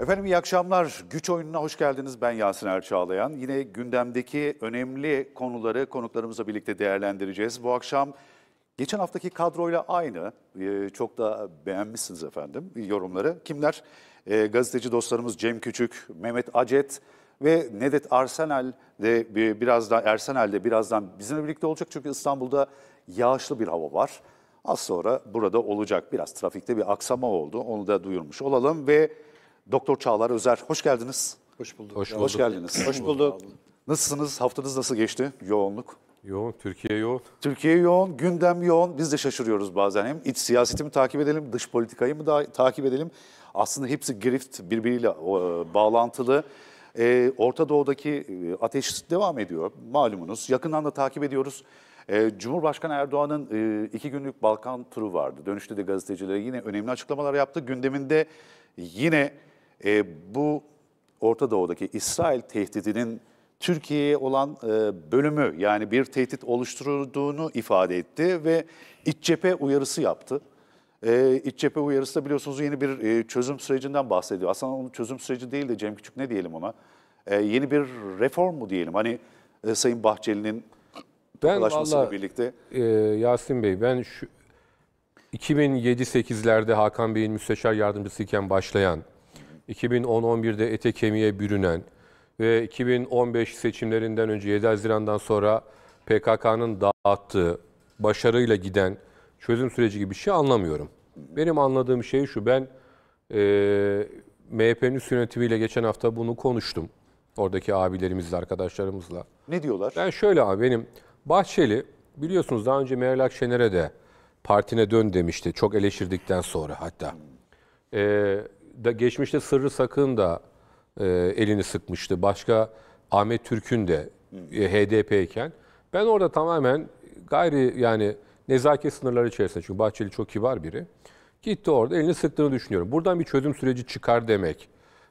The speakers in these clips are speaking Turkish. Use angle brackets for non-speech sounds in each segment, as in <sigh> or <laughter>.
Efendim iyi akşamlar. Güç oyununa hoş geldiniz. Ben Yasin Erçağlayan. Yine gündemdeki önemli konuları konuklarımızla birlikte değerlendireceğiz. Bu akşam geçen haftaki kadroyla aynı. Ee, çok da beğenmişsiniz efendim yorumları. Kimler? Ee, gazeteci dostlarımız Cem Küçük, Mehmet Acet ve Nedet Arsenal de birazdan Arsenal de birazdan bizimle birlikte olacak çünkü İstanbul'da yağışlı bir hava var. Az sonra burada olacak. Biraz trafikte bir aksama oldu. Onu da duyurmuş olalım ve Doktor Çağlar Özer, hoş geldiniz. Hoş bulduk. Hoş, bulduk. hoş geldiniz. hoş bulduk. Nasılsınız? Haftanız nasıl geçti? Yoğunluk. Yoğun, Türkiye yoğun. Türkiye yoğun, gündem yoğun. Biz de şaşırıyoruz bazen. Hem iç siyaseti mi takip edelim, dış politikayı mı da takip edelim? Aslında hepsi grift, birbiriyle e, bağlantılı. E, Orta Doğu'daki e, ateş devam ediyor malumunuz. Yakından da takip ediyoruz. E, Cumhurbaşkanı Erdoğan'ın e, iki günlük Balkan turu vardı. Dönüşte de gazetecilere yine önemli açıklamalar yaptı. Gündeminde yine e, bu Orta Doğu'daki İsrail tehdidinin Türkiye'ye olan e, bölümü yani bir tehdit oluşturduğunu ifade etti ve iç cephe uyarısı yaptı. E, iç cephe uyarısı da biliyorsunuz yeni bir e, çözüm sürecinden bahsediyor. Aslında onun çözüm süreci değil de Cem Küçük ne diyelim ona? E, yeni bir reform mu diyelim? Hani e, Sayın Bahçeli'nin ulaşmasıyla birlikte. E, Yasin Bey ben şu 2007-8'lerde Hakan Bey'in müsteşar yardımcısıyken başlayan 2010-11'de ete kemiğe bürünen ve 2015 seçimlerinden önce 7 Haziran'dan sonra PKK'nın dağıttığı, başarıyla giden çözüm süreci gibi bir şey anlamıyorum. Benim anladığım şey şu, ben e, MHP'nin üst yönetimiyle geçen hafta bunu konuştum. Oradaki abilerimizle, arkadaşlarımızla. Ne diyorlar? Ben şöyle abi, benim Bahçeli biliyorsunuz daha önce Meral Akşener'e de partine dön demişti. Çok eleştirdikten sonra hatta. Ee, da geçmişte Sırrı Sakın da e, elini sıkmıştı. Başka Ahmet Türk'ün de e, HDP'yken. Ben orada tamamen gayri yani nezaket sınırları içerisinde çünkü Bahçeli çok kibar biri. Gitti orada elini sıktığını düşünüyorum. Buradan bir çözüm süreci çıkar demek.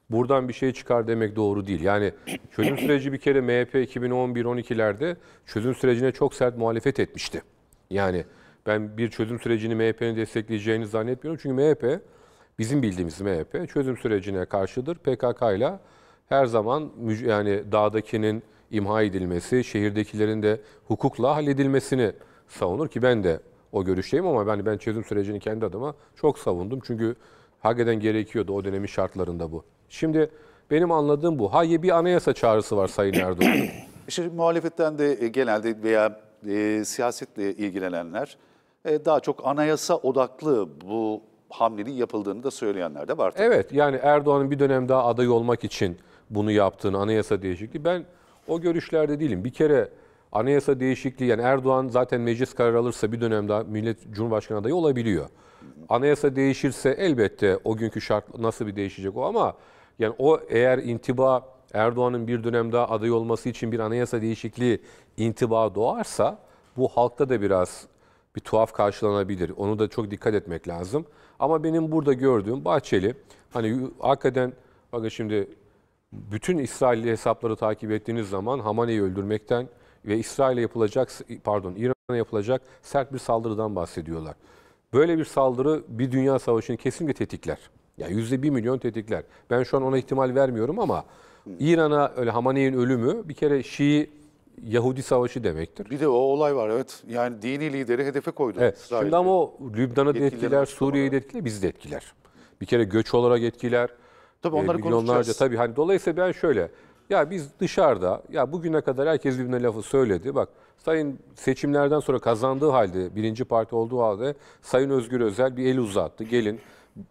Buradan bir şey çıkar demek doğru değil. Yani <clears throat> çözüm süreci bir kere MHP 2011-12'lerde çözüm sürecine çok sert muhalefet etmişti. Yani ben bir çözüm sürecini MHP'nin destekleyeceğini zannetmiyorum. Çünkü MHP bizim bildiğimiz MHP çözüm sürecine karşıdır. PKK ile her zaman yani dağdakinin imha edilmesi, şehirdekilerin de hukukla halledilmesini savunur ki ben de o görüşteyim ama ben ben çözüm sürecini kendi adıma çok savundum. Çünkü hakikaten gerekiyordu o dönemin şartlarında bu. Şimdi benim anladığım bu. Hayır bir anayasa çağrısı var Sayın <clears throat> Erdoğan. Şimdi muhalefetten de e, genelde veya e, siyasetle ilgilenenler e, daha çok anayasa odaklı bu hamlenin yapıldığını da söyleyenler de var. Tabii. Evet yani Erdoğan'ın bir dönem daha aday olmak için bunu yaptığını anayasa değişikliği ben o görüşlerde değilim. Bir kere anayasa değişikliği yani Erdoğan zaten meclis karar alırsa bir dönem daha millet cumhurbaşkanı adayı olabiliyor. Anayasa değişirse elbette o günkü şart nasıl bir değişecek o ama yani o eğer intiba Erdoğan'ın bir dönem daha aday olması için bir anayasa değişikliği intiba doğarsa bu halkta da biraz bir tuhaf karşılanabilir. Onu da çok dikkat etmek lazım. Ama benim burada gördüğüm Bahçeli hani hakikaten bakın şimdi bütün İsrail'li hesapları takip ettiğiniz zaman Hamane'yi öldürmekten ve İsrail'e yapılacak pardon İran'a yapılacak sert bir saldırıdan bahsediyorlar. Böyle bir saldırı bir dünya savaşını kesinlikle tetikler. Yani yüzde bir milyon tetikler. Ben şu an ona ihtimal vermiyorum ama İran'a öyle Hamane'nin ölümü bir kere Şii Yahudi savaşı demektir. Bir de o olay var evet. Yani dini lideri hedefe koydu. Evet. İsrail Şimdi ama o Lübnan'ı da etkiler, Suriye'yi de etkiler, bizi de etkiler. Bir kere göç olarak etkiler. Tabii ee, onları e, konuşacağız. Tabii hani dolayısıyla ben şöyle ya biz dışarıda ya bugüne kadar herkes birbirine lafı söyledi. Bak Sayın seçimlerden sonra kazandığı halde birinci parti olduğu halde Sayın Özgür Özel bir el uzattı. Gelin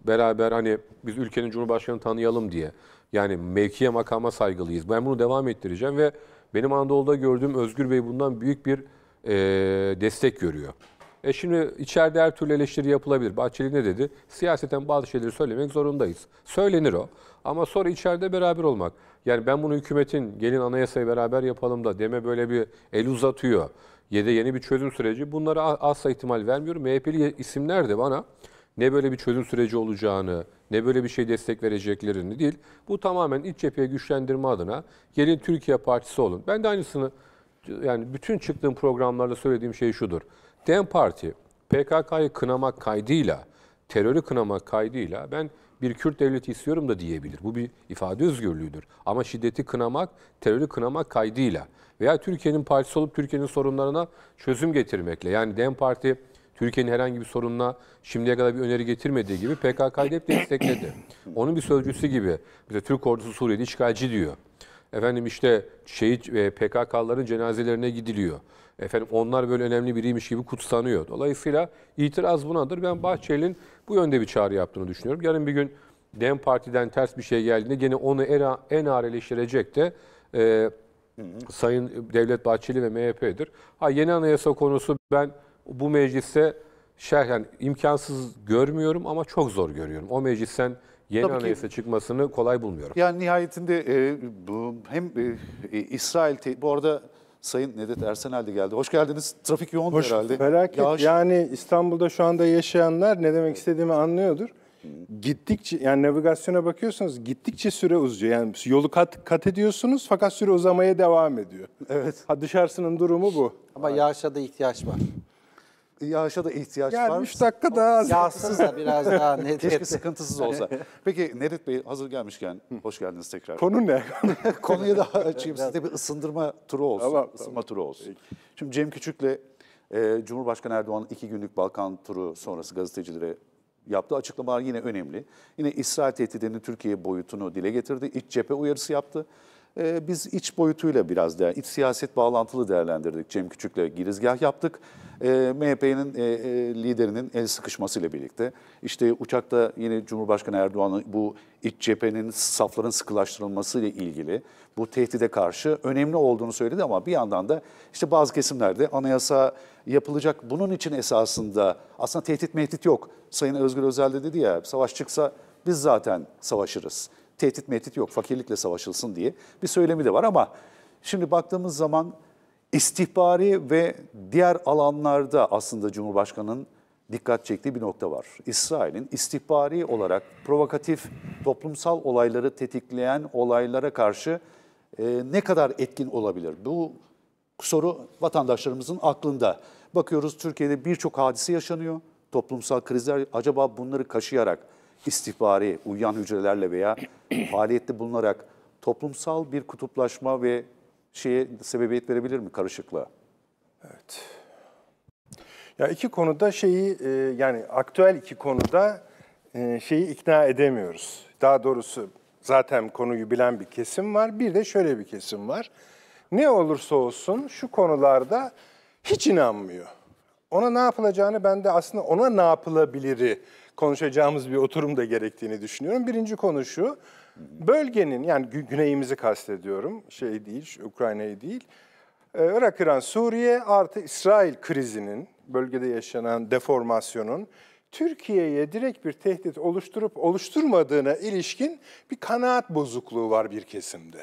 beraber hani biz ülkenin cumhurbaşkanını tanıyalım diye. Yani mevkiye makama saygılıyız. Ben bunu devam ettireceğim ve benim Anadolu'da gördüğüm Özgür Bey bundan büyük bir e, destek görüyor. E şimdi içeride her türlü eleştiri yapılabilir. Bahçeli ne dedi? Siyaseten bazı şeyleri söylemek zorundayız. Söylenir o. Ama sonra içeride beraber olmak. Yani ben bunu hükümetin gelin anayasayı beraber yapalım da deme böyle bir el uzatıyor. Ya da yeni bir çözüm süreci. Bunlara asla ihtimal vermiyorum. MHP'li isimler de bana ne böyle bir çözüm süreci olacağını, ne böyle bir şey destek vereceklerini değil. Bu tamamen iç cepheye güçlendirme adına gelin Türkiye Partisi olun. Ben de aynısını yani bütün çıktığım programlarda söylediğim şey şudur. DEM Parti PKK'yı kınamak kaydıyla, terörü kınamak kaydıyla ben bir Kürt devleti istiyorum da diyebilir. Bu bir ifade özgürlüğüdür. Ama şiddeti kınamak, terörü kınamak kaydıyla veya Türkiye'nin partisi olup Türkiye'nin sorunlarına çözüm getirmekle. Yani DEM Parti Türkiye'nin herhangi bir sorununa şimdiye kadar bir öneri getirmediği gibi PKK'yı hep destekledi. Onun bir sözcüsü gibi bize Türk ordusu Suriye'de işgalci diyor. Efendim işte şehit e, PKK'ların cenazelerine gidiliyor. Efendim onlar böyle önemli biriymiş gibi kutsanıyor. Dolayısıyla itiraz bunadır. Ben Bahçeli'nin bu yönde bir çağrı yaptığını düşünüyorum. Yarın bir gün Dem Parti'den ters bir şey geldiğinde gene onu en, en ağreleştirecek de e, Sayın Devlet Bahçeli ve MHP'dir. Ha yeni anayasa konusu ben bu meclise şerhen imkansız görmüyorum ama çok zor görüyorum. O meclisten yeni Tabii anayasa ki, çıkmasını kolay bulmuyorum. Yani nihayetinde e, bu, hem e, e, İsrail, te, bu arada Sayın Nedet Ersenel de geldi. Hoş geldiniz. Trafik yoğun herhalde. Merak Yağış... et. Yani İstanbul'da şu anda yaşayanlar ne demek istediğimi anlıyordur. Gittikçe yani navigasyona bakıyorsunuz gittikçe süre uzuyor. Yani yolu kat, kat ediyorsunuz fakat süre uzamaya devam ediyor. Evet. Ha, dışarısının durumu bu. Ama yağışa da ihtiyaç var yağışa da ihtiyaç yani var. Yani 3 dakika daha az. Yağsız da biraz daha <laughs> net. Keşke sıkıntısız olsa. Hani- Peki Nedret Bey hazır gelmişken hoş geldiniz tekrar. Konu ne? <laughs> Konuya daha açayım. size bir ısındırma turu olsun. Tamam, ısınma tamam. turu olsun. Peki. Şimdi Cem Küçük'le e, Cumhurbaşkanı Erdoğan'ın iki günlük Balkan turu sonrası gazetecilere yaptığı açıklamalar yine önemli. Yine İsrail tehdidinin Türkiye boyutunu dile getirdi. İç cephe uyarısı yaptı. Ee, biz iç boyutuyla biraz değer, iç siyaset bağlantılı değerlendirdik. Cem Küçük'le girizgah yaptık. E, ee, MHP'nin e, e, liderinin el sıkışmasıyla birlikte işte uçakta yine Cumhurbaşkanı Erdoğan'ın bu iç cephenin safların sıkılaştırılmasıyla ilgili bu tehdide karşı önemli olduğunu söyledi ama bir yandan da işte bazı kesimlerde anayasa yapılacak. Bunun için esasında aslında tehdit mehdit yok. Sayın Özgür Özel de dedi ya savaş çıksa biz zaten savaşırız tehdit mehdit yok, fakirlikle savaşılsın diye bir söylemi de var ama şimdi baktığımız zaman istihbari ve diğer alanlarda aslında Cumhurbaşkanı'nın dikkat çektiği bir nokta var. İsrail'in istihbari olarak provokatif toplumsal olayları tetikleyen olaylara karşı e, ne kadar etkin olabilir? Bu soru vatandaşlarımızın aklında. Bakıyoruz Türkiye'de birçok hadise yaşanıyor, toplumsal krizler acaba bunları kaşıyarak istihbari, uyuyan hücrelerle veya <clears throat> faaliyette bulunarak toplumsal bir kutuplaşma ve şeye sebebiyet verebilir mi karışıklığa? Evet. Ya iki konuda şeyi e, yani aktüel iki konuda e, şeyi ikna edemiyoruz. Daha doğrusu zaten konuyu bilen bir kesim var. Bir de şöyle bir kesim var. Ne olursa olsun şu konularda hiç inanmıyor. Ona ne yapılacağını ben de aslında ona ne yapılabiliri konuşacağımız bir oturum da gerektiğini düşünüyorum. Birinci konu şu, bölgenin yani güneyimizi kastediyorum, şey değil, Ukrayna'yı değil. Ee, Irak, İran, Suriye artı İsrail krizinin, bölgede yaşanan deformasyonun Türkiye'ye direkt bir tehdit oluşturup oluşturmadığına ilişkin bir kanaat bozukluğu var bir kesimde.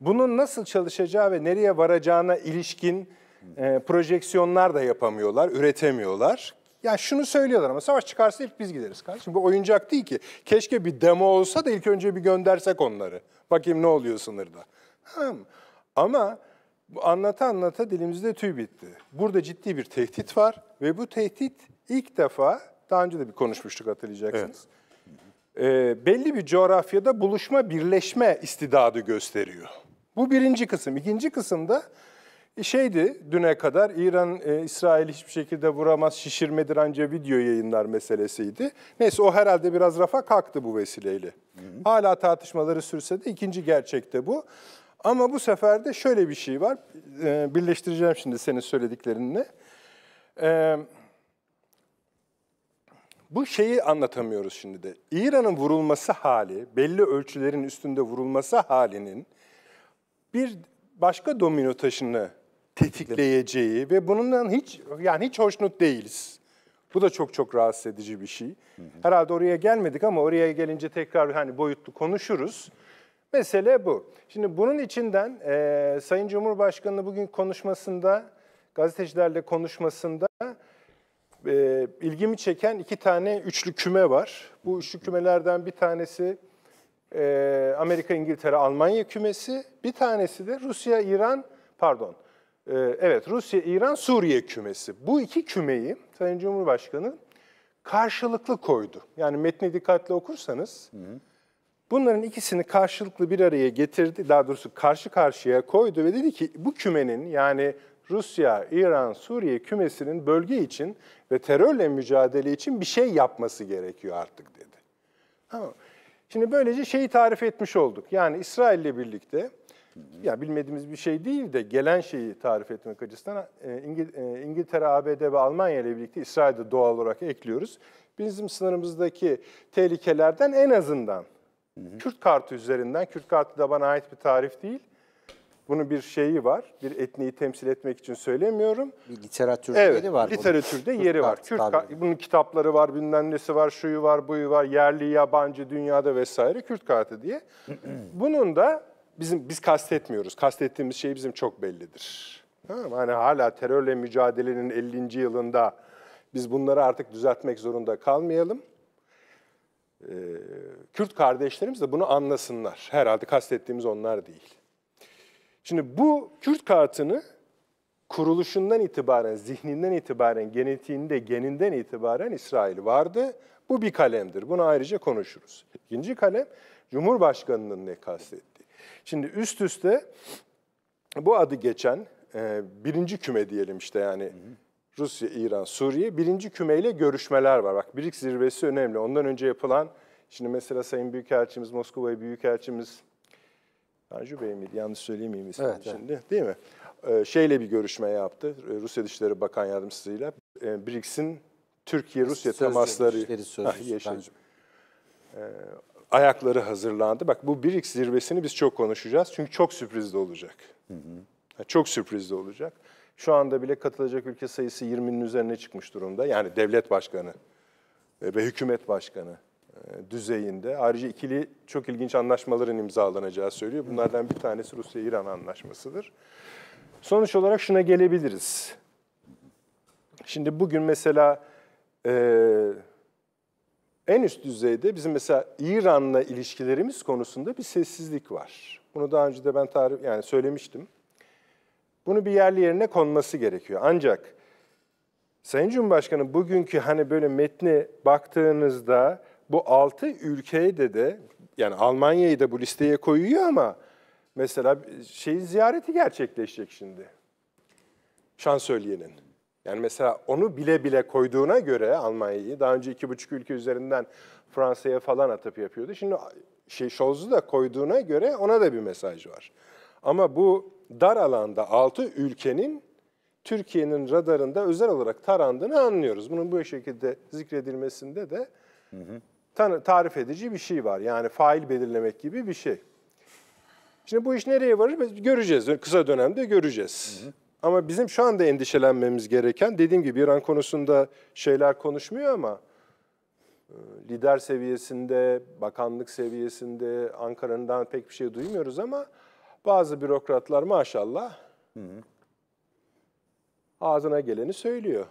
Bunun nasıl çalışacağı ve nereye varacağına ilişkin e, projeksiyonlar da yapamıyorlar, üretemiyorlar. Ya şunu söylüyorlar ama savaş çıkarsa ilk biz gideriz kardeşim. Bu oyuncak değil ki. Keşke bir demo olsa da ilk önce bir göndersek onları. Bakayım ne oluyor sınırda. Ha. Ama anlata anlata dilimizde tüy bitti. Burada ciddi bir tehdit var ve bu tehdit ilk defa, daha önce de bir konuşmuştuk hatırlayacaksınız. Evet. E, belli bir coğrafyada buluşma, birleşme istidadı gösteriyor. Bu birinci kısım. İkinci kısımda şeydi düne kadar İran e, İsrail hiçbir şekilde vuramaz şişirmedir anca video yayınlar meselesiydi. Neyse o herhalde biraz rafa kalktı bu vesileyle. Hı hı. Hala tartışmaları sürse de ikinci gerçek de bu. Ama bu sefer de şöyle bir şey var. E, birleştireceğim şimdi senin söylediklerinle. E, bu şeyi anlatamıyoruz şimdi de. İran'ın vurulması hali, belli ölçülerin üstünde vurulması halinin bir başka domino taşını tetikleyeceği ve bununla hiç yani hiç hoşnut değiliz. Bu da çok çok rahatsız edici bir şey. Herhalde oraya gelmedik ama oraya gelince tekrar hani boyutlu konuşuruz. Mesele bu. Şimdi bunun içinden e, Sayın Cumhurbaşkanı bugün konuşmasında, gazetecilerle konuşmasında e, ilgimi çeken iki tane üçlü küme var. Bu üçlü kümelerden bir tanesi e, Amerika, İngiltere, Almanya kümesi, bir tanesi de Rusya, İran, pardon ee, evet Rusya, İran, Suriye kümesi. Bu iki kümeyi Sayın Cumhurbaşkanı karşılıklı koydu. Yani metni dikkatle okursanız hı hı. bunların ikisini karşılıklı bir araya getirdi. Daha doğrusu karşı karşıya koydu ve dedi ki bu kümenin yani Rusya, İran, Suriye kümesinin bölge için ve terörle mücadele için bir şey yapması gerekiyor artık dedi. Tamam. Şimdi böylece şeyi tarif etmiş olduk. Yani İsrail ile birlikte ya bilmediğimiz bir şey değil de gelen şeyi tarif etmek açısından e, e, İngiltere, ABD ve Almanya ile birlikte İsrail'de doğal olarak ekliyoruz. Bizim sınırımızdaki tehlikelerden en azından hı hı. Kürt kartı üzerinden, Kürt kartı da bana ait bir tarif değil. Bunun bir şeyi var, bir etniyi temsil etmek için söylemiyorum. Bir literatürde evet, yeri var. literatürde bunun. yeri Kürt var. Kürt kar- bunun kitapları var, bilmem nesi var, şuyu var, buyu var, yerli, yabancı, dünyada vesaire Kürt kartı diye. <clears throat> bunun da bizim biz kastetmiyoruz. Kastettiğimiz şey bizim çok bellidir. Tamam Hani hala terörle mücadelenin 50. yılında biz bunları artık düzeltmek zorunda kalmayalım. Ee, Kürt kardeşlerimiz de bunu anlasınlar. Herhalde kastettiğimiz onlar değil. Şimdi bu Kürt kartını kuruluşundan itibaren, zihninden itibaren, genetiğinde, geninden itibaren İsrail vardı. Bu bir kalemdir. Bunu ayrıca konuşuruz. İkinci kalem Cumhurbaşkanının ne kastetti? Şimdi üst üste bu adı geçen e, birinci küme diyelim işte yani hı hı. Rusya, İran, Suriye birinci kümeyle görüşmeler var. Bak BRICS zirvesi önemli. Ondan önce yapılan şimdi mesela Sayın Büyükelçimiz, Moskova'ya Büyükelçimiz Tanju Bey miydi? Yanlış söyleyeyim mi evet, şimdi? Evet. Değil mi? Ee, şeyle bir görüşme yaptı. E, Rusya Dışişleri Bakan Yardımcısıyla. Ee, BRICS'in Türkiye-Rusya temasları. Sözcü, ha, ayakları hazırlandı. Bak bu BRICS zirvesini biz çok konuşacağız. Çünkü çok sürprizli olacak. Hı hı. Çok sürprizli olacak. Şu anda bile katılacak ülke sayısı 20'nin üzerine çıkmış durumda. Yani devlet başkanı e, ve hükümet başkanı e, düzeyinde. Ayrıca ikili çok ilginç anlaşmaların imzalanacağı söylüyor. Bunlardan bir tanesi Rusya-İran anlaşmasıdır. Sonuç olarak şuna gelebiliriz. Şimdi bugün mesela e, en üst düzeyde bizim mesela İran'la ilişkilerimiz konusunda bir sessizlik var. Bunu daha önce de ben tarif yani söylemiştim. Bunu bir yerli yerine konması gerekiyor. Ancak Sayın Cumhurbaşkanı bugünkü hani böyle metni baktığınızda bu altı ülkeye de de yani Almanya'yı da bu listeye koyuyor ama mesela şeyin ziyareti gerçekleşecek şimdi. Şansölyenin. Yani mesela onu bile bile koyduğuna göre Almanya'yı daha önce iki buçuk ülke üzerinden Fransa'ya falan atıp yapıyordu. Şimdi şey Scholz'u da koyduğuna göre ona da bir mesaj var. Ama bu dar alanda altı ülkenin Türkiye'nin radarında özel olarak tarandığını anlıyoruz. Bunun bu şekilde zikredilmesinde de tarif edici bir şey var. Yani fail belirlemek gibi bir şey. Şimdi bu iş nereye varır? Göreceğiz. Kısa dönemde göreceğiz. Hı hı. Ama bizim şu anda endişelenmemiz gereken, dediğim gibi İran konusunda şeyler konuşmuyor ama e, lider seviyesinde, bakanlık seviyesinde Ankara'dan pek bir şey duymuyoruz ama bazı bürokratlar maşallah hı hı. ağzına geleni söylüyor.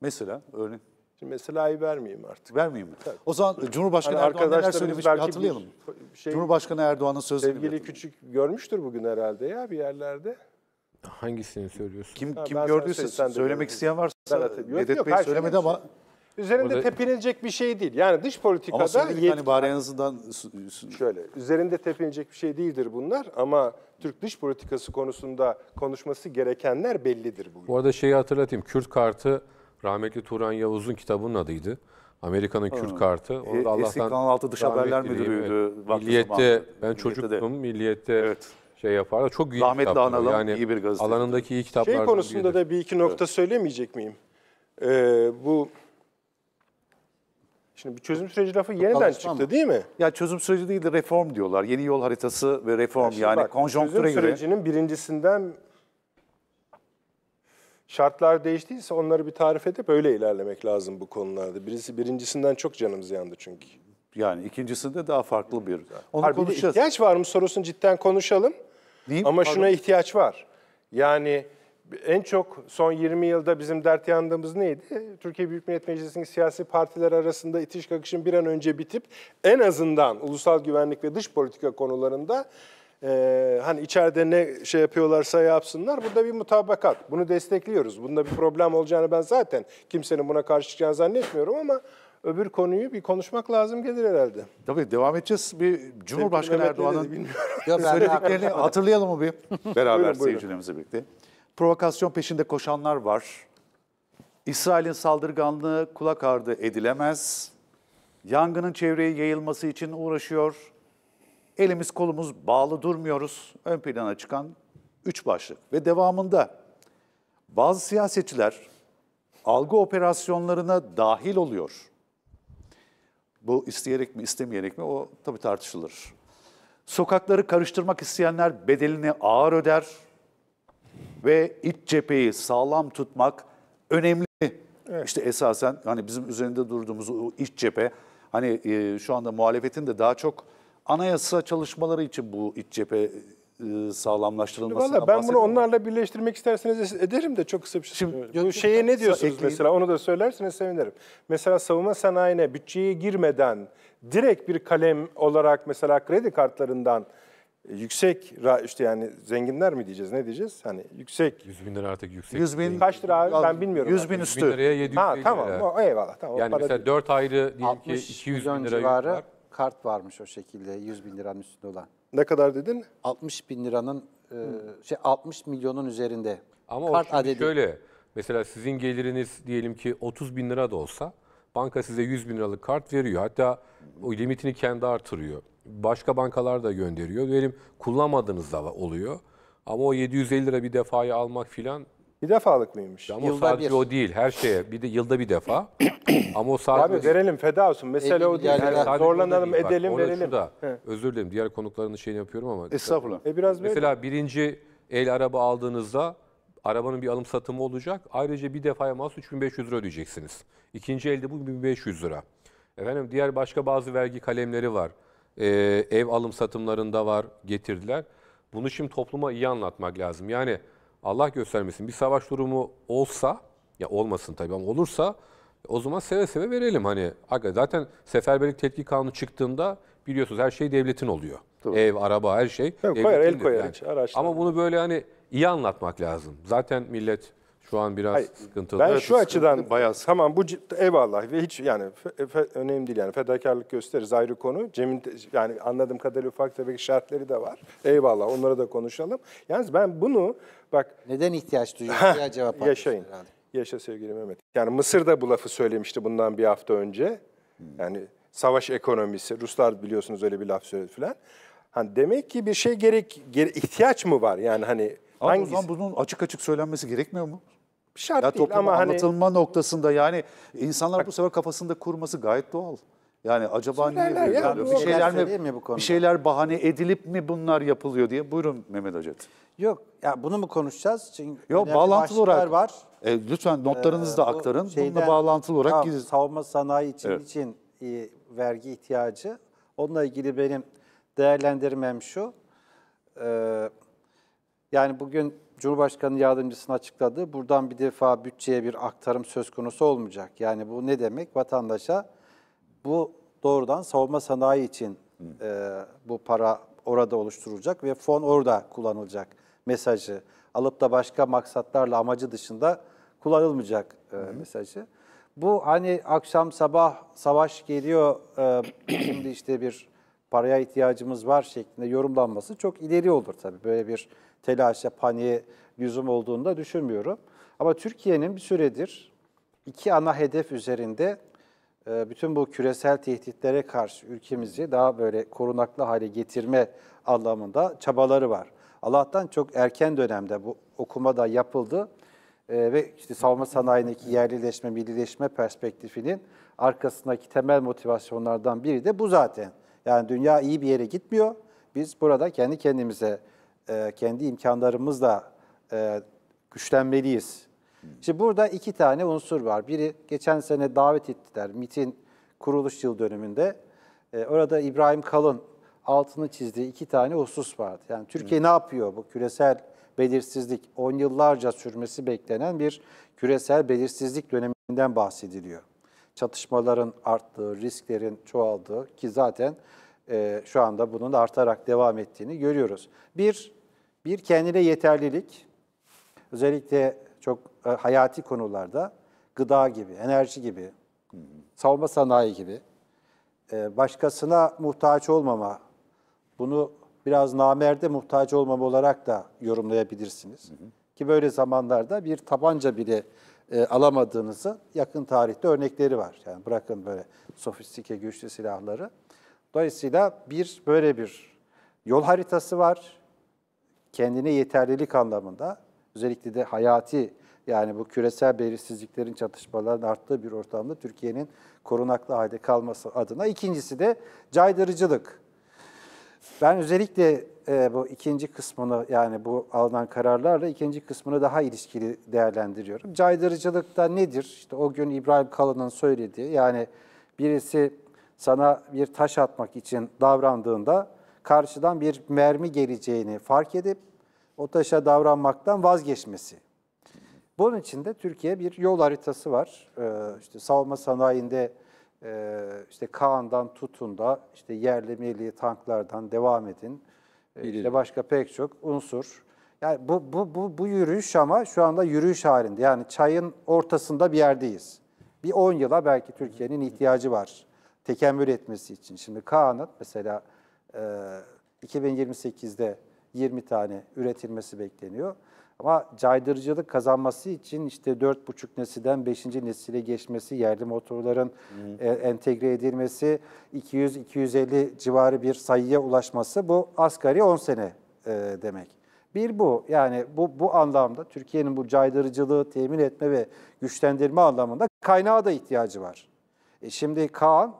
Mesela örneğin. Şimdi mesela'yı vermeyeyim artık. Vermeyeyim mi? Tabii. O zaman Cumhurbaşkanı hani Erdoğan neler söylemiş belki hatırlayalım. Bir şey-, şey, Cumhurbaşkanı Erdoğan'ın sözlerini. Sevgili Küçük görmüştür bugün herhalde ya bir yerlerde. Hangisini söylüyorsun? Kim Ha, kim gördüyse söylemek gördün. isteyen varsa Ben atayım. Vedat Bey söylemedi ama Üzerinde Burada- tepinilecek bir şey değil. Yani dış politikada ama söyledik hani bari en azından Şöyle, üzerinde tepinilecek bir şey değildir bunlar ama Türk dış politikası konusunda konuşması gerekenler bellidir bugün. Bu arada şeyi hatırlatayım. Kürt Kartı rahmetli Turan Yavuz'un kitabının adıydı. Amerika'nın Kürt Kartı. Onu e, da E, Allah'tan İstiklal Altı Dış rahmet Haberler Müdürü'ydü Milliyette, zamanında. ben Milliyette Milliyette Evet şey yapardı. Çok iyi Rahmetli kitaptı. analım yani iyi bir gazeteci. Alanındaki iyi kitaplar Şey konusunda biridir. da bir iki nokta söylemeyecek miyim? Ee, bu Şimdi bir çözüm süreci lafı yeniden çıktı mı? değil mi? Ya çözüm süreci değil de reform diyorlar. Yeni yol haritası ve reform Şimdi yani bak, konjonktüre çözüm göre. Çözüm sürecinin birincisinden şartlar değiştiyse onları bir tarif edip öyle ilerlemek lazım bu konularda. Birisi birincisinden çok canımız yandı çünkü. Yani ikincisinde daha farklı bir. Onu Harbi konuşacağız. ihtiyaç var mı sorusunu cidden konuşalım. Değil Ama Pardon. şuna ihtiyaç var. Yani en çok son 20 yılda bizim dert yandığımız neydi? Türkiye Büyük Millet Meclisi'nin siyasi partiler arasında itiş kakışın bir an önce bitip en azından ulusal güvenlik ve dış politika konularında e, hani içeride ne şey yapıyorlarsa yapsınlar. Burada bir mutabakat. Bunu destekliyoruz. Bunda bir problem olacağını ben zaten kimsenin buna karşı çıkacağını zannetmiyorum ama öbür konuyu bir konuşmak lazım gelir herhalde. Tabii devam edeceğiz. Bir Cumhurbaşkanı Mehmet Erdoğan'ın ya söylediklerini hatırlayalım mı bir? Beraber buyurun, seyircilerimizle birlikte. Provokasyon peşinde koşanlar var. İsrail'in saldırganlığı kulak ardı edilemez. Yangının çevreye yayılması için uğraşıyor. Elimiz kolumuz bağlı durmuyoruz. Ön plana çıkan üç başlık. Ve devamında bazı siyasetçiler algı operasyonlarına dahil oluyor. Bu isteyerek mi istemeyerek mi o tabii tartışılır. Sokakları karıştırmak isteyenler bedelini ağır öder ve iç cepheyi sağlam tutmak önemli. Evet. İşte esasen hani bizim üzerinde durduğumuz o iç cephe hani e, şu anda muhalefetin de daha çok anayasa çalışmaları için bu iç cephe e, sağlamlaştırılmasına Valla ben bunu onlarla birleştirmek isterseniz ederim de çok kısa bir şey. Şimdi, yok, şeye ne diyorsunuz ekleyeyim. mesela onu da söylerseniz sevinirim. Mesela savunma sanayine bütçeye girmeden direkt bir kalem olarak mesela kredi kartlarından yüksek işte yani zenginler mi diyeceğiz ne diyeceğiz? Hani yüksek. 100 bin lira artık yüksek. 100 bin. Kaç lira abi ben bilmiyorum. 100 bin üstü. 100 bin liraya 700 ha, tamam, lira. Tamam eyvallah. Tamam, yani mesela değil. 4 ayrı diyelim ki 200 bin lira civarı. Var kart varmış o şekilde 100 bin liranın üstünde olan. Ne kadar dedin? 60 bin liranın e, şey 60 milyonun üzerinde. Ama kart o adedi. şöyle mesela sizin geliriniz diyelim ki 30 bin lira da olsa banka size 100 bin liralık kart veriyor. Hatta o limitini kendi artırıyor. Başka bankalar da gönderiyor. Diyelim kullanmadığınız da oluyor. Ama o 750 lira bir defaya almak filan bir defalık mıymış? Ama Yılda sadece bir. o değil. Her şeye. Bir de yılda bir defa. <clears throat> Ama o sadece... Abi verelim feda olsun. Mesele o değil. Yani sadece zorlanalım, değil. edelim, orada verelim. Şurada, özür dilerim. Diğer konukların şeyini yapıyorum ama. Estağfurullah. E biraz böyle. Mesela birinci el araba aldığınızda arabanın bir alım satımı olacak. Ayrıca bir defaya mas 3500 lira ödeyeceksiniz. İkinci elde bu 1500 lira. Efendim diğer başka bazı vergi kalemleri var. Ee, ev alım satımlarında var getirdiler. Bunu şimdi topluma iyi anlatmak lazım. Yani Allah göstermesin bir savaş durumu olsa ya olmasın tabii ama olursa o zaman seve seve verelim hani. Zaten seferberlik tetkik kanunu çıktığında biliyorsunuz her şey devletin oluyor. Tabii. Ev, araba her şey. koyar, el koyar. Yani. Araçlar. Ama bunu böyle hani iyi anlatmak lazım. Zaten millet şu an biraz Hayır, sıkıntılı. Ben evet, şu sıkıntı, açıdan bayağı sıkıntı. tamam bu eyvallah ve hiç yani fe, fe, önemli değil yani fedakarlık gösteririz ayrı konu. Cem'in yani anladığım kadarıyla ufak tefek şartları da var. Eyvallah onlara da konuşalım. Yalnız ben bunu bak neden ihtiyaç <laughs> duyuyorsun diye cevap Yaşayın. Herhalde. Yaşa sevgili Mehmet. Yani Mısır'da bu lafı söylemişti bundan bir hafta önce. Yani savaş ekonomisi, Ruslar biliyorsunuz öyle bir laf söyledi falan. Hani demek ki bir şey gerek, gere, ihtiyaç mı var? Yani hani Ama o zaman bunun açık açık söylenmesi gerekmiyor mu? Şart ya değil ama hani anlatılma noktasında yani insanlar Bak, bu sefer kafasında kurması gayet doğal. Yani acaba niye ya, ya bir şeyler mi, mi bu konuda? bir şeyler bahane edilip mi bunlar yapılıyor diye. Buyurun Mehmet Acet. Yok ya bunu mu konuşacağız? Çünkü Yok bağlantılı olarak var. E, lütfen notlarınızı da ee, aktarın. Bu şeyden, Bununla bağlantılı olarak gidin. Savunma sanayi için evet. için e, vergi ihtiyacı. Onunla ilgili benim değerlendirmem şu. E, yani bugün Cumhurbaşkanı yardımcısının açıkladı. Buradan bir defa bütçeye bir aktarım söz konusu olmayacak. Yani bu ne demek? Vatandaşa bu doğrudan savunma sanayi için e, bu para orada oluşturulacak ve fon orada kullanılacak mesajı. Alıp da başka maksatlarla amacı dışında kullanılmayacak e, mesajı. Bu hani akşam sabah savaş geliyor e, <clears throat> şimdi işte bir paraya ihtiyacımız var şeklinde yorumlanması çok ileri olur tabii. Böyle bir telaşa, paniğe lüzum olduğunu da düşünmüyorum. Ama Türkiye'nin bir süredir iki ana hedef üzerinde e, bütün bu küresel tehditlere karşı ülkemizi daha böyle korunaklı hale getirme anlamında çabaları var. Allah'tan çok erken dönemde bu okuma da yapıldı ee, ve işte savunma sanayindeki yerlileşme, millileşme perspektifinin arkasındaki temel motivasyonlardan biri de bu zaten. Yani dünya iyi bir yere gitmiyor. Biz burada kendi kendimize e, kendi imkanlarımızla e, güçlenmeliyiz. Şimdi burada iki tane unsur var. Biri geçen sene davet ettiler MIT'in kuruluş yıl dönümünde. E, orada İbrahim Kalın altını çizdiği iki tane husus vardı. Yani Türkiye Hı. ne yapıyor bu küresel belirsizlik? 10 yıllarca sürmesi beklenen bir küresel belirsizlik döneminden bahsediliyor. Çatışmaların arttığı, risklerin çoğaldığı ki zaten e, şu anda bunun artarak devam ettiğini görüyoruz. Bir, bir kendine yeterlilik, özellikle çok e, hayati konularda gıda gibi, enerji gibi, savunma sanayi gibi e, başkasına muhtaç olmama, bunu biraz namerde muhtaç olmama olarak da yorumlayabilirsiniz. Ki böyle zamanlarda bir tabanca bile e, alamadığınızı yakın tarihte örnekleri var. Yani bırakın böyle sofistike güçlü silahları. Dolayısıyla bir böyle bir yol haritası var kendine yeterlilik anlamında özellikle de hayati yani bu küresel belirsizliklerin çatışmaların arttığı bir ortamda Türkiye'nin korunaklı halde kalması adına. İkincisi de caydırıcılık. Ben özellikle e, bu ikinci kısmını yani bu alınan kararlarla ikinci kısmını daha ilişkili değerlendiriyorum. Caydırıcılık da nedir? İşte o gün İbrahim Kalın'ın söylediği yani birisi sana bir taş atmak için davrandığında karşıdan bir mermi geleceğini fark edip o taşa davranmaktan vazgeçmesi. Bunun için de Türkiye bir yol haritası var. Ee, işte savunma sanayinde e, işte Kaan'dan tutun da işte yerli milli tanklardan devam edin. Ee, işte başka pek çok unsur. Yani bu, bu, bu, bu yürüyüş ama şu anda yürüyüş halinde. Yani çayın ortasında bir yerdeyiz. Bir 10 yıla belki Türkiye'nin ihtiyacı var. Tekemmül etmesi için. Şimdi Kaan'ın mesela 2028'de ee, 20 tane üretilmesi bekleniyor. Ama caydırıcılık kazanması için işte 4,5 nesilden 5. nesile geçmesi, yerli motorların hmm. entegre edilmesi, 200-250 civarı bir sayıya ulaşması bu asgari 10 sene e, demek. Bir bu yani bu, bu anlamda Türkiye'nin bu caydırıcılığı temin etme ve güçlendirme anlamında kaynağa da ihtiyacı var. E şimdi Kaan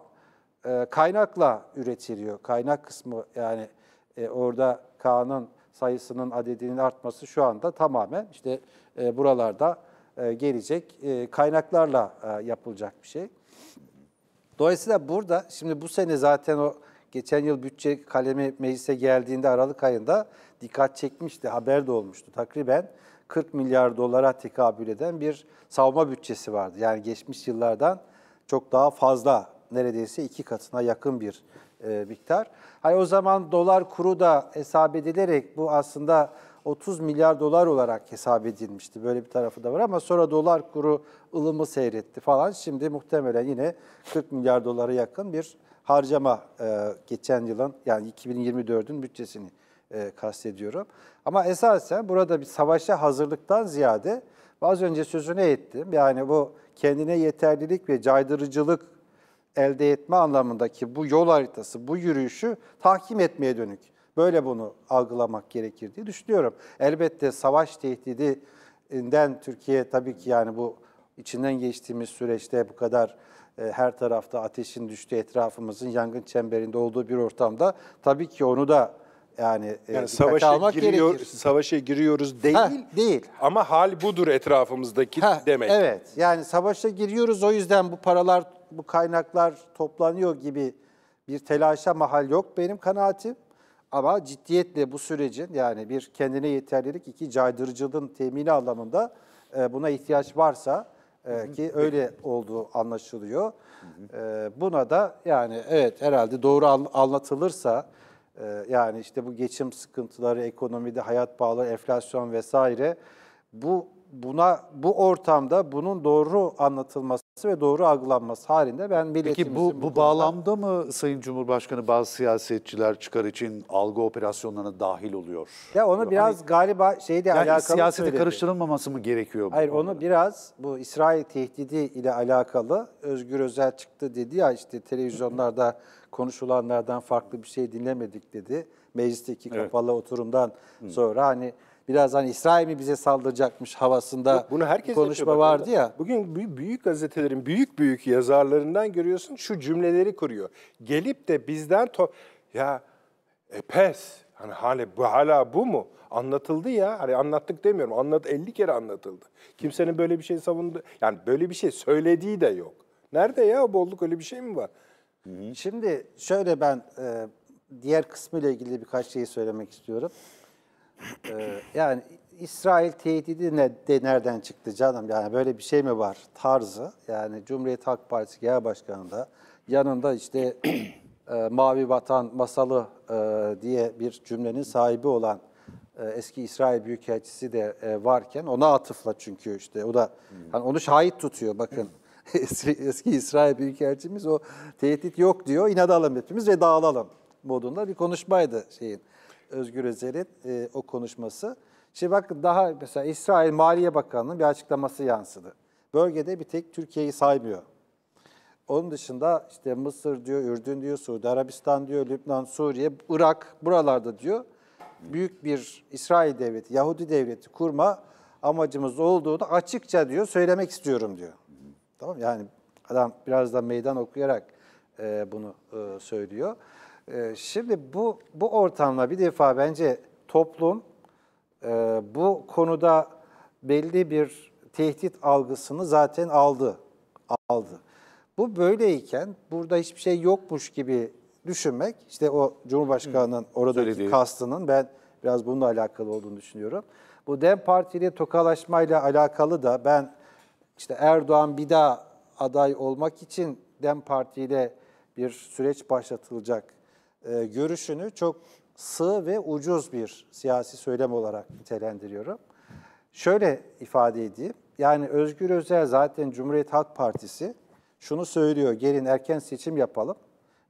e, kaynakla üretiliyor. Kaynak kısmı yani e, orada Kaan'ın sayısının adedinin artması şu anda tamamen işte e, buralarda e, gelecek e, kaynaklarla e, yapılacak bir şey. Dolayısıyla burada şimdi bu sene zaten o geçen yıl bütçe kalemi meclise geldiğinde Aralık ayında dikkat çekmişti, haber de olmuştu. Takriben 40 milyar dolara tekabül eden bir savunma bütçesi vardı. Yani geçmiş yıllardan çok daha fazla neredeyse iki katına yakın bir e, miktar. Hani o zaman dolar kuru da hesap edilerek bu aslında 30 milyar dolar olarak hesap edilmişti. Böyle bir tarafı da var ama sonra dolar kuru ılımı seyretti falan. Şimdi muhtemelen yine 40 milyar dolara yakın bir harcama e, geçen yılın yani 2024'ün bütçesini e, kastediyorum. Ama esasen burada bir savaşa hazırlıktan ziyade az önce sözüne ettim. Yani bu kendine yeterlilik ve caydırıcılık elde etme anlamındaki bu yol haritası, bu yürüyüşü tahkim etmeye dönük. Böyle bunu algılamak gerekir diye düşünüyorum. Elbette savaş tehdidinden Türkiye tabii ki yani bu içinden geçtiğimiz süreçte bu kadar e, her tarafta ateşin düştüğü etrafımızın yangın çemberinde olduğu bir ortamda tabii ki onu da yani, e, yani savaşa almak giriyor, gerekir. Savaşa giriyoruz değil. Ha, değil. Ama hal budur etrafımızdaki ha, demek. Evet. Yani savaşa giriyoruz o yüzden bu paralar bu kaynaklar toplanıyor gibi bir telaşa mahal yok benim kanaatim. Ama ciddiyetle bu sürecin yani bir kendine yeterlilik, iki caydırıcılığın temini anlamında e, buna ihtiyaç varsa e, ki öyle olduğu anlaşılıyor. E, buna da yani evet herhalde doğru anlatılırsa yani işte bu geçim sıkıntıları, ekonomide hayat pahalı, enflasyon vesaire bu buna bu ortamda bunun doğru anlatılması ve doğru algılanması halinde ben Peki bu, bu, bu bağlamda mı Sayın Cumhurbaşkanı bazı siyasetçiler çıkar için algı operasyonlarına dahil oluyor? Ya onu Böyle, hani biraz hani, galiba şeyle yani alakalı siyasete söyledi. karıştırılmaması mı gerekiyor? Hayır konuda? onu biraz bu İsrail tehdidi ile alakalı Özgür Özel çıktı dedi ya işte televizyonlarda konuşulanlardan farklı bir şey dinlemedik dedi. Meclisteki evet. oturumdan sonra hani biraz hani İsrail mi bize saldıracakmış havasında bunu herkes konuşma vardı ya. Bugün büyük gazetelerin büyük büyük yazarlarından görüyorsun şu cümleleri kuruyor. Gelip de bizden to ya e, pes hani hale bu hala bu mu? Anlatıldı ya. Hani anlattık demiyorum. Anlat 50 kere anlatıldı. Kimsenin böyle bir şey savundu. Yani böyle bir şey söylediği de yok. Nerede ya bolluk öyle bir şey mi var? Şimdi şöyle ben e, diğer ile ilgili birkaç şey söylemek istiyorum. Ee, yani İsrail tehdidi ne, de, nereden çıktı canım? Yani böyle bir şey mi var tarzı? Yani Cumhuriyet Halk Partisi Genel Başkanı da yanında işte <clears throat> e, Mavi Vatan masalı e, diye bir cümlenin sahibi olan e, eski İsrail Büyükelçisi de e, varken ona atıfla çünkü işte o da hmm. hani onu şahit tutuyor bakın. <laughs> eski, eski İsrail Büyükelçimiz o tehdit yok diyor inadalım hepimiz ve dağılalım modunda bir konuşmaydı şeyin. Özgür Özel'in e, o konuşması. Şimdi bakın daha mesela İsrail Maliye Bakanı'nın bir açıklaması yansıdı. Bölgede bir tek Türkiye'yi saymıyor. Onun dışında işte Mısır diyor, Ürdün diyor, Suudi Arabistan diyor, Lübnan, Suriye, Irak buralarda diyor. Büyük bir İsrail devleti, Yahudi devleti kurma amacımız olduğunu açıkça diyor söylemek istiyorum diyor. Tamam yani adam biraz da meydan okuyarak e, bunu e, söylüyor. Ee, şimdi bu bu ortamla bir defa bence toplum e, bu konuda belli bir tehdit algısını zaten aldı. Aldı. Bu böyleyken burada hiçbir şey yokmuş gibi düşünmek işte o Cumhurbaşkanı'nın orada kastının ben biraz bununla alakalı olduğunu düşünüyorum. Bu DEM Parti ile tokalaşmayla alakalı da ben işte Erdoğan bir daha aday olmak için DEM Parti ile bir süreç başlatılacak e, görüşünü çok sığ ve ucuz bir siyasi söylem olarak nitelendiriyorum. Şöyle ifade edeyim. Yani Özgür Özel zaten Cumhuriyet Halk Partisi şunu söylüyor. Gelin erken seçim yapalım.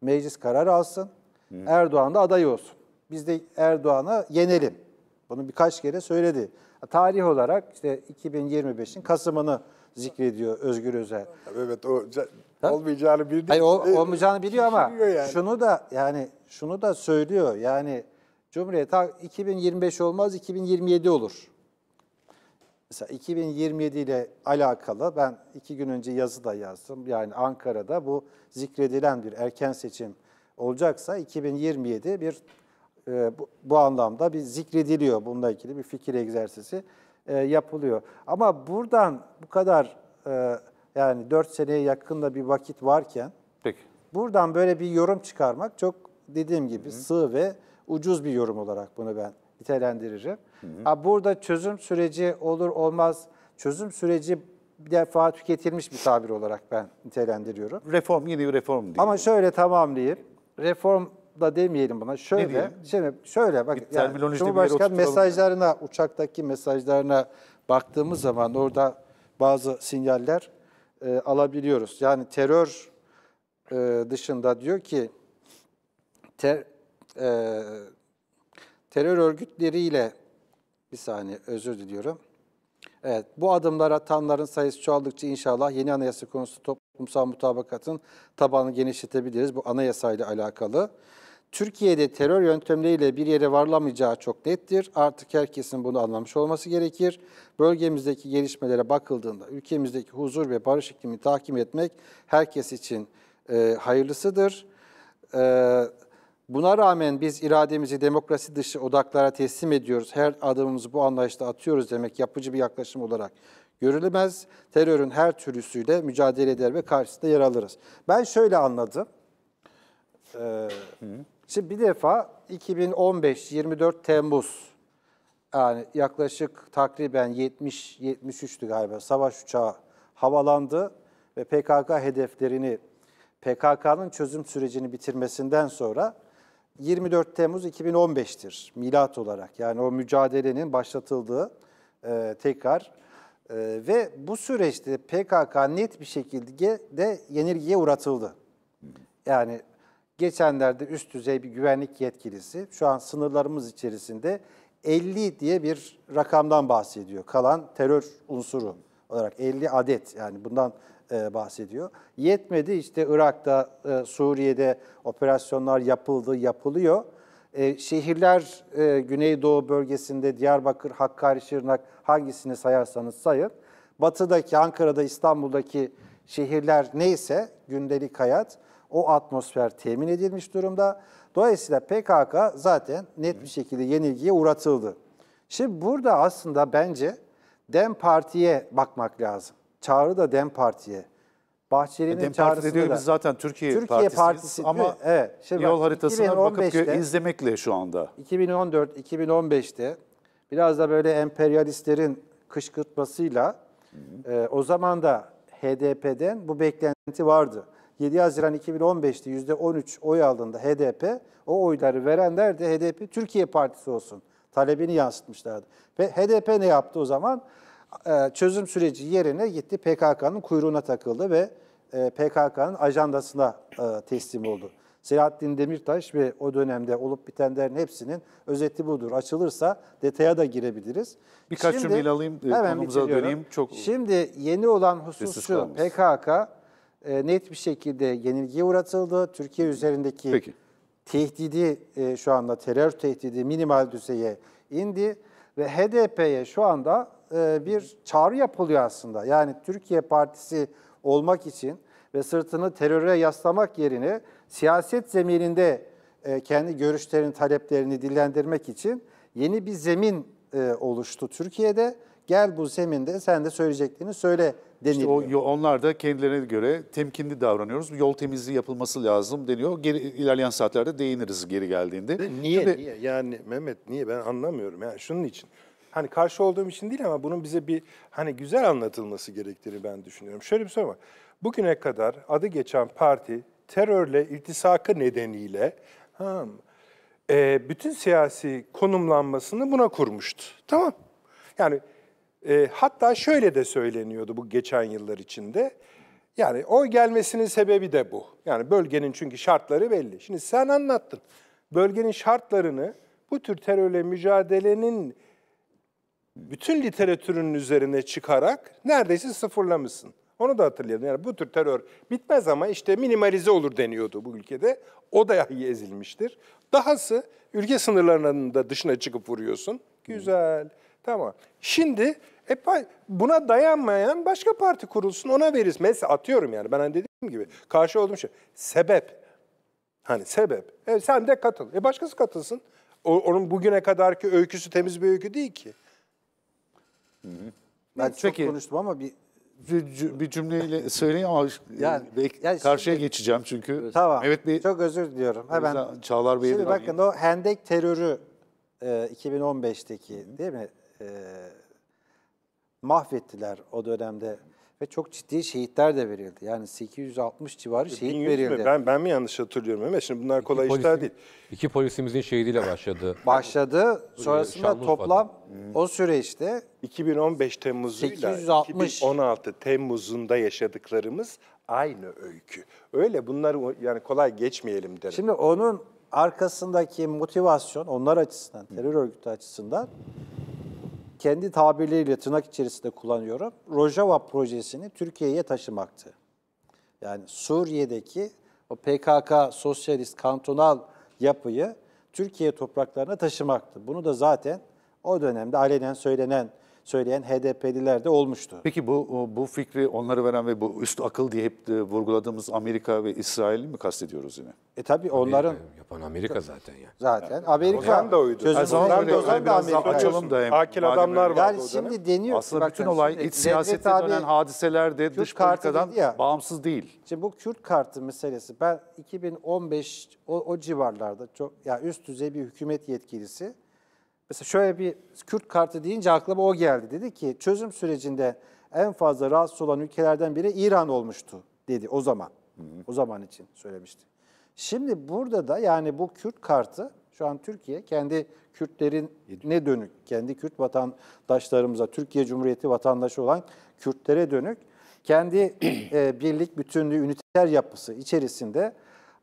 Meclis karar alsın. Hı. Erdoğan da aday olsun. Biz de Erdoğan'a yenelim. Bunu birkaç kere söyledi. Tarih olarak işte 2025'in Kasım'ını zikrediyor Özgür Özel. Evet o olmayacağını bildi. Hayır, ol, e, olmayacağını biliyor ama yani. şunu da yani şunu da söylüyor yani Cumhuriyet 2025 olmaz 2027 olur. Mesela 2027 ile alakalı ben iki gün önce yazı da yazdım. Yani Ankara'da bu zikredilen bir erken seçim olacaksa 2027 bir e, bu, bu anlamda bir zikrediliyor. Bununla ilgili bir fikir egzersizi e, yapılıyor. Ama buradan bu kadar e, yani 4 seneye yakın da bir vakit varken Peki. buradan böyle bir yorum çıkarmak çok dediğim gibi Hı-hı. sığ ve ucuz bir yorum olarak bunu ben nitelendiririm. Hı-hı. Ha, burada çözüm süreci olur olmaz, çözüm süreci bir defa tüketilmiş bir tabir olarak ben nitelendiriyorum. Reform, yeni bir reform değil. Ama şöyle tamamlayayım. Reform da demeyelim buna. Şöyle, şimdi şöyle bak yani Cumhurbaşkanı mesajlarına, yani. uçaktaki mesajlarına baktığımız zaman orada bazı sinyaller e, alabiliyoruz. Yani terör e, dışında diyor ki ter, e, terör örgütleriyle bir saniye özür diliyorum. Evet, bu adımlar atanların sayısı çoğaldıkça inşallah yeni anayasa konusu toplumsal mutabakatın tabanını genişletebiliriz. Bu anayasayla alakalı. Türkiye'de terör yöntemleriyle bir yere varlamayacağı çok nettir. Artık herkesin bunu anlamış olması gerekir. Bölgemizdeki gelişmelere bakıldığında ülkemizdeki huzur ve barış iklimini tahkim etmek herkes için e, hayırlısıdır. E, Buna rağmen biz irademizi demokrasi dışı odaklara teslim ediyoruz. Her adımımızı bu anlayışta atıyoruz demek yapıcı bir yaklaşım olarak görülemez. Terörün her türlüsüyle mücadele eder ve karşısında yer alırız. Ben şöyle anladım. Ee, şimdi bir defa 2015-24 Temmuz yani yaklaşık takriben 70-73'tü galiba savaş uçağı havalandı ve PKK hedeflerini PKK'nın çözüm sürecini bitirmesinden sonra 24 Temmuz 2015'tir milat olarak. Yani o mücadelenin başlatıldığı e, tekrar e, ve bu süreçte PKK net bir şekilde de yenilgiye uğratıldı. Yani geçenlerde üst düzey bir güvenlik yetkilisi şu an sınırlarımız içerisinde 50 diye bir rakamdan bahsediyor. Kalan terör unsuru olarak 50 adet yani bundan e, bahsediyor. Yetmedi işte Irak'ta, e, Suriye'de operasyonlar yapıldı, yapılıyor. E, şehirler e, Güneydoğu bölgesinde Diyarbakır, Hakkari, Şırnak hangisini sayarsanız sayın. Batı'daki, Ankara'da, İstanbul'daki şehirler neyse gündelik hayat o atmosfer temin edilmiş durumda. Dolayısıyla PKK zaten net bir şekilde yenilgiye uğratıldı. Şimdi burada aslında bence DEM Parti'ye bakmak lazım çağrı da Dem Parti'ye. Bahçeli'nin e, Dem Parti diyor biz zaten Türkiye, Türkiye Partisi ama diyor, evet, şimdi yol haritasına bakıp izlemekle şu anda. 2014-2015'te biraz da böyle emperyalistlerin kışkırtmasıyla E, o zaman da HDP'den bu beklenti vardı. 7 Haziran 2015'te %13 oy aldığında HDP, o oyları verenler de HDP Türkiye Partisi olsun talebini yansıtmışlardı. Ve HDP ne yaptı o zaman? E, çözüm süreci yerine gitti PKK'nın kuyruğuna takıldı ve e, PKK'nın ajandasına e, teslim oldu. Selahattin Demirtaş ve o dönemde olup bitenlerin hepsinin özeti budur. Açılırsa detaya da girebiliriz. Birkaç Şimdi, cümleyle alayım, hemen konumuza döneyim. Çok Şimdi yeni olan husus şu, PKK net bir şekilde yenilgiye uğratıldı. Türkiye üzerindeki Peki. tehdidi şu anda terör tehdidi minimal düzeye indi ve HDP'ye şu anda e, bir çağrı yapılıyor aslında. Yani Türkiye Partisi olmak için ve sırtını teröre yaslamak yerine siyaset zemininde e, kendi görüşlerini, taleplerini dillendirmek için yeni bir zemin e, oluştu Türkiye'de Gel bu seminde sen de söyleyeceklerini söyle deniliyor. İşte o, onlar da kendilerine göre temkinli davranıyoruz. Yol temizliği yapılması lazım deniyor. Geri, ilerleyen saatlerde değiniriz geri geldiğinde. Niye, Şimdi, niye? Yani Mehmet niye ben anlamıyorum. Yani şunun için hani karşı olduğum için değil ama bunun bize bir hani güzel anlatılması gerektiğini ben düşünüyorum. Şöyle bir soru var. Bugüne kadar adı geçen parti terörle iltisakı nedeniyle ha, hmm, e, bütün siyasi konumlanmasını buna kurmuştu. Tamam. Yani e, hatta şöyle de söyleniyordu bu geçen yıllar içinde. Yani o gelmesinin sebebi de bu. Yani bölgenin çünkü şartları belli. Şimdi sen anlattın. Bölgenin şartlarını bu tür terörle mücadelenin bütün literatürünün üzerine çıkarak neredeyse sıfırlamışsın. Onu da hatırlayalım. Yani bu tür terör bitmez ama işte minimalize olur deniyordu bu ülkede. O da iyi ezilmiştir. Dahası ülke sınırlarının da dışına çıkıp vuruyorsun. Güzel. Hmm. Tamam. Şimdi e, buna dayanmayan başka parti kurulsun ona veririz. Mesela atıyorum yani ben hani dediğim gibi karşı olduğum şey sebep. Hani sebep. E, sen de katıl. E başkası katılsın. O, onun bugüne kadarki öyküsü temiz bir öykü değil ki. Hı hı. Ben Peki. çok konuştum ama bir bir, bir cümleyle söyleyeyim ama <laughs> yani, bek, yani karşıya şimdi, geçeceğim çünkü. Tamam. Evet Bey. Çok özür diliyorum. Hemen Çağlar Bey'e Şimdi bakın o hendek terörü e, 2015'teki değil mi? e, mahvettiler o dönemde ve çok ciddi şehitler de verildi. Yani 860 civarı e, şehit 1100 verildi. Mi? Ben ben mi yanlış hatırlıyorum Mehmet? Şimdi bunlar kolay İki işler polisim- değil. İki polisimizin şehidiyle başladı. Başladı. E, Sonrasında Şanlıurfa'da. toplam hmm. o süreçte 2015 Temmuz'uyla 2016 Temmuz'unda yaşadıklarımız aynı öykü. Öyle bunları yani kolay geçmeyelim derim. Şimdi onun arkasındaki motivasyon onlar açısından, terör örgütü açısından kendi tabirleriyle tırnak içerisinde kullanıyorum. Rojava projesini Türkiye'ye taşımaktı. Yani Suriye'deki o PKK sosyalist kantonal yapıyı Türkiye topraklarına taşımaktı. Bunu da zaten o dönemde alenen söylenen söyleyen HDP'liler de olmuştu. Peki bu bu fikri onları veren ve bu üst akıl diye hep e, vurguladığımız Amerika ve İsrail mi kastediyoruz yine? E tabi onların Amerika, yapan Amerika zaten yani. Zaten yani, Amerika. Ozan da oydu. Sözü Ozan, Ozan, Ozan da Amerika. Açalım da hem. Akil adamlar var. Yani şimdi deniyor. Aslında bakın, bütün olay iç siyasete dönen hadiseler de dış politikadan ya, bağımsız değil. Şimdi bu Kürt kartı meselesi ben 2015 o, o civarlarda çok ya yani üst düzey bir hükümet yetkilisi Mesela şöyle bir Kürt kartı deyince aklıma o geldi. Dedi ki çözüm sürecinde en fazla rahatsız olan ülkelerden biri İran olmuştu dedi o zaman. Hı hı. O zaman için söylemişti. Şimdi burada da yani bu Kürt kartı şu an Türkiye kendi Kürtlerin ne dönük, kendi Kürt vatandaşlarımıza, Türkiye Cumhuriyeti vatandaşı olan Kürtlere dönük kendi <clears throat> e, birlik, bütünlüğü, üniter yapısı içerisinde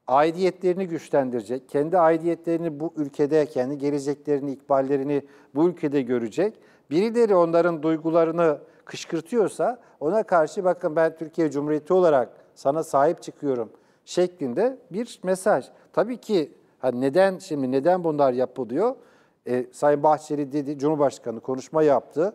aidiyetlerini güçlendirecek, kendi aidiyetlerini bu ülkede, kendi geleceklerini, ikballerini bu ülkede görecek. Birileri onların duygularını kışkırtıyorsa ona karşı bakın ben Türkiye Cumhuriyeti olarak sana sahip çıkıyorum şeklinde bir mesaj. Tabii ki hani neden şimdi neden bunlar yapılıyor? E, Sayın Bahçeli dedi, Cumhurbaşkanı konuşma yaptı.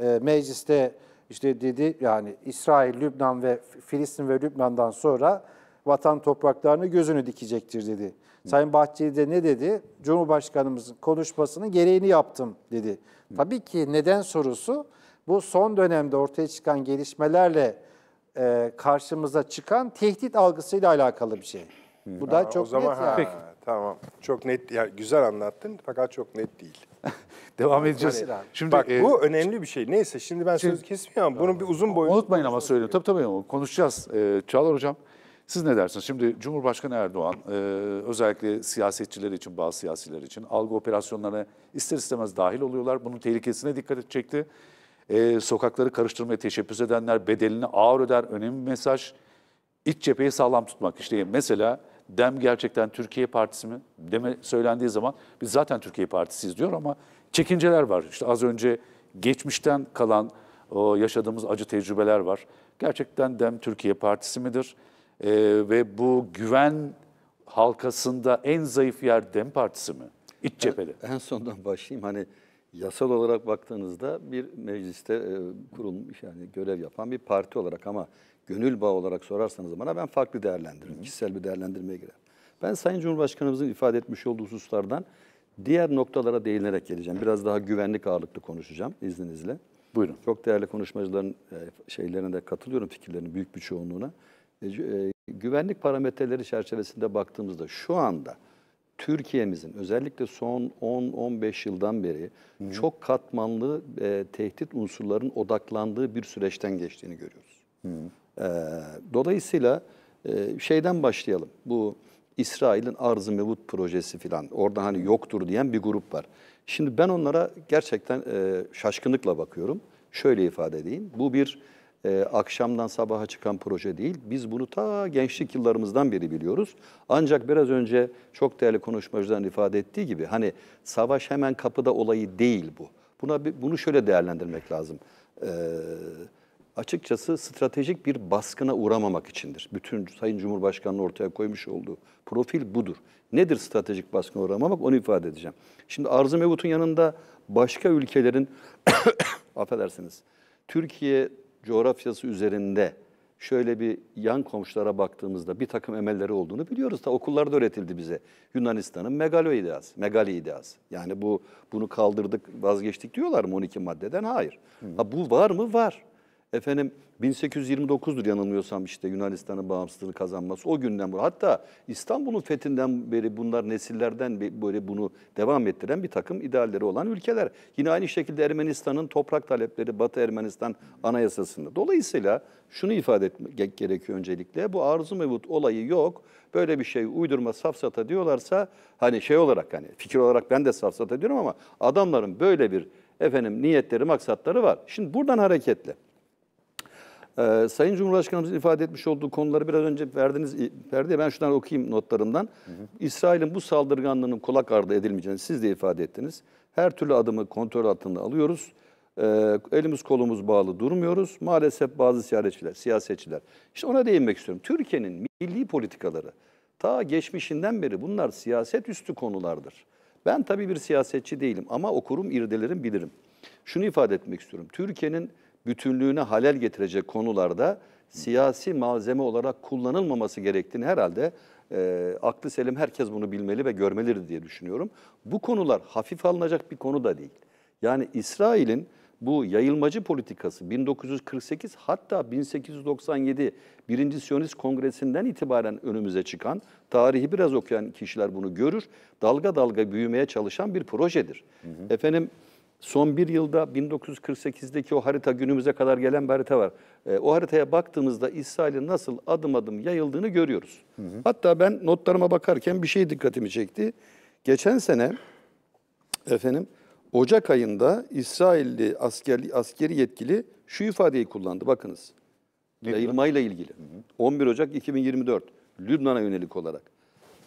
E, mecliste işte dedi yani İsrail, Lübnan ve Filistin ve Lübnan'dan sonra vatan topraklarını gözünü dikecektir dedi. Hı. Sayın Bahçeli de ne dedi? Cumhurbaşkanımızın konuşmasının gereğini yaptım dedi. Hı. Tabii ki neden sorusu bu son dönemde ortaya çıkan gelişmelerle e, karşımıza çıkan tehdit algısıyla alakalı bir şey. Hı. Bu da ha, çok o zaman, net. Yani. Tamam. Çok net. Yani güzel anlattın fakat çok net değil. <laughs> Devam edeceğiz. Hani, şimdi bak e, bu önemli bir şey. Neyse şimdi ben şimdi, sözü kesmiyorum. Bunun bir uzun boyutu. Unutmayın ama söylüyorum. Tabii tabii konuşacağız. Ee, Çağlar hocam. Siz ne dersiniz? Şimdi Cumhurbaşkanı Erdoğan e, özellikle siyasetçiler için, bazı siyasiler için algı operasyonlarına ister istemez dahil oluyorlar. Bunun tehlikesine dikkat çekti. E, sokakları karıştırmaya teşebbüs edenler bedelini ağır öder. Önemli mesaj. İç cepheyi sağlam tutmak. İşte mesela DEM gerçekten Türkiye Partisi mi? DEM'e söylendiği zaman biz zaten Türkiye Partisi'yiz diyor ama çekinceler var. İşte az önce geçmişten kalan o, yaşadığımız acı tecrübeler var. Gerçekten DEM Türkiye Partisi midir? e, ve bu güven halkasında en zayıf yer DEM Partisi mi? İç cephede. En, en sondan başlayayım. Hani yasal olarak baktığınızda bir mecliste e, kurulmuş yani görev yapan bir parti olarak ama gönül bağı olarak sorarsanız bana ben farklı değerlendiririm. Kişisel bir değerlendirmeye girer. Ben Sayın Cumhurbaşkanımızın ifade etmiş olduğu hususlardan diğer noktalara değinerek geleceğim. Biraz daha güvenlik ağırlıklı konuşacağım izninizle. Buyurun. Çok değerli konuşmacıların e, şeylerine de katılıyorum fikirlerinin büyük bir çoğunluğuna. E, e, güvenlik parametreleri çerçevesinde baktığımızda şu anda Türkiye'mizin özellikle son 10-15 yıldan beri Hı. çok katmanlı e, tehdit unsurların odaklandığı bir süreçten geçtiğini görüyoruz. E, dolayısıyla e, şeyden başlayalım. Bu İsrail'in Arz-ı Mevut projesi filan orada hani yoktur diyen bir grup var. Şimdi ben onlara gerçekten e, şaşkınlıkla bakıyorum. Şöyle ifade edeyim. Bu bir e, akşamdan sabaha çıkan proje değil. Biz bunu ta gençlik yıllarımızdan beri biliyoruz. Ancak biraz önce çok değerli konuşmacıdan ifade ettiği gibi hani savaş hemen kapıda olayı değil bu. Buna bunu şöyle değerlendirmek lazım. E, açıkçası stratejik bir baskına uğramamak içindir. Bütün Sayın Cumhurbaşkanı'nın ortaya koymuş olduğu profil budur. Nedir stratejik baskına uğramamak onu ifade edeceğim. Şimdi Arzu Mevut'un yanında başka ülkelerin, <coughs> affedersiniz, Türkiye coğrafyası üzerinde şöyle bir yan komşulara baktığımızda bir takım emelleri olduğunu biliyoruz. Ta okullarda öğretildi bize. Yunanistan'ın megalo ideası, megali ideası. Yani bu bunu kaldırdık, vazgeçtik diyorlar mı 12 maddeden? Hayır. Hı. Ha, bu var mı? Var efendim 1829'dur yanılmıyorsam işte Yunanistan'ın bağımsızlığını kazanması. O günden bu. Hatta İstanbul'un fethinden beri bunlar nesillerden böyle bunu devam ettiren bir takım idealleri olan ülkeler. Yine aynı şekilde Ermenistan'ın toprak talepleri Batı Ermenistan anayasasında. Dolayısıyla şunu ifade etmek gerekiyor öncelikle. Bu arzu mevut olayı yok. Böyle bir şey uydurma safsata diyorlarsa hani şey olarak hani fikir olarak ben de safsata diyorum ama adamların böyle bir efendim niyetleri, maksatları var. Şimdi buradan hareketle ee, Sayın Cumhurbaşkanımız ifade etmiş olduğu konuları biraz önce verdiniz verdi ben şunları okuyayım notlarımdan. İsrail'in bu saldırganlığının kulak ardı edilmeyeceğini siz de ifade ettiniz. Her türlü adımı kontrol altında alıyoruz. Ee, elimiz kolumuz bağlı durmuyoruz. Maalesef bazı siyasetçiler, siyasetçiler. İşte ona değinmek istiyorum. Türkiye'nin milli politikaları ta geçmişinden beri bunlar siyaset üstü konulardır. Ben tabii bir siyasetçi değilim ama okurum, irdelerim, bilirim. Şunu ifade etmek istiyorum. Türkiye'nin bütünlüğüne halel getirecek konularda siyasi malzeme olarak kullanılmaması gerektiğini herhalde e, aklı selim herkes bunu bilmeli ve görmelidir diye düşünüyorum. Bu konular hafif alınacak bir konu da değil. Yani İsrail'in bu yayılmacı politikası 1948 hatta 1897 birinci Siyonist Kongresi'nden itibaren önümüze çıkan, tarihi biraz okuyan kişiler bunu görür, dalga dalga büyümeye çalışan bir projedir. Hı hı. Efendim son bir yılda 1948'deki o harita günümüze kadar gelen bir harita var. E, o haritaya baktığımızda İsrail'in nasıl adım adım yayıldığını görüyoruz. Hı hı. Hatta ben notlarıma bakarken bir şey dikkatimi çekti. Geçen sene efendim Ocak ayında İsrailli asker, askeri yetkili şu ifadeyi kullandı bakınız. Ne yayılmayla ilgili. Hı hı. 11 Ocak 2024 Lübnan'a yönelik olarak.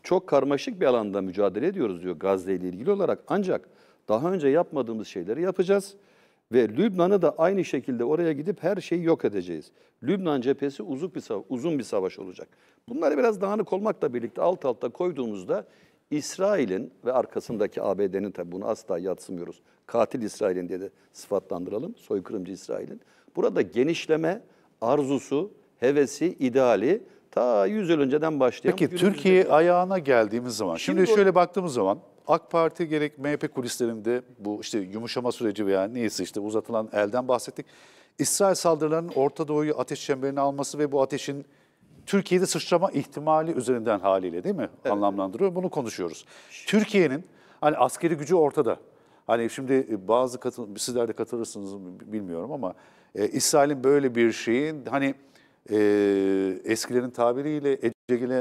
Çok karmaşık bir alanda mücadele ediyoruz diyor Gazze ile ilgili olarak. Ancak daha önce yapmadığımız şeyleri yapacağız. Ve Lübnan'ı da aynı şekilde oraya gidip her şeyi yok edeceğiz. Lübnan cephesi uzun bir, savaş, uzun bir savaş olacak. Bunları biraz dağınık olmakla birlikte alt alta koyduğumuzda İsrail'in ve arkasındaki ABD'nin tabi bunu asla yatsımıyoruz. Katil İsrail'in diye de sıfatlandıralım. Soykırımcı İsrail'in. Burada genişleme arzusu, hevesi, ideali ta 100 yıl önceden başlayan... Peki Türkiye ayağına geldiğimiz zaman, şimdi, şimdi şöyle baktığımız zaman AK Parti gerek MHP kulislerinde bu işte yumuşama süreci veya neyse işte uzatılan elden bahsettik. İsrail saldırılarının Orta Doğu'yu ateş çemberine alması ve bu ateşin Türkiye'de sıçrama ihtimali üzerinden haliyle değil mi evet. anlamlandırıyor? Bunu konuşuyoruz. Türkiye'nin hani askeri gücü ortada. Hani şimdi e, bazı katıl sizler de katılırsınız bilmiyorum ama e, İsrail'in böyle bir şeyin hani e, eskilerin tabiriyle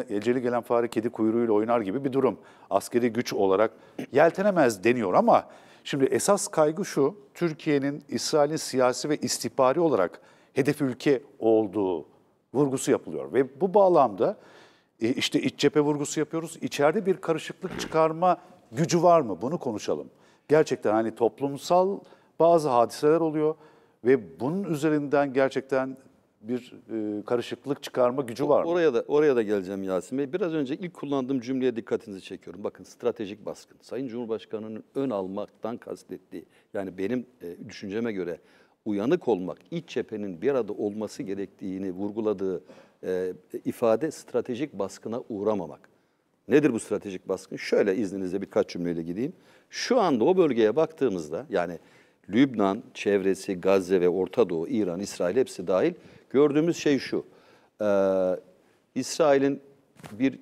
eceli gelen fare kedi kuyruğuyla oynar gibi bir durum. Askeri güç olarak yeltenemez deniyor ama şimdi esas kaygı şu, Türkiye'nin İsrail'in siyasi ve istihbari olarak hedef ülke olduğu vurgusu yapılıyor. Ve bu bağlamda e, işte iç cephe vurgusu yapıyoruz. İçeride bir karışıklık çıkarma gücü var mı? Bunu konuşalım. Gerçekten hani toplumsal bazı hadiseler oluyor ve bunun üzerinden gerçekten bir e, karışıklık çıkarma gücü var mı? Oraya da oraya da geleceğim Yasin Bey. Biraz önce ilk kullandığım cümleye dikkatinizi çekiyorum. Bakın stratejik baskın. Sayın Cumhurbaşkanı'nın ön almaktan kastettiği yani benim e, düşünceme göre uyanık olmak, iç cephenin bir arada olması gerektiğini vurguladığı e, ifade stratejik baskına uğramamak. Nedir bu stratejik baskın? Şöyle izninizle birkaç cümleyle gideyim. Şu anda o bölgeye baktığımızda yani Lübnan, çevresi, Gazze ve Orta Doğu, İran, İsrail hepsi dahil Gördüğümüz şey şu. E, İsrail'in bir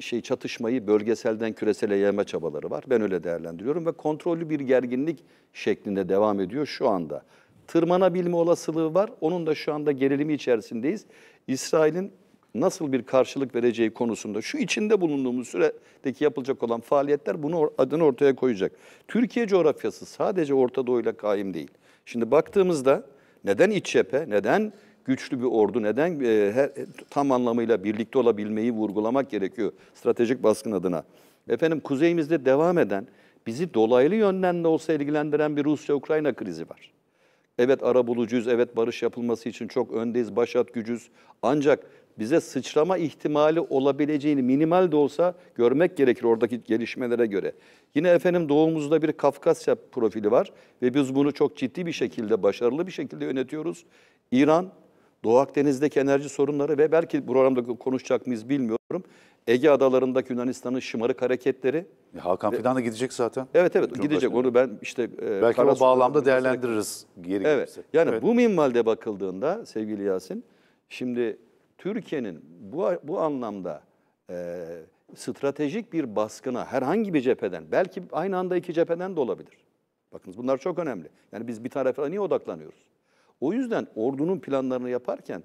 şey çatışmayı bölgeselden küresele yayma çabaları var. Ben öyle değerlendiriyorum ve kontrollü bir gerginlik şeklinde devam ediyor şu anda. Tırmanabilme olasılığı var. Onun da şu anda gerilimi içerisindeyiz. İsrail'in nasıl bir karşılık vereceği konusunda şu içinde bulunduğumuz süredeki yapılacak olan faaliyetler bunu adını ortaya koyacak. Türkiye coğrafyası sadece Orta Doğu ile kaim değil. Şimdi baktığımızda neden iç cephe, neden güçlü bir ordu. Neden? E, her, tam anlamıyla birlikte olabilmeyi vurgulamak gerekiyor stratejik baskın adına. Efendim kuzeyimizde devam eden, bizi dolaylı yönden de olsa ilgilendiren bir Rusya-Ukrayna krizi var. Evet ara bulucuyuz, evet barış yapılması için çok öndeyiz, başat gücüz. Ancak bize sıçrama ihtimali olabileceğini minimal de olsa görmek gerekir oradaki gelişmelere göre. Yine efendim doğumuzda bir Kafkasya profili var ve biz bunu çok ciddi bir şekilde, başarılı bir şekilde yönetiyoruz. İran Doğu Akdeniz'deki enerji sorunları ve belki bu programda konuşacak mıyız bilmiyorum. Ege adalarındaki Yunanistan'ın şımarık hareketleri. Hakan Fidan da gidecek zaten. Evet evet gidecek onu ben işte. E, belki o bağlamda değerlendiririz. Geri evet yani evet. bu minvalde bakıldığında sevgili Yasin, şimdi Türkiye'nin bu, bu anlamda e, stratejik bir baskına herhangi bir cepheden, belki aynı anda iki cepheden de olabilir. Bakınız bunlar çok önemli. Yani biz bir tarafa niye odaklanıyoruz? O yüzden ordunun planlarını yaparken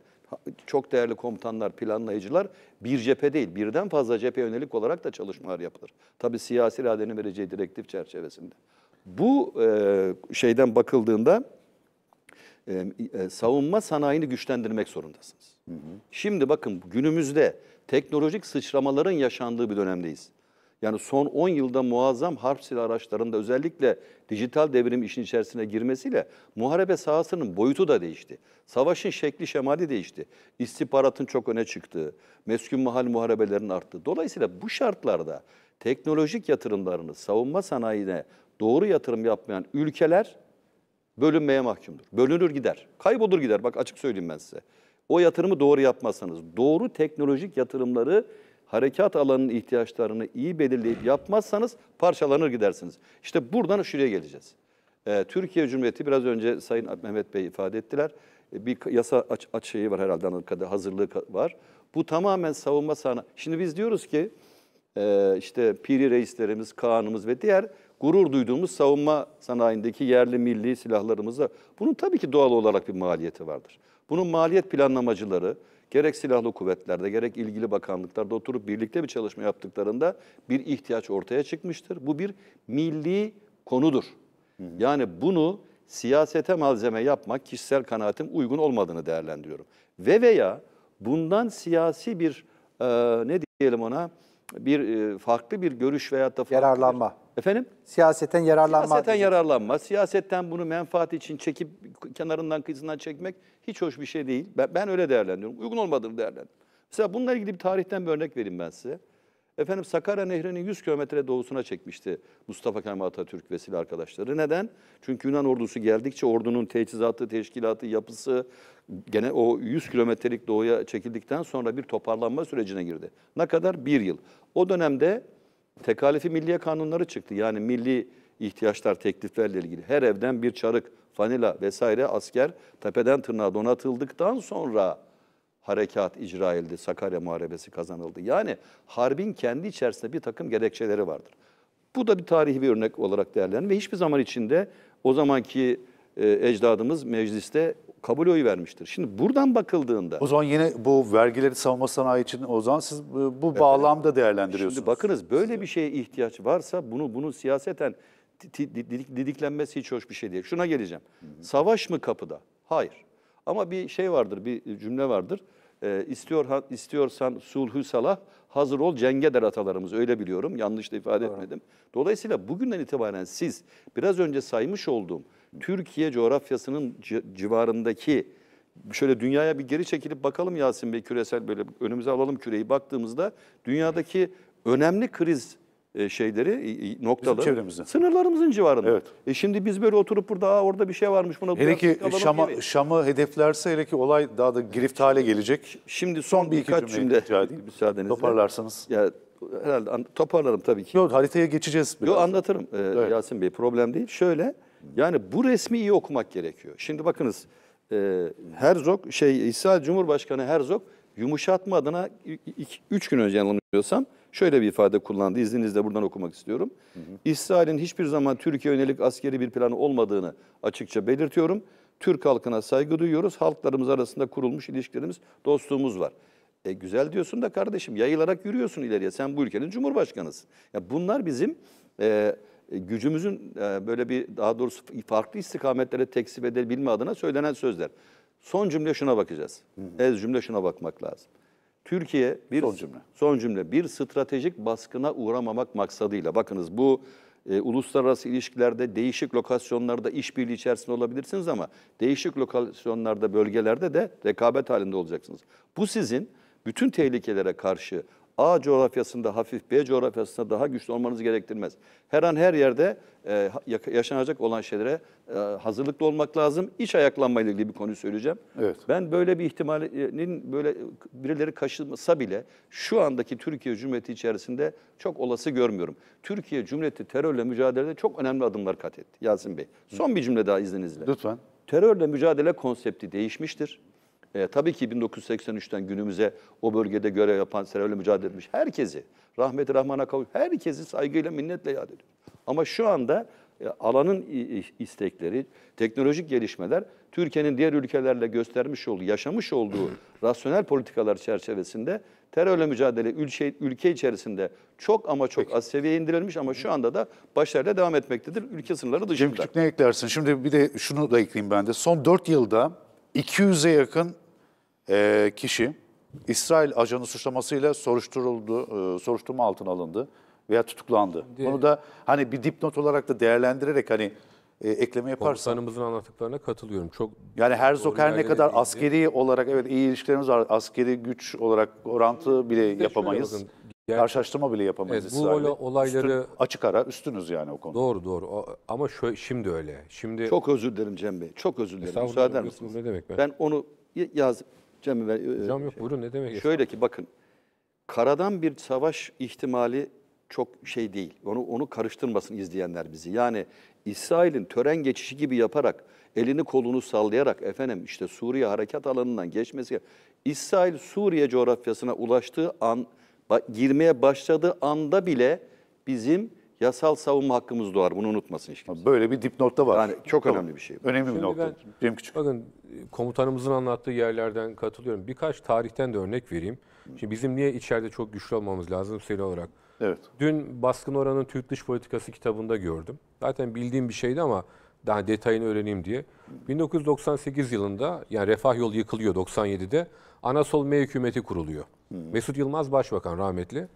çok değerli komutanlar, planlayıcılar bir cephe değil, birden fazla cephe yönelik olarak da çalışmalar yapılır. Tabii siyasi iradenin vereceği direktif çerçevesinde. Bu e, şeyden bakıldığında e, e, savunma sanayini güçlendirmek zorundasınız. Hı hı. Şimdi bakın günümüzde teknolojik sıçramaların yaşandığı bir dönemdeyiz. Yani son 10 yılda muazzam harp silah araçlarında özellikle dijital devrim işin içerisine girmesiyle muharebe sahasının boyutu da değişti. Savaşın şekli şemali değişti. İstihbaratın çok öne çıktığı, meskun mahal muharebelerin arttı. Dolayısıyla bu şartlarda teknolojik yatırımlarını savunma sanayine doğru yatırım yapmayan ülkeler bölünmeye mahkumdur. Bölünür gider. Kaybolur gider. Bak açık söyleyeyim ben size. O yatırımı doğru yapmazsanız, doğru teknolojik yatırımları harekat alanının ihtiyaçlarını iyi belirleyip yapmazsanız parçalanır gidersiniz. İşte buradan şuraya geleceğiz. Ee, Türkiye Cumhuriyeti biraz önce Sayın Mehmet Bey ifade ettiler. Ee, bir yasa aç, aç şeyi var herhalde Anadolu'da hazırlığı var. Bu tamamen savunma sanayi. Şimdi biz diyoruz ki e, işte piri reislerimiz, kağanımız ve diğer gurur duyduğumuz savunma sanayindeki yerli milli silahlarımızla bunun tabii ki doğal olarak bir maliyeti vardır. Bunun maliyet planlamacıları, gerek silahlı kuvvetlerde gerek ilgili bakanlıklarda oturup birlikte bir çalışma yaptıklarında bir ihtiyaç ortaya çıkmıştır. Bu bir milli konudur. Yani bunu siyasete malzeme yapmak kişisel kanaatim uygun olmadığını değerlendiriyorum. Ve veya bundan siyasi bir e, ne diyelim ona bir e, farklı bir görüş veya da yararlanma. efendim? Siyaseten yararlanma. Siyaseten yararlanma. Siyasetten bunu menfaat için çekip kenarından kıyısından çekmek hiç hoş bir şey değil. Ben, ben öyle değerlendiriyorum. Uygun olmadığını değerlendiriyorum. Mesela bununla ilgili bir tarihten bir örnek vereyim ben size. Efendim Sakarya Nehri'nin 100 kilometre doğusuna çekmişti Mustafa Kemal Atatürk ve silah arkadaşları. Neden? Çünkü Yunan ordusu geldikçe ordunun teçhizatı, teşkilatı, yapısı gene o 100 kilometrelik doğuya çekildikten sonra bir toparlanma sürecine girdi. Ne kadar? Bir yıl. O dönemde tekalifi milliye kanunları çıktı. Yani milli ihtiyaçlar tekliflerle ilgili her evden bir çarık, fanila vesaire asker tepeden tırnağa donatıldıktan sonra harekat icra edildi, Sakarya Muharebesi kazanıldı. Yani harbin kendi içerisinde bir takım gerekçeleri vardır. Bu da bir tarihi bir örnek olarak değerlendirilir ve hiçbir zaman içinde o zamanki e, ecdadımız mecliste kabul oyu vermiştir. Şimdi buradan bakıldığında... O zaman yine bu vergileri savunma sanayi için o zaman siz bu evet, bağlamda değerlendiriyorsunuz. Şimdi bakınız böyle bir şeye ihtiyaç varsa bunu bunu siyaseten didiklenmesi hiç hoş bir şey değil. Şuna geleceğim. Hı hı. Savaş mı kapıda? Hayır. Ama bir şey vardır, bir cümle vardır. E, istiyor, istiyorsan sulhü salah, hazır ol cenge der atalarımız. Öyle biliyorum, yanlış da ifade Doğru. etmedim. Dolayısıyla bugünden itibaren siz biraz önce saymış olduğum Türkiye coğrafyasının civarındaki şöyle dünyaya bir geri çekilip bakalım Yasin Bey küresel böyle önümüze alalım küreyi baktığımızda dünyadaki önemli kriz e, şeyleri, noktaları sınırlarımızın civarında. Evet. E şimdi biz böyle oturup burada orada bir şey varmış buna Hele ki Şam'a, Şam'ı hedeflerse hele ki olay daha da girift hale gelecek. Şimdi son, son bir iki cümle Müsaadenizle. Toparlarsanız. Ya, herhalde toparlarım tabii ki. Yok haritaya geçeceğiz biraz. Yok anlatırım ee, evet. Yasin Bey problem değil. Şöyle yani bu resmi iyi okumak gerekiyor. Şimdi bakınız e, Herzog şey İsrail Cumhurbaşkanı Herzog yumuşatma adına 3 gün önce yanılmıyorsam şöyle bir ifade kullandı. İzninizle buradan okumak istiyorum. İsrail'in hiçbir zaman Türkiye yönelik askeri bir planı olmadığını açıkça belirtiyorum. Türk halkına saygı duyuyoruz. Halklarımız arasında kurulmuş ilişkilerimiz, dostluğumuz var. E güzel diyorsun da kardeşim yayılarak yürüyorsun ileriye. Sen bu ülkenin cumhurbaşkanısın. Ya bunlar bizim e, gücümüzün e, böyle bir daha doğrusu farklı istikametlere tekzip edebilme adına söylenen sözler. Son cümle şuna bakacağız. Hı hı. Ez cümle şuna bakmak lazım. Türkiye bir son cümle. Son cümle bir stratejik baskına uğramamak maksadıyla bakınız bu e, uluslararası ilişkilerde değişik lokasyonlarda işbirliği içerisinde olabilirsiniz ama değişik lokasyonlarda bölgelerde de rekabet halinde olacaksınız. Bu sizin bütün tehlikelere karşı A coğrafyasında hafif, B coğrafyasında daha güçlü olmanız gerektirmez. Her an her yerde e, yaşanacak olan şeylere e, hazırlıklı olmak lazım. İç ayaklanmayla ilgili bir konuyu söyleyeceğim. Evet. Ben böyle bir ihtimalin böyle e, birileri kaşınsa bile şu andaki Türkiye Cumhuriyeti içerisinde çok olası görmüyorum. Türkiye Cumhuriyeti terörle mücadelede çok önemli adımlar kat etti Yasin Bey. Son bir cümle daha izninizle. Lütfen. Terörle mücadele konsepti değişmiştir. E, tabii ki 1983'ten günümüze o bölgede görev yapan, terörle mücadele etmiş herkesi, rahmeti rahmana kavuşmuş, herkesi saygıyla, minnetle yad ediyor. Ama şu anda e, alanın istekleri, teknolojik gelişmeler Türkiye'nin diğer ülkelerle göstermiş olduğu, yaşamış olduğu <laughs> rasyonel politikalar çerçevesinde terörle mücadele ülke, ülke içerisinde çok ama çok Peki. az seviyeye indirilmiş ama şu anda da başarıyla devam etmektedir. Ülke sınırları dışında. Cem Küçük ne eklersin? Şimdi bir de şunu da ekleyeyim ben de. Son 4 yılda 200'e yakın ee, kişi İsrail ajanı suçlamasıyla soruşturuldu, e, soruşturma altına alındı veya tutuklandı. Diye. Bunu da hani bir dipnot olarak da değerlendirerek hani e, ekleme yaparsan. Komutanımızın anlattıklarına katılıyorum. Çok Yani her her ne kadar değildi. askeri olarak evet iyi ilişkilerimiz var. Askeri güç olarak orantı bile yapamayız. Yani, Karşılaştırma bile yapamayız evet, Bu olayları... Üstün, açık ara üstünüz yani o konuda. Doğru doğru o, ama şöyle, şimdi öyle. Şimdi Çok özür dilerim Cem Bey. Çok özür dilerim. Müsaade misiniz? Ne demek ben? ben onu yazdım. Cem, e, Hocam yok şey, buyurun ne demek? Şöyle ki bakın karadan bir savaş ihtimali çok şey değil. Onu onu karıştırmasın izleyenler bizi. Yani İsrail'in tören geçişi gibi yaparak elini kolunu sallayarak efendim işte Suriye harekat alanından geçmesi İsrail Suriye coğrafyasına ulaştığı an girmeye başladığı anda bile bizim yasal savunma hakkımız doğar. Bunu unutmasın hiç kimse. Böyle bir dipnotta var. Yani çok önemli bir şey. Önemli Şimdi bir nokta. Ben, Cem Küçük. Bakın e, komutanımızın anlattığı yerlerden katılıyorum. Birkaç tarihten de örnek vereyim. Şimdi bizim niye içeride çok güçlü olmamız lazım seri olarak? Evet. Dün Baskın Oran'ın Türk Dış Politikası kitabında gördüm. Zaten bildiğim bir şeydi ama daha detayını öğreneyim diye. 1998 yılında yani Refah Yolu yıkılıyor 97'de. Anasol M hükümeti kuruluyor. Hmm. Mesut Yılmaz başbakan rahmetli.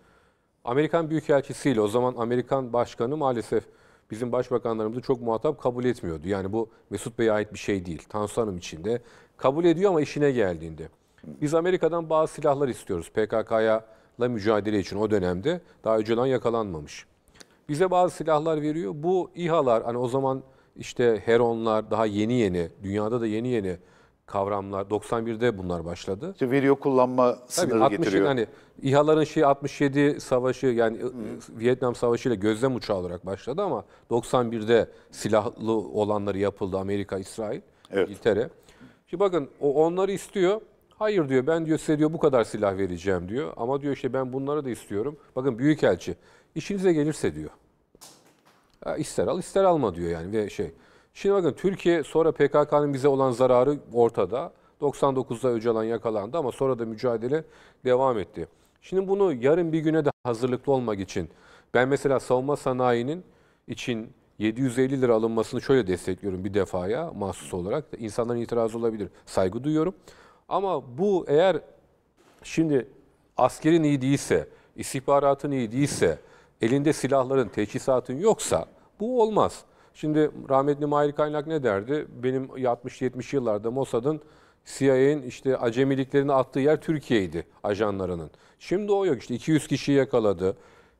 Amerikan Büyükelçisi ile o zaman Amerikan Başkanı maalesef bizim başbakanlarımızı çok muhatap kabul etmiyordu. Yani bu Mesut Bey'e ait bir şey değil. Tansu Hanım için de kabul ediyor ama işine geldiğinde. Biz Amerika'dan bazı silahlar istiyoruz PKK'ya la mücadele için o dönemde daha önceden yakalanmamış. Bize bazı silahlar veriyor. Bu İHA'lar hani o zaman işte Heronlar daha yeni yeni dünyada da yeni yeni kavramlar 91'de bunlar başladı. İşte veriyor kullanma sınırı Tabii, getiriyor. Hani İHA'ların şey 67 savaşı yani hmm. Vietnam Savaşı ile gözlem uçağı olarak başladı ama 91'de silahlı olanları yapıldı Amerika, İsrail, evet. İngiltere. Şimdi bakın o onları istiyor. Hayır diyor ben diyor size diyor bu kadar silah vereceğim diyor. Ama diyor işte ben bunları da istiyorum. Bakın büyükelçi işinize gelirse diyor. İster al ister alma diyor yani ve şey. Şimdi bakın Türkiye sonra PKK'nın bize olan zararı ortada. 99'da Öcalan yakalandı ama sonra da mücadele devam etti. Şimdi bunu yarın bir güne de hazırlıklı olmak için ben mesela savunma sanayinin için 750 lira alınmasını şöyle destekliyorum bir defaya mahsus olarak. İnsanların itirazı olabilir. Saygı duyuyorum. Ama bu eğer şimdi askerin iyi değilse, istihbaratın iyi değilse, elinde silahların, teçhizatın yoksa bu olmaz. Şimdi rahmetli Mahir Kaynak ne derdi? Benim 60-70 yıllarda Mossad'ın CIA'nin işte acemiliklerini attığı yer Türkiye'ydi ajanlarının. Şimdi o yok işte 200 kişi yakaladı.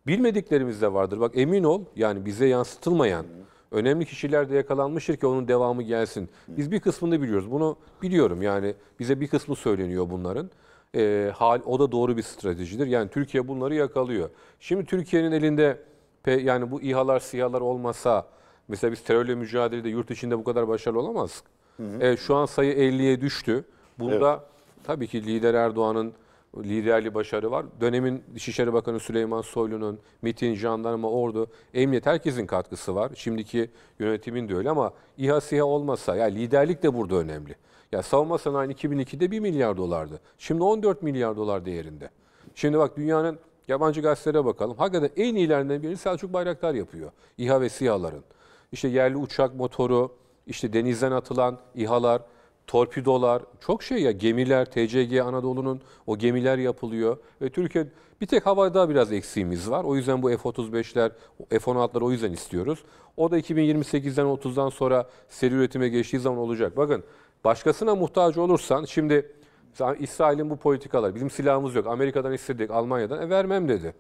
Bilmediklerimiz de vardır. Bak emin ol yani bize yansıtılmayan önemli kişiler de yakalanmıştır ki onun devamı gelsin. Biz bir kısmını biliyoruz. Bunu biliyorum yani bize bir kısmı söyleniyor bunların. E, hal o da doğru bir stratejidir. Yani Türkiye bunları yakalıyor. Şimdi Türkiye'nin elinde yani bu İHA'lar, SİHA'lar olmasa Mesela biz terörle mücadelede yurt içinde bu kadar başarılı olamazdık. Hı e, şu an sayı 50'ye düştü. Bunda evet. tabii ki lider Erdoğan'ın liderliği başarı var. Dönemin Dışişleri Bakanı Süleyman Soylu'nun, MIT'in, jandarma, ordu, emniyet herkesin katkısı var. Şimdiki yönetimin de öyle ama İHA SİHA olmasa, ya liderlik de burada önemli. Ya savunma sanayi 2002'de 1 milyar dolardı. Şimdi 14 milyar dolar değerinde. Şimdi bak dünyanın yabancı gazetelere bakalım. Hakikaten en iyilerinden biri Selçuk Bayraktar yapıyor. İHA ve SİHA'ların işte yerli uçak motoru, işte denizden atılan İHA'lar, torpidolar, çok şey ya gemiler, TCG Anadolu'nun o gemiler yapılıyor. Ve Türkiye bir tek havada biraz eksiğimiz var. O yüzden bu F-35'ler, F-16'ları o yüzden istiyoruz. O da 2028'den 30'dan sonra seri üretime geçtiği zaman olacak. Bakın başkasına muhtaç olursan şimdi İsrail'in bu politikaları, bizim silahımız yok, Amerika'dan istedik, Almanya'dan e, vermem dedi.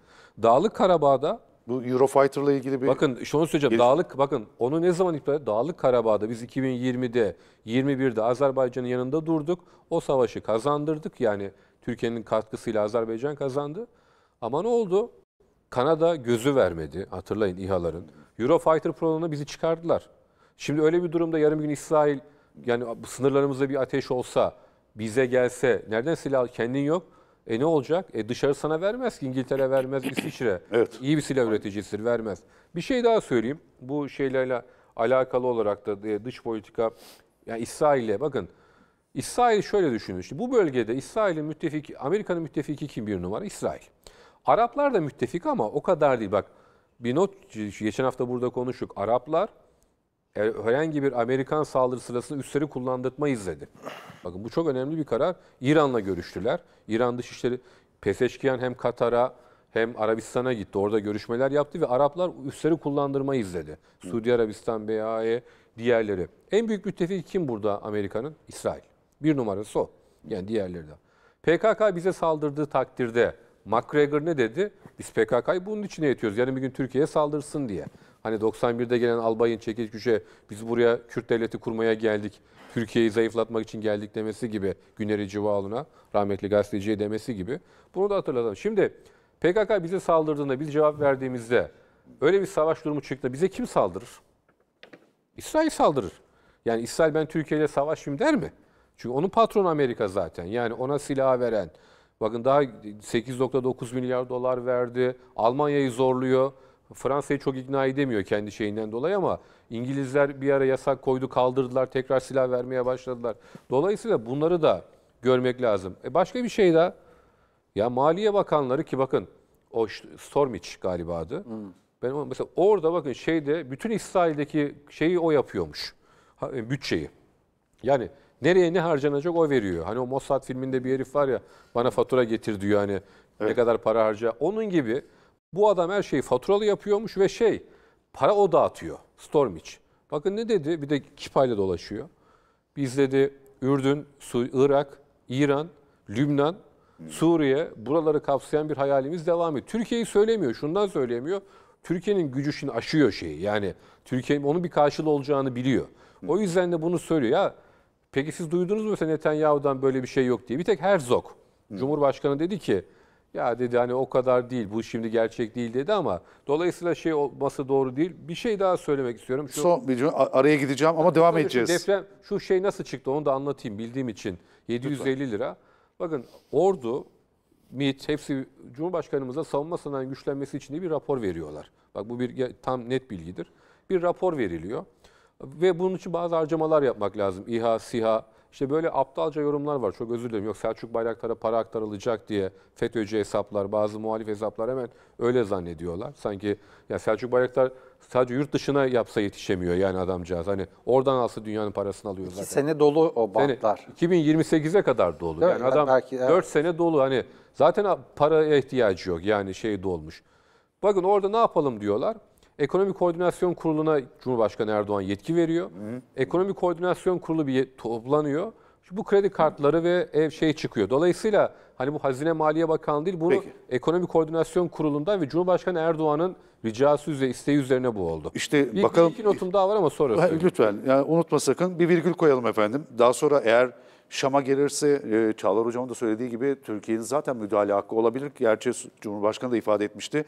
Dağlık Karabağ'da bu Eurofighter'la ilgili bir... Bakın şunu söyleyeceğim. Bir... Dağlık, bakın onu ne zaman iptal Dağlık Karabağ'da biz 2020'de, 21'de Azerbaycan'ın yanında durduk. O savaşı kazandırdık. Yani Türkiye'nin katkısıyla Azerbaycan kazandı. Ama ne oldu? Kanada gözü vermedi. Hatırlayın İHA'ların. Eurofighter programına bizi çıkardılar. Şimdi öyle bir durumda yarım gün İsrail yani sınırlarımızda bir ateş olsa, bize gelse, nereden silah kendin yok? E ne olacak? E dışarı sana vermez ki İngiltere vermez, İsviçre. Evet. İyi bir silah üreticisi vermez. Bir şey daha söyleyeyim. Bu şeylerle alakalı olarak da e, dış politika yani İsrail'e bakın İsrail şöyle düşünün, şimdi Bu bölgede İsrail'in müttefiki, Amerika'nın müttefiki kim bir numara? İsrail. Araplar da müttefik ama o kadar değil. Bak bir not geçen hafta burada konuştuk. Araplar herhangi bir Amerikan saldırı sırasında üsleri kullandırtmayız izledi. Bakın bu çok önemli bir karar. İran'la görüştüler. İran Dışişleri Pezeşkiyan hem Katar'a hem Arabistan'a gitti. Orada görüşmeler yaptı ve Araplar üsleri kullandırmayız izledi. Hı. Suudi Arabistan, BAE, diğerleri. En büyük müttefiki kim burada Amerika'nın? İsrail. Bir numarası o. Yani diğerleri de. PKK bize saldırdığı takdirde McGregor ne dedi? Biz PKK'yı bunun için yetiyoruz. Yani bir gün Türkiye'ye saldırsın diye. Hani 91'de gelen Albay'ın çekiç güce biz buraya Kürt devleti kurmaya geldik. Türkiye'yi zayıflatmak için geldik demesi gibi Güneri Civaoğlu'na rahmetli gazeteciye demesi gibi. Bunu da hatırlatalım. Şimdi PKK bize saldırdığında biz cevap verdiğimizde öyle bir savaş durumu çıktı. Bize kim saldırır? İsrail saldırır. Yani İsrail ben Türkiye ile savaşayım der mi? Çünkü onun patronu Amerika zaten. Yani ona silah veren. Bakın daha 8.9 milyar dolar verdi. Almanya'yı zorluyor. Fransa'yı çok ikna edemiyor kendi şeyinden dolayı ama İngilizler bir ara yasak koydu kaldırdılar tekrar silah vermeye başladılar. Dolayısıyla bunları da görmek lazım. E başka bir şey daha. Ya Maliye Bakanları ki bakın o Stormich galiba adı. Hmm. Ben mesela orada bakın şeyde bütün İsrail'deki şeyi o yapıyormuş. E, bütçeyi. Yani nereye ne harcanacak o veriyor. Hani o Mossad filminde bir herif var ya bana fatura getir diyor hani evet. ne kadar para harca. Onun gibi bu adam her şeyi faturalı yapıyormuş ve şey para o dağıtıyor Stormich. Bakın ne dedi bir de kipayla dolaşıyor. Biz dedi Ürdün, Irak, İran, Lübnan, Suriye buraları kapsayan bir hayalimiz devam ediyor. Türkiye'yi söylemiyor şundan söylemiyor. Türkiye'nin gücü şimdi aşıyor şeyi yani Türkiye'nin onun bir karşılığı olacağını biliyor. O yüzden de bunu söylüyor. Ya peki siz duydunuz mu mesela Netanyahu'dan böyle bir şey yok diye. Bir tek Herzog Cumhurbaşkanı dedi ki ya dedi hani o kadar değil bu şimdi gerçek değil dedi ama dolayısıyla şey olması doğru değil. Bir şey daha söylemek istiyorum. Şu, Son bir cümle, araya gideceğim ama devam edeceğiz. Deprem şu şey nasıl çıktı onu da anlatayım bildiğim için. 750 lira. Bakın ordu, MİT hepsi Cumhurbaşkanımıza savunma sanayinin güçlenmesi için diye bir rapor veriyorlar. Bak bu bir tam net bilgidir. Bir rapor veriliyor ve bunun için bazı harcamalar yapmak lazım. İHA, SİHA, işte böyle aptalca yorumlar var. Çok özür dilerim. Yok Selçuk Bayraktar'a para aktarılacak diye FETÖ'cü hesaplar, bazı muhalif hesaplar hemen öyle zannediyorlar. Sanki ya Selçuk Bayraktar sadece yurt dışına yapsa yetişemiyor yani adamcağız. Hani oradan alsa dünyanın parasını alıyor zaten. İki sene dolu o bantlar. 2028'e kadar dolu. Değil yani mi? adam Belki, evet. 4 sene dolu. Hani zaten paraya ihtiyacı yok. Yani şey dolmuş. Bakın orada ne yapalım diyorlar. Ekonomi Koordinasyon Kurulu'na Cumhurbaşkanı Erdoğan yetki veriyor. Hı. Ekonomi Koordinasyon Kurulu bir toplanıyor. bu kredi kartları ve ev şey çıkıyor. Dolayısıyla hani bu Hazine Maliye Bakanı değil bunu Peki. Ekonomi Koordinasyon Kurulu'ndan ve Cumhurbaşkanı Erdoğan'ın ricası üzerine isteği üzerine bu oldu. İşte bir, bakalım. Bir iki notum daha var ama sonra. söyleyeyim. lütfen yani unutma sakın bir virgül koyalım efendim. Daha sonra eğer Şam'a gelirse e, Çağlar Hocam'ın da söylediği gibi Türkiye'nin zaten müdahale hakkı olabilir. Gerçi Cumhurbaşkanı da ifade etmişti.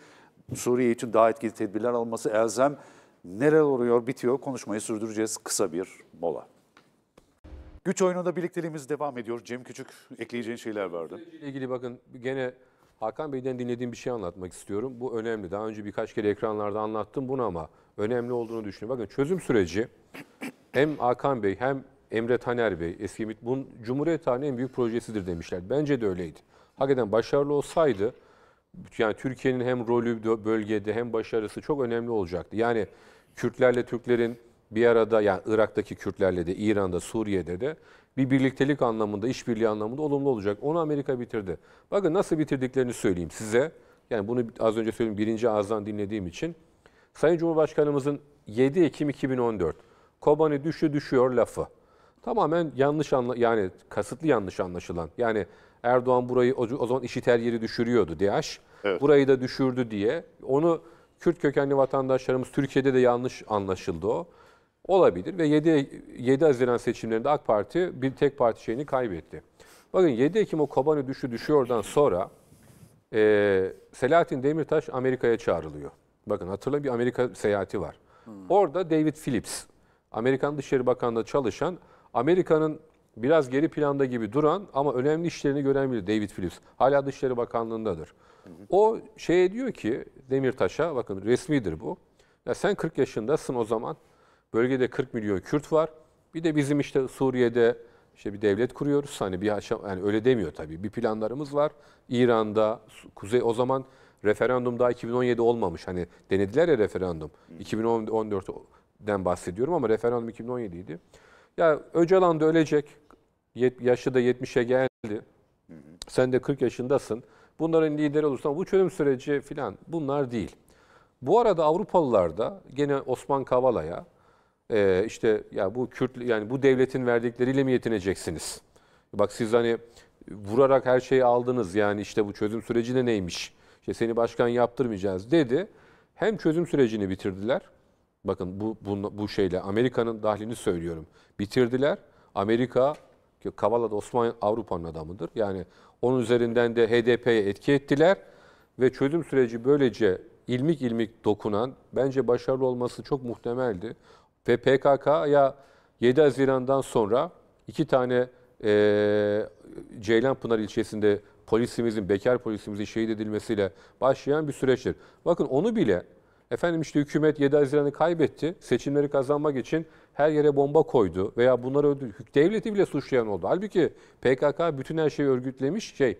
Suriye için daha etkili tedbirler alması elzem. Neler oluyor bitiyor konuşmayı sürdüreceğiz kısa bir mola. Güç oyununda birlikteliğimiz devam ediyor. Cem Küçük ekleyeceğin şeyler vardı. Ile ilgili bakın gene Hakan Bey'den dinlediğim bir şey anlatmak istiyorum. Bu önemli. Daha önce birkaç kere ekranlarda anlattım bunu ama önemli olduğunu düşünüyorum. Bakın çözüm süreci hem Hakan Bey hem Emre Taner Bey, eski MİT, bunun Cumhuriyet tarihinin en büyük projesidir demişler. Bence de öyleydi. Hakikaten başarılı olsaydı yani Türkiye'nin hem rolü bölgede hem başarısı çok önemli olacaktı. Yani Kürtlerle Türklerin bir arada yani Irak'taki Kürtlerle de İran'da Suriye'de de bir birliktelik anlamında, işbirliği anlamında olumlu olacak. Onu Amerika bitirdi. Bakın nasıl bitirdiklerini söyleyeyim size. Yani bunu az önce söyledim birinci ağızdan dinlediğim için. Sayın Cumhurbaşkanımızın 7 Ekim 2014 Kobani düşü düşüyor lafı. Tamamen yanlış anla yani kasıtlı yanlış anlaşılan. Yani Erdoğan burayı o zaman işi her yeri düşürüyordu DH. Evet. Burayı da düşürdü diye. Onu Kürt kökenli vatandaşlarımız Türkiye'de de yanlış anlaşıldı o. Olabilir ve 7, 7 Haziran seçimlerinde AK Parti bir tek parti şeyini kaybetti. Bakın 7 Ekim o Kobani düşü düşüyordan sonra e, Selahattin Demirtaş Amerika'ya çağrılıyor. Bakın hatırlayın bir Amerika seyahati var. Hmm. Orada David Phillips, Amerikan Dışişleri Bakanlığı çalışan Amerika'nın biraz geri planda gibi duran ama önemli işlerini gören biri David Phillips. Hala Dışişleri Bakanlığı'ndadır. O şey diyor ki Demirtaş'a bakın resmidir bu. Ya sen 40 yaşındasın o zaman. Bölgede 40 milyon Kürt var. Bir de bizim işte Suriye'de işte bir devlet kuruyoruz. Hani bir aşam yani öyle demiyor tabii. Bir planlarımız var. İran'da, Kuzey o zaman referandum daha 2017 olmamış. Hani denediler ya referandum. 2014'den bahsediyorum ama referandum 2017 idi. Ya Öcalan da ölecek. yaşı da 70'e geldi. Sen de 40 yaşındasın. Bunların lideri olursan bu çözüm süreci filan bunlar değil. Bu arada Avrupalılar da gene Osman Kavala'ya e, işte ya bu Kürt yani bu devletin verdikleriyle mi yetineceksiniz? Bak siz hani vurarak her şeyi aldınız yani işte bu çözüm süreci de neymiş? İşte seni başkan yaptırmayacağız dedi. Hem çözüm sürecini bitirdiler Bakın bu, bu, bu şeyle Amerika'nın dahlini söylüyorum. Bitirdiler. Amerika Kavala da Osmanlı Avrupa'nın adamıdır. Yani onun üzerinden de HDP'ye etki ettiler ve çözüm süreci böylece ilmik ilmik dokunan bence başarılı olması çok muhtemeldi. Ve PKK'ya 7 Haziran'dan sonra iki tane e, Ceylanpınar ilçesinde polisimizin, bekar polisimizin şehit edilmesiyle başlayan bir süreçtir. Bakın onu bile Efendim işte hükümet 7 Haziran'ı kaybetti. Seçimleri kazanmak için her yere bomba koydu veya bunları öldü. devleti bile suçlayan oldu. Halbuki PKK bütün her şeyi örgütlemiş, şey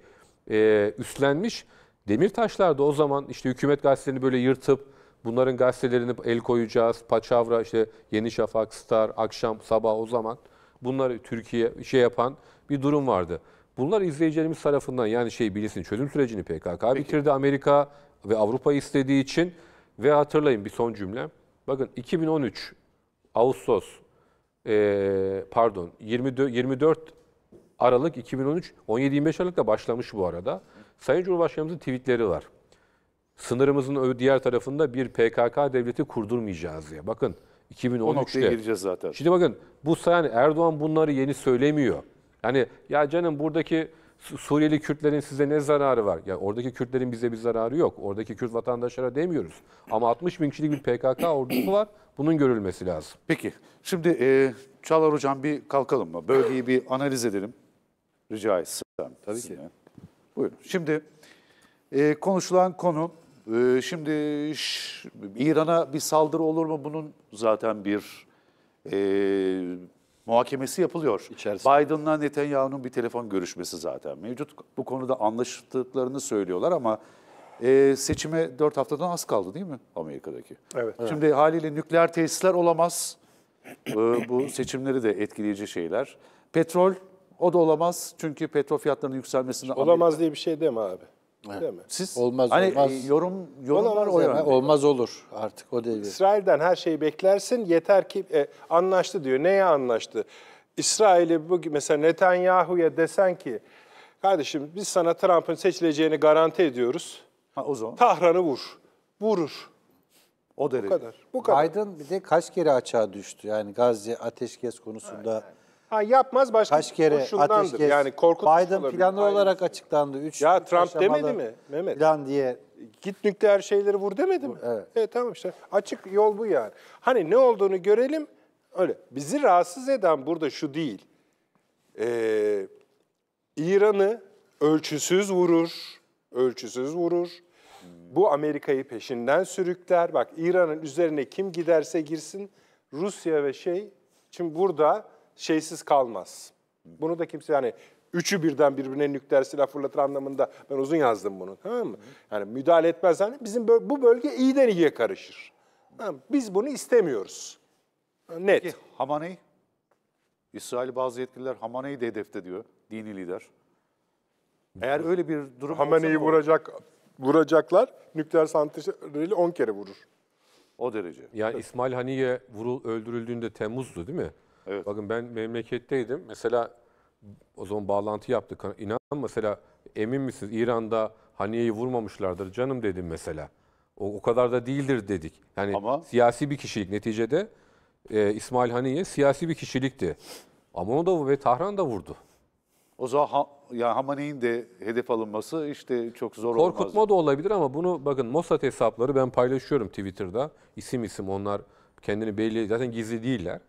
e, üstlenmiş. Demirtaşlar da o zaman işte hükümet gazetelerini böyle yırtıp bunların gazetelerini el koyacağız. Paçavra işte Yeni Şafak, Star, Akşam, Sabah o zaman bunları Türkiye şey yapan bir durum vardı. Bunlar izleyicilerimiz tarafından yani şey bilinsin çözüm sürecini PKK Peki. bitirdi. Amerika ve Avrupa istediği için ve hatırlayın bir son cümle. Bakın 2013 Ağustos e, pardon 24, 24 Aralık 2013 17-25 Aralık'ta başlamış bu arada. Sayın Cumhurbaşkanımızın tweetleri var. Sınırımızın diğer tarafında bir PKK devleti kurdurmayacağız diye. Bakın 2013'te. gireceğiz zaten. Şimdi bakın bu yani Erdoğan bunları yeni söylemiyor. Yani ya canım buradaki Suriyeli Kürtlerin size ne zararı var? Ya oradaki Kürtlerin bize bir zararı yok. Oradaki Kürt vatandaşlara demiyoruz. Ama 60 bin kişilik bir PKK ordusu var. Bunun görülmesi lazım. Peki. Şimdi e, Çağlar Hocam bir kalkalım mı? Bölgeyi bir analiz edelim. Rica etsem. Tabii ki. Buyurun. Şimdi e, konuşulan konu e, şimdi İran'a bir saldırı olur mu? Bunun zaten bir e, muhakemesi yapılıyor. İçerisinde. Biden'la Netanyahu'nun bir telefon görüşmesi zaten mevcut. Bu konuda anlaştıklarını söylüyorlar ama e, seçime 4 haftadan az kaldı değil mi Amerika'daki? Evet. Şimdi evet. haliyle nükleer tesisler olamaz. E, bu seçimleri de etkileyici şeyler. Petrol o da olamaz çünkü petrol fiyatlarının yükselmesinde... Olamaz Amerika... diye bir şey deme abi. Değil mi? Siz olmaz hani olmaz. E, yorum yorumlar o yönde. Olmaz olur artık o devir. İsrail'den her şeyi beklersin yeter ki e, anlaştı diyor. Neye anlaştı? İsrail'i bugün mesela Netanyahu'ya desen ki kardeşim biz sana Trump'ın seçileceğini garanti ediyoruz. Ha, o zaman. Tahran'ı vur. Vurur. O derece. Bu kadar. Bu kadar. Biden bir de kaç kere açığa düştü. Yani Gazze ateşkes konusunda aynen, aynen. Ha yapmaz başka Kaç kere ateş kes. Yani korkutmuş Biden planlı olarak açıklandı. Üç ya Trump demedi mi Mehmet? Plan diye. Git nükleer şeyleri vur demedi mi? Evet. evet tamam işte. Açık yol bu yani. Hani ne olduğunu görelim. Öyle. Bizi rahatsız eden burada şu değil. Ee, İran'ı ölçüsüz vurur. Ölçüsüz vurur. Bu Amerika'yı peşinden sürükler. Bak İran'ın üzerine kim giderse girsin Rusya ve şey. Şimdi burada şeysiz kalmaz. Bunu da kimse yani üçü birden birbirine nükleer silah fırlatır anlamında ben uzun yazdım bunu tamam mı? Yani müdahale etmez hani bizim böl bu bölge iyiden iyiye karışır. Tamam Biz bunu istemiyoruz. Net. Peki Hamaney, İsrail bazı yetkililer Hamaney'i de hedefte diyor, dini lider. Eğer öyle bir durum Hamaney'i vuracak vuracaklar, nükleer santrali 10 kere vurur. O derece. Yani İsmail Haniye vurul öldürüldüğünde Temmuz'du değil mi? Evet. Bakın ben memleketteydim. Mesela o zaman bağlantı yaptık. İnan mesela emin misiniz İran'da Haniye'yi vurmamışlardır canım dedim mesela. O, o kadar da değildir dedik. Yani Ama... siyasi bir kişilik neticede e, İsmail Haniye siyasi bir kişilikti. Ama onu da ve Tahran da vurdu. O zaman ha, yani Hamaney'in de hedef alınması işte çok zor olmaz. Korkutma olmazdı. da olabilir ama bunu bakın Mossad hesapları ben paylaşıyorum Twitter'da. İsim isim onlar kendini belli zaten gizli değiller.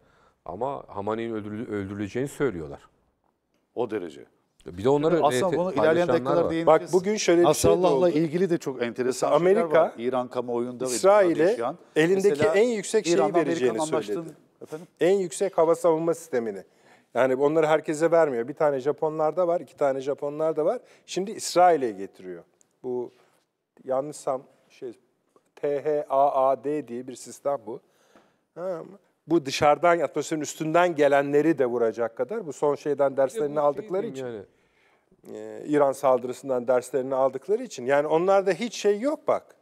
Ama Hamani'nin öldürü- öldürüleceğini söylüyorlar. O derece. Bir de onları Aslında bunu ilerleyen dakikalar değineceğiz. Bak bugün şöyle bir şey oldu. ilgili de çok enteresan Mesela şeyler Amerika, var. İran kamuoyunda İsrail'e dünyada yaşayan. elindeki en yüksek şeyi İran'la vereceğini anlaştığını- söyledi. Efendim? En yüksek hava savunma sistemini. Yani onları herkese vermiyor. Bir tane Japonlarda var, iki tane Japonlarda var. Şimdi İsrail'e getiriyor. Bu yanlışsam şey THAAD diye bir sistem bu. Ha, bu dışarıdan atmosferin üstünden gelenleri de vuracak kadar bu son şeyden derslerini ya, şey aldıkları şey için. Yani. E, İran saldırısından derslerini aldıkları için. Yani onlarda hiç şey yok bak.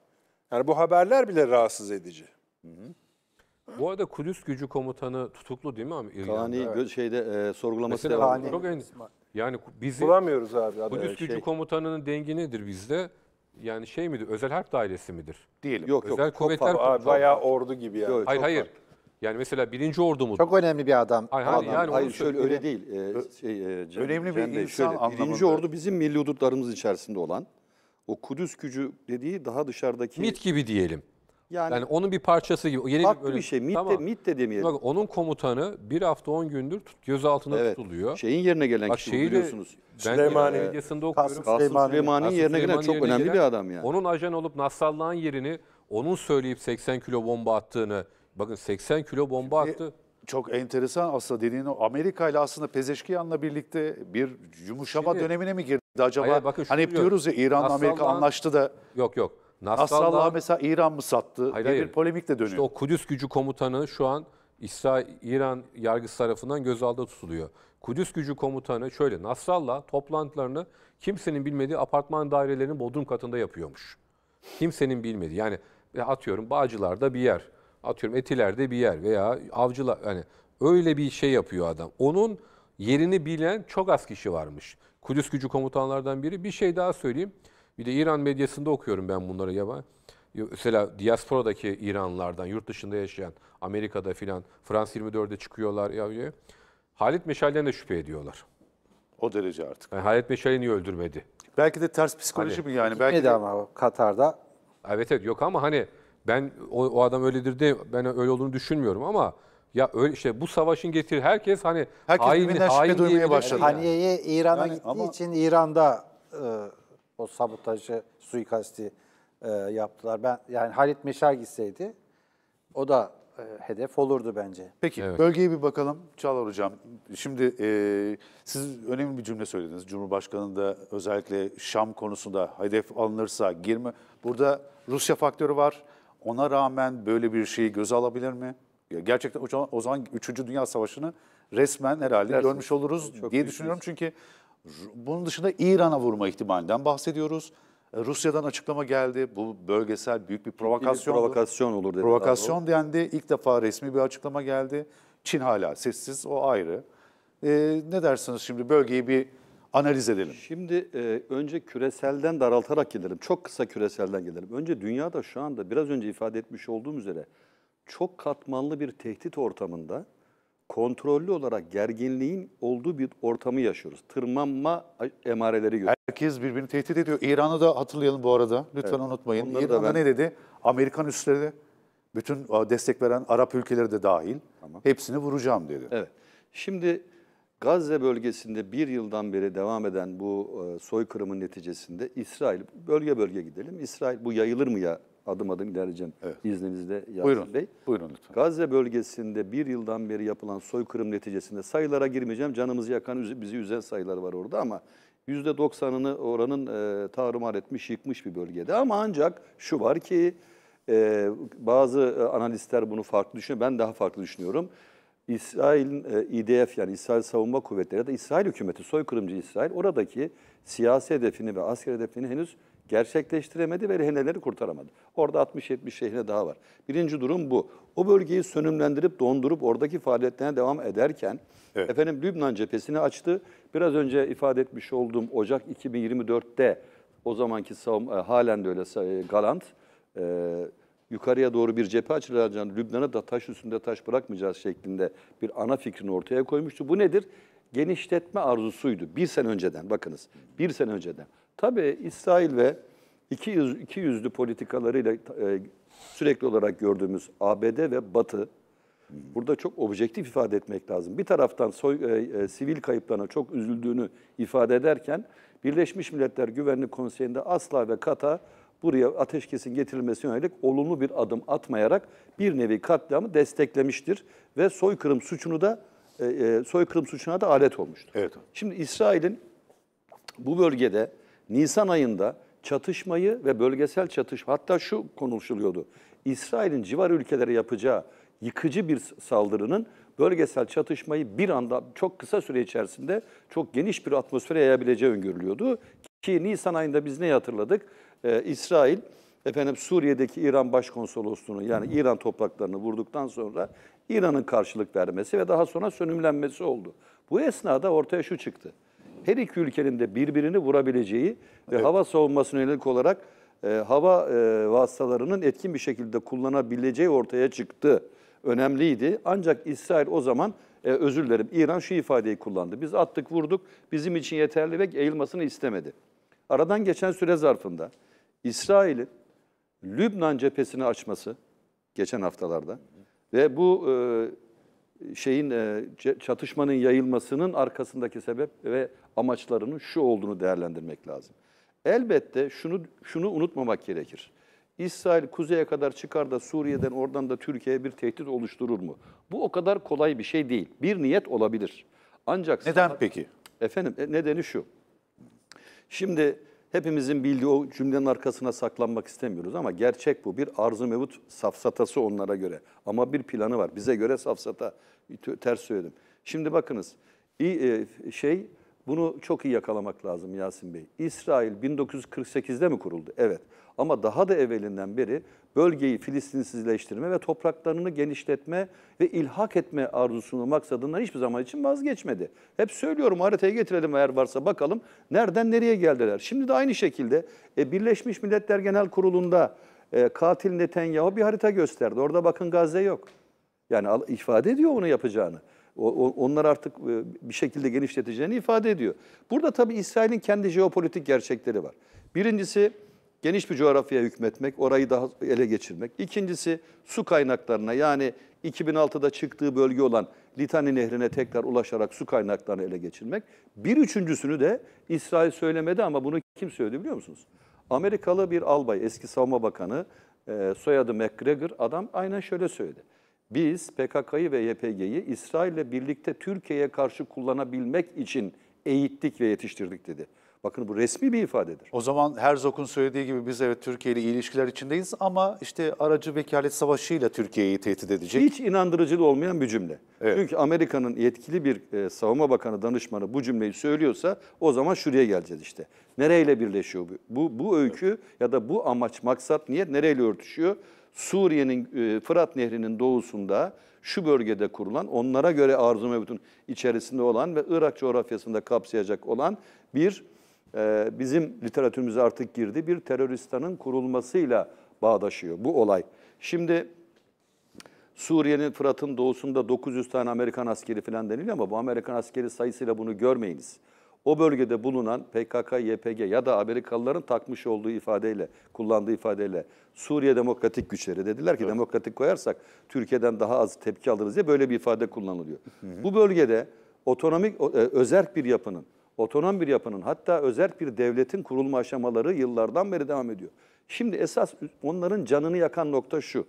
Yani bu haberler bile rahatsız edici. Hı hı. Bu arada Kudüs gücü komutanı tutuklu değil mi abi? İran'da? Kani evet. şeyde e, sorgulaması Mesela, devam ediyor. Çok yani bizi bulamıyoruz abi. Kudüs şey. gücü şey... komutanının dengi nedir bizde? Yani şey midir? Özel harp dairesi midir? Diyelim. Yok özel yok. Özel kuvvetler abi, bayağı ordu gibi yani. Yok, hayır hayır. Farklı. Yani mesela birinci ordumuz. Çok önemli bir adam. Ay hayır, adam. yani hayır şöyle öyle değil. Ee, şey, e, Cem, önemli bir Bey, insan şöyle, anlamında. Birinci ordu bizim milli hudutlarımız içerisinde olan. O Kudüs gücü dediği daha dışarıdaki. MIT gibi diyelim. Yani, yani onun bir parçası gibi. Yeni bir, bir şey. MIT, tamam. de, MIT de demeyelim. Bak, onun komutanı bir hafta on gündür tut, gözaltına evet. tutuluyor. Şeyin yerine gelen Bak, kişi şeyi biliyorsunuz. Ben Süleymani. medyasında okuyorum. Kasım, Kasım Süleymani'nin Süleymani yerine gelen çok önemli bir adam yani. Onun ajan olup Nassallah'ın yerini onun söyleyip 80 kilo bomba attığını Bakın 80 kilo bomba Şimdi, attı. Çok enteresan aslında dediğin Amerika ile aslında Pezeşkiyan'la birlikte bir yumuşama Şimdi, dönemine mi girdi acaba? Hayır, bakın hani hep diyoruz ya i̇ran Amerika anlaştı da. Yok yok. Nasrallah mesela İran mı sattı hayır, hayır. bir polemik de dönüyor. İşte o Kudüs gücü komutanı şu an İsrail, İran yargısı tarafından gözaltında tutuluyor. Kudüs gücü komutanı şöyle Nasrallah toplantılarını kimsenin bilmediği apartman dairelerinin bodrum katında yapıyormuş. Kimsenin bilmediği yani atıyorum Bağcılar'da bir yer atıyorum etilerde bir yer veya avcılar yani öyle bir şey yapıyor adam. Onun yerini bilen çok az kişi varmış. Kudüs gücü komutanlardan biri. Bir şey daha söyleyeyim. Bir de İran medyasında okuyorum ben bunları yaban. Mesela diasporadaki İranlılardan, yurt dışında yaşayan, Amerika'da filan, Frans 24'de çıkıyorlar. Ya, Halit Meşal'den de şüphe ediyorlar. O derece artık. Yani Halit Meşal'i niye öldürmedi? Belki de ters psikoloji hani, mi yani? Belki de... ama Katar'da. Evet evet yok ama hani ben o, o adam öyledir diye ben öyle olduğunu düşünmüyorum ama ya öyle işte bu savaşın getir herkes hani Herkes hain birbirinden hain duymaya başladı. Haniye'ye İran'a Yani gittiği ama- için İran'da e, o sabotajı, suikasti e, yaptılar. Ben yani Halit Meşer gitseydi o da e, hedef olurdu bence. Peki bölgeye bir bakalım Çağlar Hocam. Şimdi e, siz önemli bir cümle söylediniz. Cumhurbaşkanı da özellikle Şam konusunda hedef alınırsa girme. Burada Rusya faktörü var ona rağmen böyle bir şeyi göze alabilir mi? Ya gerçekten o zaman, 3. Dünya Savaşı'nı resmen herhalde Dersin. görmüş oluruz Çok diye düşünüyorum. Çünkü bunun dışında İran'a vurma ihtimalinden bahsediyoruz. E, Rusya'dan açıklama geldi. Bu bölgesel büyük bir provokasyon. Provokasyon olur dedi. Provokasyon dendi. İlk defa resmi bir açıklama geldi. Çin hala sessiz, o ayrı. Ee, ne dersiniz şimdi bölgeyi bir analiz edelim. Şimdi e, önce küreselden daraltarak gelelim. Çok kısa küreselden gelelim. Önce dünyada şu anda biraz önce ifade etmiş olduğum üzere çok katmanlı bir tehdit ortamında kontrollü olarak gerginliğin olduğu bir ortamı yaşıyoruz. Tırmanma emareleri görüyoruz. Herkes birbirini tehdit ediyor. İran'ı da hatırlayalım bu arada. Lütfen evet, unutmayın. İran'da ben... ne dedi? Amerikan üsleri, bütün destek veren Arap ülkeleri de dahil. Tamam. Hepsini vuracağım dedi. Evet. Şimdi Gazze bölgesinde bir yıldan beri devam eden bu e, soykırımın neticesinde İsrail, bölge bölge gidelim. İsrail bu yayılır mı ya adım adım ilerleyeceğim evet. izninizle Yasin buyurun, Bey. Buyurun lütfen. Gazze bölgesinde bir yıldan beri yapılan soykırım neticesinde sayılara girmeyeceğim. Canımızı yakan bizi üzen sayılar var orada ama %90'ını oranın e, tarumar etmiş, yıkmış bir bölgede. Ama ancak şu var ki e, bazı e, analistler bunu farklı düşünüyor. Ben daha farklı düşünüyorum. İsrail'in e, İDF yani İsrail Savunma Kuvvetleri ya da İsrail hükümeti, soykırımcı İsrail oradaki siyasi hedefini ve asker hedefini henüz gerçekleştiremedi ve rehineleri kurtaramadı. Orada 60-70 şehre daha var. Birinci durum bu. O bölgeyi sönümlendirip dondurup oradaki faaliyetlerine devam ederken evet. efendim Lübnan cephesini açtı. Biraz önce ifade etmiş olduğum Ocak 2024'te o zamanki savun, e, halen de öyle e, Galant e, yukarıya doğru bir cephe açılacağını, Lübnan'a da taş üstünde taş bırakmayacağız şeklinde bir ana fikrini ortaya koymuştu. Bu nedir? Genişletme arzusuydu. Bir sene önceden, bakınız. Bir sene önceden. Tabii İsrail ve iki, yüz, iki yüzlü politikalarıyla e, sürekli olarak gördüğümüz ABD ve Batı, Burada çok objektif ifade etmek lazım. Bir taraftan soy, e, e, sivil kayıplarına çok üzüldüğünü ifade ederken Birleşmiş Milletler Güvenlik Konseyi'nde asla ve kata buraya ateşkesin getirilmesi yönelik olumlu bir adım atmayarak bir nevi katliamı desteklemiştir ve soykırım suçunu da e, e, soykırım suçuna da alet olmuştur. Evet. Şimdi İsrail'in bu bölgede Nisan ayında çatışmayı ve bölgesel çatışma hatta şu konuşuluyordu. İsrail'in civar ülkelere yapacağı yıkıcı bir saldırının bölgesel çatışmayı bir anda çok kısa süre içerisinde çok geniş bir atmosfere yayabileceği öngörülüyordu. Ki Nisan ayında biz ne hatırladık? e, İsrail efendim Suriye'deki İran Başkonsolosluğunu yani İran topraklarını vurduktan sonra İran'ın karşılık vermesi ve daha sonra sönümlenmesi oldu. Bu esnada ortaya şu çıktı. Her iki ülkenin de birbirini vurabileceği evet. ve hava savunmasına yönelik olarak e, hava e, vasıtalarının etkin bir şekilde kullanabileceği ortaya çıktı. Önemliydi. Ancak İsrail o zaman e, özür dilerim İran şu ifadeyi kullandı. Biz attık vurduk bizim için yeterli ve eğilmasını istemedi. Aradan geçen süre zarfında İsrail'in Lübnan cephesini açması geçen haftalarda ve bu e, şeyin e, çatışmanın yayılmasının arkasındaki sebep ve amaçlarının şu olduğunu değerlendirmek lazım. Elbette şunu şunu unutmamak gerekir. İsrail kuzeye kadar çıkar da Suriye'den oradan da Türkiye'ye bir tehdit oluşturur mu? Bu o kadar kolay bir şey değil. Bir niyet olabilir. Ancak Neden sana, peki? Efendim e, nedeni şu. Şimdi Hepimizin bildiği o cümlenin arkasına saklanmak istemiyoruz ama gerçek bu. Bir arzu mevut safsatası onlara göre. Ama bir planı var. Bize göre safsata. Ters söyledim. Şimdi bakınız e, şey bunu çok iyi yakalamak lazım Yasin Bey. İsrail 1948'de mi kuruldu? Evet. Ama daha da evvelinden beri bölgeyi Filistinsizleştirme ve topraklarını genişletme ve ilhak etme arzusunu maksadından hiçbir zaman için vazgeçmedi. Hep söylüyorum haritayı getirelim eğer varsa bakalım nereden nereye geldiler. Şimdi de aynı şekilde e, Birleşmiş Milletler Genel Kurulu'nda e, katil Netanyahu bir harita gösterdi. Orada bakın Gazze yok. Yani ifade ediyor onu yapacağını. Onlar artık e, bir şekilde genişleteceğini ifade ediyor. Burada tabii İsrail'in kendi jeopolitik gerçekleri var. Birincisi geniş bir coğrafyaya hükmetmek, orayı daha ele geçirmek. İkincisi su kaynaklarına yani 2006'da çıktığı bölge olan Litani Nehri'ne tekrar ulaşarak su kaynaklarını ele geçirmek. Bir üçüncüsünü de İsrail söylemedi ama bunu kim söyledi biliyor musunuz? Amerikalı bir albay, eski savunma bakanı, e, soyadı McGregor, adam aynen şöyle söyledi. Biz PKK'yı ve YPG'yi İsrail'le birlikte Türkiye'ye karşı kullanabilmek için eğittik ve yetiştirdik dedi. Bakın bu resmi bir ifadedir. O zaman Herzog'un söylediği gibi biz evet Türkiye ile ilişkiler içindeyiz ama işte aracı vekalet savaşıyla Türkiye'yi tehdit edecek. Hiç inandırıcı olmayan bir cümle. Evet. Çünkü Amerika'nın yetkili bir e, savunma bakanı danışmanı bu cümleyi söylüyorsa o zaman şuraya geleceğiz işte. Nereyle birleşiyor bu? Bu, bu öykü evet. ya da bu amaç, maksat, niyet nereyle örtüşüyor? Suriye'nin e, Fırat Nehri'nin doğusunda şu bölgede kurulan, onlara göre arzu mevcutun içerisinde olan ve Irak coğrafyasında kapsayacak olan bir ee, bizim literatürümüze artık girdi. Bir teröristanın kurulmasıyla bağdaşıyor bu olay. Şimdi Suriye'nin Fırat'ın doğusunda 900 tane Amerikan askeri falan deniliyor ama bu Amerikan askeri sayısıyla bunu görmeyiniz. O bölgede bulunan PKK, YPG ya da Amerikalıların takmış olduğu ifadeyle, kullandığı ifadeyle Suriye demokratik güçleri dediler ki evet. demokratik koyarsak Türkiye'den daha az tepki alırız diye böyle bir ifade kullanılıyor. Hı hı. Bu bölgede otonomik, e, özerk bir yapının otonom bir yapının hatta özel bir devletin kurulma aşamaları yıllardan beri devam ediyor. Şimdi esas onların canını yakan nokta şu.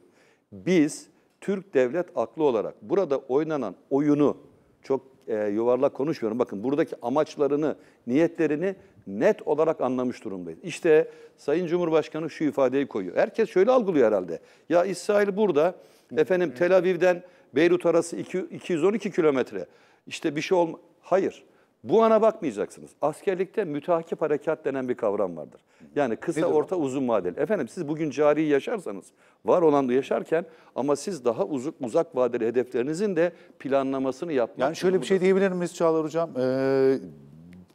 Biz Türk devlet aklı olarak burada oynanan oyunu çok e, yuvarlak konuşmuyorum. Bakın buradaki amaçlarını, niyetlerini net olarak anlamış durumdayız. İşte Sayın Cumhurbaşkanı şu ifadeyi koyuyor. Herkes şöyle algılıyor herhalde. Ya İsrail burada efendim Tel Aviv'den Beyrut arası iki, 212 kilometre. İşte bir şey olma... Hayır. Bu ana bakmayacaksınız. Askerlikte müteakip harekat denen bir kavram vardır. Yani kısa, Nedir orta, o? uzun vadeli. Efendim siz bugün cari yaşarsanız, var olanı yaşarken ama siz daha uzak, uzak vadeli hedeflerinizin de planlamasını yapmak Yani şöyle bir şey diyebilir miyiz Çağlar Hocam? Ee,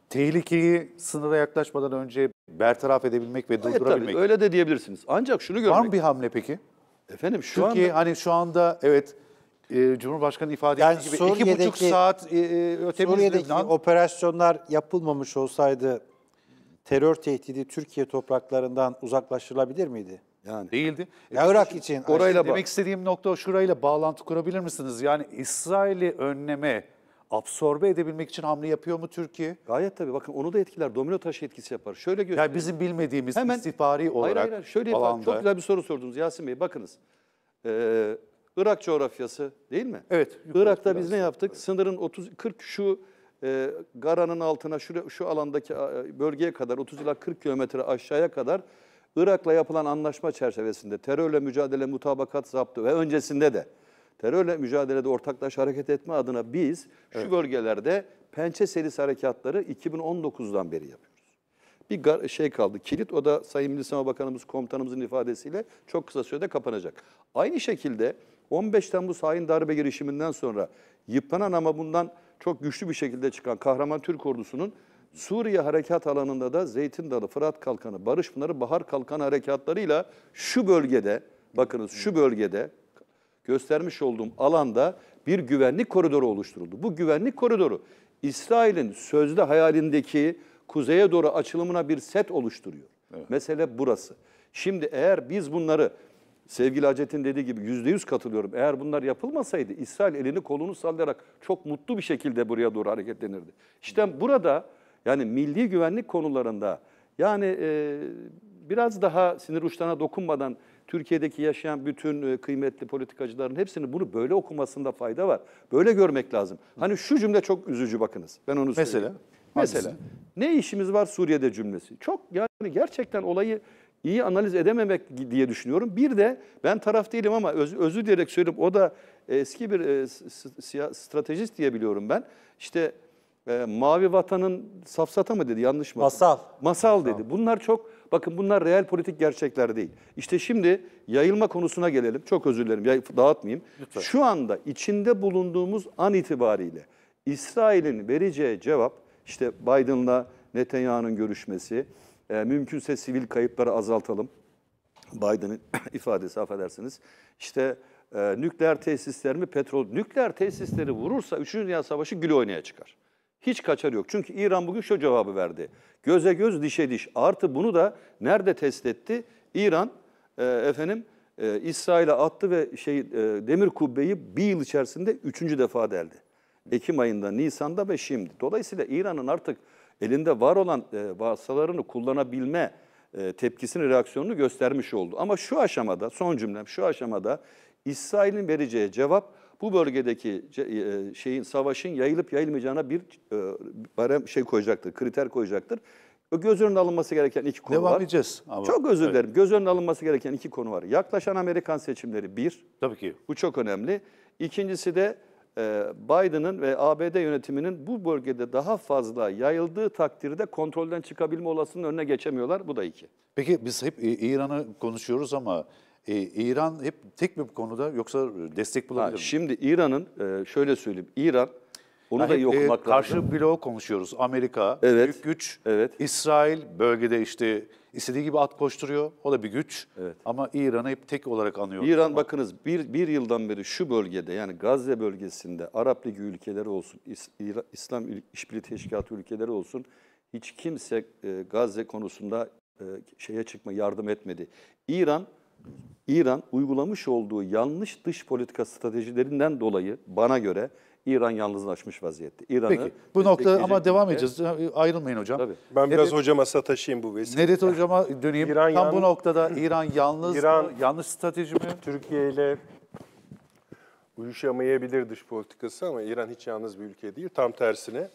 tehlikeyi sınıra yaklaşmadan önce bertaraf edebilmek ve durdurabilmek. Evet Tabii, öyle de diyebilirsiniz. Ancak şunu görmek. Var mı bir hamle peki? Efendim şu Türkiye, anda... hani şu anda evet e, Cumhurbaşkanı ifade yani ettiği gibi iki buçuk saat e, e operasyonlar yapılmamış olsaydı terör tehdidi Türkiye topraklarından uzaklaştırılabilir miydi? Yani. Değildi. E, ya e, Irak için. Orayla demek istediğim nokta şurayla bağlantı kurabilir misiniz? Yani İsrail'i önleme, absorbe edebilmek için hamle yapıyor mu Türkiye? Gayet tabii. Bakın onu da etkiler. Domino taşı etkisi yapar. Şöyle göstereyim. Yani bizim bilmediğimiz Hemen, istihbari olarak hayır, hayır, şöyle yapar. Çok güzel bir soru sordunuz Yasin Bey. Bakınız. Ee, Irak coğrafyası değil mi? Evet. Irak'ta biz ne yaptık? Evet. Sınırın 30 40 şu e, Gara'nın altına şu, şu alandaki bölgeye kadar 30 ila 40 kilometre aşağıya kadar Irak'la yapılan anlaşma çerçevesinde terörle mücadele mutabakat zaptı ve öncesinde de terörle mücadelede ortaklaş hareket etme adına biz şu evet. bölgelerde pençe serisi harekatları 2019'dan beri yapıyoruz. Bir şey kaldı, kilit o da Sayın Milli Savunma Bakanımız, komutanımızın ifadesiyle çok kısa sürede kapanacak. Aynı şekilde 15 Temmuz hain darbe girişiminden sonra yıpranan ama bundan çok güçlü bir şekilde çıkan kahraman Türk ordusunun Suriye harekat alanında da Zeytin Dalı, Fırat Kalkanı, Barış Pınarı, Bahar Kalkanı harekatlarıyla şu bölgede, bakınız şu bölgede göstermiş olduğum alanda bir güvenlik koridoru oluşturuldu. Bu güvenlik koridoru İsrail'in sözde hayalindeki kuzeye doğru açılımına bir set oluşturuyor. Evet. Mesele burası. Şimdi eğer biz bunları Sevgili Hacet'in dediği gibi yüzde yüz katılıyorum. Eğer bunlar yapılmasaydı İsrail elini kolunu sallayarak çok mutlu bir şekilde buraya doğru hareketlenirdi. İşte burada yani milli güvenlik konularında yani e, biraz daha sinir uçlarına dokunmadan Türkiye'deki yaşayan bütün e, kıymetli politikacıların hepsini bunu böyle okumasında fayda var. Böyle görmek lazım. Hani şu cümle çok üzücü bakınız. Ben onu söyleyeyim. Mesela? Mesela. Hangisi? Ne işimiz var Suriye'de cümlesi. Çok yani gerçekten olayı iyi analiz edememek diye düşünüyorum. Bir de ben taraf değilim ama öz, özür dileyerek söyleyeyim o da eski bir e, stratejist diye biliyorum ben. İşte e, Mavi Vatan'ın safsata mı dedi yanlış mı? Masal. Masal dedi. Bunlar çok bakın bunlar real politik gerçekler değil. İşte şimdi yayılma konusuna gelelim. Çok özür dilerim dağıtmayayım. Lütfen. Şu anda içinde bulunduğumuz an itibariyle İsrail'in vereceği cevap işte Biden'la Netanyahu'nun görüşmesi, e, mümkünse sivil kayıpları azaltalım. Biden'in <clears throat> ifadesi affedersiniz. İşte e, nükleer tesisler mi petrol? Nükleer tesisleri vurursa 3. Dünya Savaşı gül oynaya çıkar. Hiç kaçar yok. Çünkü İran bugün şu cevabı verdi. Göze göz, dişe diş. Artı bunu da nerede test etti? İran e, efendim e, İsrail'e attı ve şey e, demir kubbeyi bir yıl içerisinde üçüncü defa deldi. Ekim ayında, Nisan'da ve şimdi. Dolayısıyla İran'ın artık elinde var olan e, vasıtalarını kullanabilme e, tepkisini, reaksiyonunu göstermiş oldu. Ama şu aşamada, son cümlem şu aşamada İsrail'in vereceği cevap bu bölgedeki e, şeyin savaşın yayılıp yayılmayacağına bir e, barem şey koyacaktır, kriter koyacaktır. Göz önüne alınması gereken iki konu Devam var. Devam edeceğiz. Ama. Çok özür dilerim. Evet. Göz önüne alınması gereken iki konu var. Yaklaşan Amerikan seçimleri bir. Tabii ki. Bu çok önemli. İkincisi de ee, Biden'ın ve ABD yönetiminin bu bölgede daha fazla yayıldığı takdirde kontrolden çıkabilme olasılığının önüne geçemiyorlar. Bu da iki. Peki biz hep İran'ı konuşuyoruz ama e, İran hep tek bir konuda yoksa destek bulabilir ha, mi? Şimdi İran'ın e, şöyle söyleyeyim İran onu yani da yok e, karşı bloğu konuşuyoruz. Amerika, evet, büyük güç, evet. İsrail bölgede işte İstediği gibi at koşturuyor. O da bir güç. Evet. Ama İran'ı hep tek olarak anıyor. İran ama. bakınız bir, bir yıldan beri şu bölgede yani Gazze bölgesinde Arap Ligi ülkeleri olsun, İslam İşbirliği Teşkilatı ülkeleri olsun hiç kimse e, Gazze konusunda e, şeye çıkma yardım etmedi. İran İran uygulamış olduğu yanlış dış politika stratejilerinden dolayı bana göre İran yalnızlaşmış vaziyette. İran'ı Peki bu nokta ama devam edeceğiz. E, ayrılmayın hocam. Tabii. Ben biraz Nedet, hocama sataşayım bu vesileyle. Nedet hocama döneyim. İran Tam yan... bu noktada İran yalnız İran, mı? Yanlış strateji mi? Türkiye ile uyuşamayabilir dış politikası ama İran hiç yalnız bir ülke değil. Tam tersine.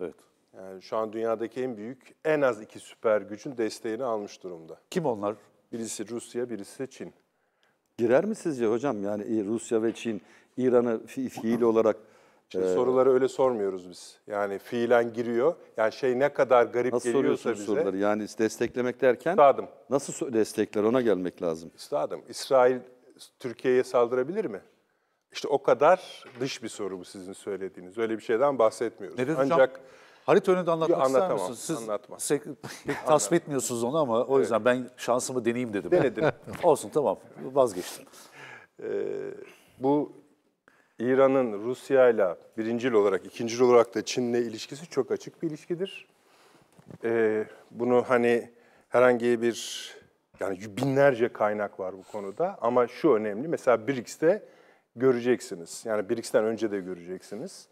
Evet. Yani şu an dünyadaki en büyük, en az iki süper gücün desteğini almış durumda. Kim onlar? Birisi Rusya, birisi Çin. Girer mi sizce hocam? Yani e, Rusya ve Çin İran'ı fi fiil olarak Şimdi ee, soruları öyle sormuyoruz biz. Yani fiilen giriyor. Yani şey ne kadar garip nasıl geliyorsa bize. Nasıl soruları? Yani desteklemek derken Üstadım. nasıl destekler ona gelmek lazım. Üstadım İsrail Türkiye'ye saldırabilir mi? İşte o kadar dış bir soru bu sizin söylediğiniz. Öyle bir şeyden bahsetmiyoruz. Ne Ancak hocam? Harita önünde anlatmak Yok, ister misiniz? Siz anlatmam. Sek- <laughs> pek tasvip etmiyorsunuz onu ama o yüzden evet. ben şansımı deneyeyim dedim. Denedim. <laughs> Olsun tamam vazgeçtim. Ee, bu İran'ın Rusya ile birincil olarak, ikincil olarak da Çin'le ilişkisi çok açık bir ilişkidir. Ee, bunu hani herhangi bir, yani binlerce kaynak var bu konuda ama şu önemli, mesela BRICS'te göreceksiniz. Yani BRICS'ten önce de göreceksiniz.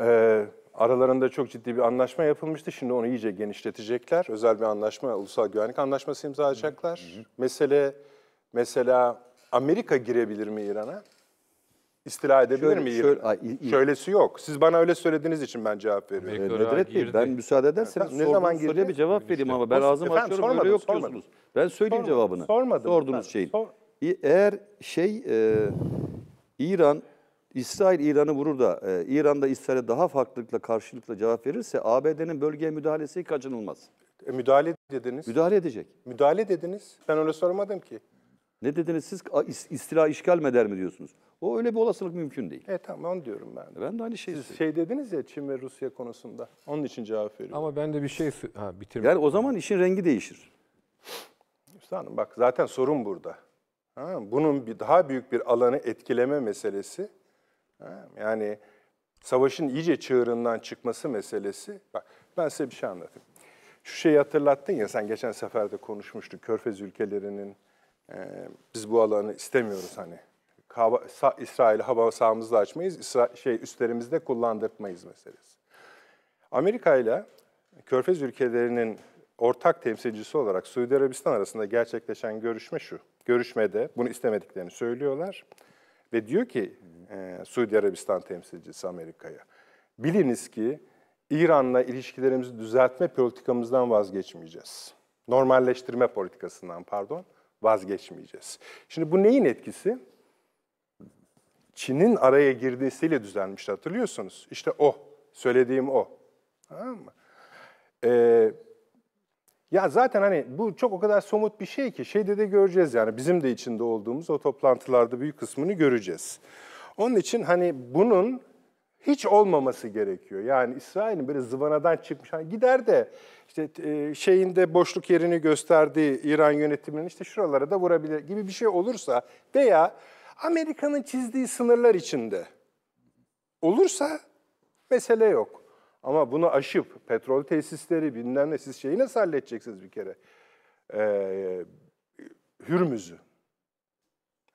Ee, aralarında çok ciddi bir anlaşma yapılmıştı. Şimdi onu iyice genişletecekler. Özel bir anlaşma, ulusal güvenlik anlaşması imzalayacaklar. Hı hı. Mesele, mesela Amerika girebilir mi İran'a? istila edebilir şöyle, mi Şöyle, ay, Şöylesi yok. Siz bana öyle söylediğiniz için ben cevap veriyorum. Ee, Nedret Bey ben müsaade ederseniz ne zaman soruya bir cevap vereyim ama ben ağzımı Efendim, açıyorum sormadım, öyle yok sormadım. diyorsunuz. Ben söyleyeyim sormadım, cevabını. Sormadım. Sorduğunuz şeyin. Sor... Eğer şey e, İran İsrail İran'ı vurur da e, İran'da İsrail'e daha farklılıkla karşılıkla cevap verirse ABD'nin bölgeye müdahalesi kaçınılmaz. E, müdahale dediniz. Müdahale edecek. Müdahale dediniz. Ben öyle sormadım ki. Ne dediniz siz? İstila işgal mi eder mi diyorsunuz? O öyle bir olasılık mümkün değil. Evet tamam onu diyorum ben. De. Ben de aynı şeyi Siz söylüyorum. şey dediniz ya Çin ve Rusya konusunda. Onun için cevap veriyorum. Ama ben de bir şey ha bitirmek. Yani o zaman işin rengi değişir. Hüsnü Hanım bak zaten sorun burada. Ha, bunun bir daha büyük bir alanı etkileme meselesi. Ha, yani savaşın iyice çığırından çıkması meselesi. Bak ben size bir şey anlatayım. Şu şeyi hatırlattın ya sen geçen seferde konuşmuştuk. Körfez ülkelerinin e, biz bu alanı istemiyoruz hani hava, İsrail hava sahamızda açmayız, İsra, şey üstlerimizde kullandırtmayız meselesi. Amerika ile Körfez ülkelerinin ortak temsilcisi olarak Suudi Arabistan arasında gerçekleşen görüşme şu. Görüşmede bunu istemediklerini söylüyorlar ve diyor ki e, Suudi Arabistan temsilcisi Amerika'ya, biliniz ki İran'la ilişkilerimizi düzeltme politikamızdan vazgeçmeyeceğiz. Normalleştirme politikasından pardon vazgeçmeyeceğiz. Şimdi bu neyin etkisi? Çin'in araya girdiğiyle düzelmişti hatırlıyorsunuz. İşte o, söylediğim o. Tamam mı? Ee, ya zaten hani bu çok o kadar somut bir şey ki şeyde de göreceğiz yani bizim de içinde olduğumuz o toplantılarda büyük kısmını göreceğiz. Onun için hani bunun hiç olmaması gerekiyor. Yani İsrail'in böyle zıvanadan çıkmış. Hani gider de işte e, şeyinde boşluk yerini gösterdiği İran yönetiminin işte şuralara da vurabilir gibi bir şey olursa veya Amerika'nın çizdiği sınırlar içinde olursa mesele yok. Ama bunu aşıp petrol tesisleri bilmem ne siz şeyi nasıl halledeceksiniz bir kere? Ee, Hürmüz'ü.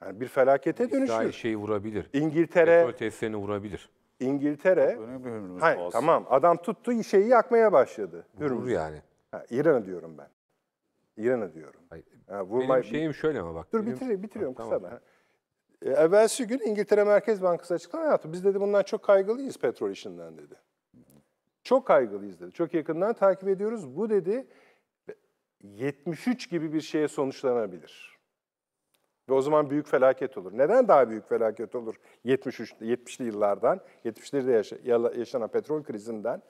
Yani bir felakete İsrail dönüşür. İsrail şeyi vurabilir. İngiltere... Petrol tesislerini vurabilir. İngiltere... Çok önemli hayır, Tamam adam tuttu şeyi yakmaya başladı. Hürmüz. Vurur yani. Ha, İran'ı diyorum ben. İran'ı diyorum. Hayır. Ha, vurmay... Benim şeyim şöyle ama bak. Dur benim... bitir, bitiriyorum ha, tamam. kısa ben. E, evvelsi gün İngiltere Merkez Bankası açıklama yaptı. Biz dedi bundan çok kaygılıyız petrol işinden dedi. Çok kaygılıyız dedi. Çok yakından takip ediyoruz. Bu dedi 73 gibi bir şeye sonuçlanabilir. Ve o zaman büyük felaket olur. Neden daha büyük felaket olur 73 70'li yıllardan, 70'lerde yaşanan petrol krizinden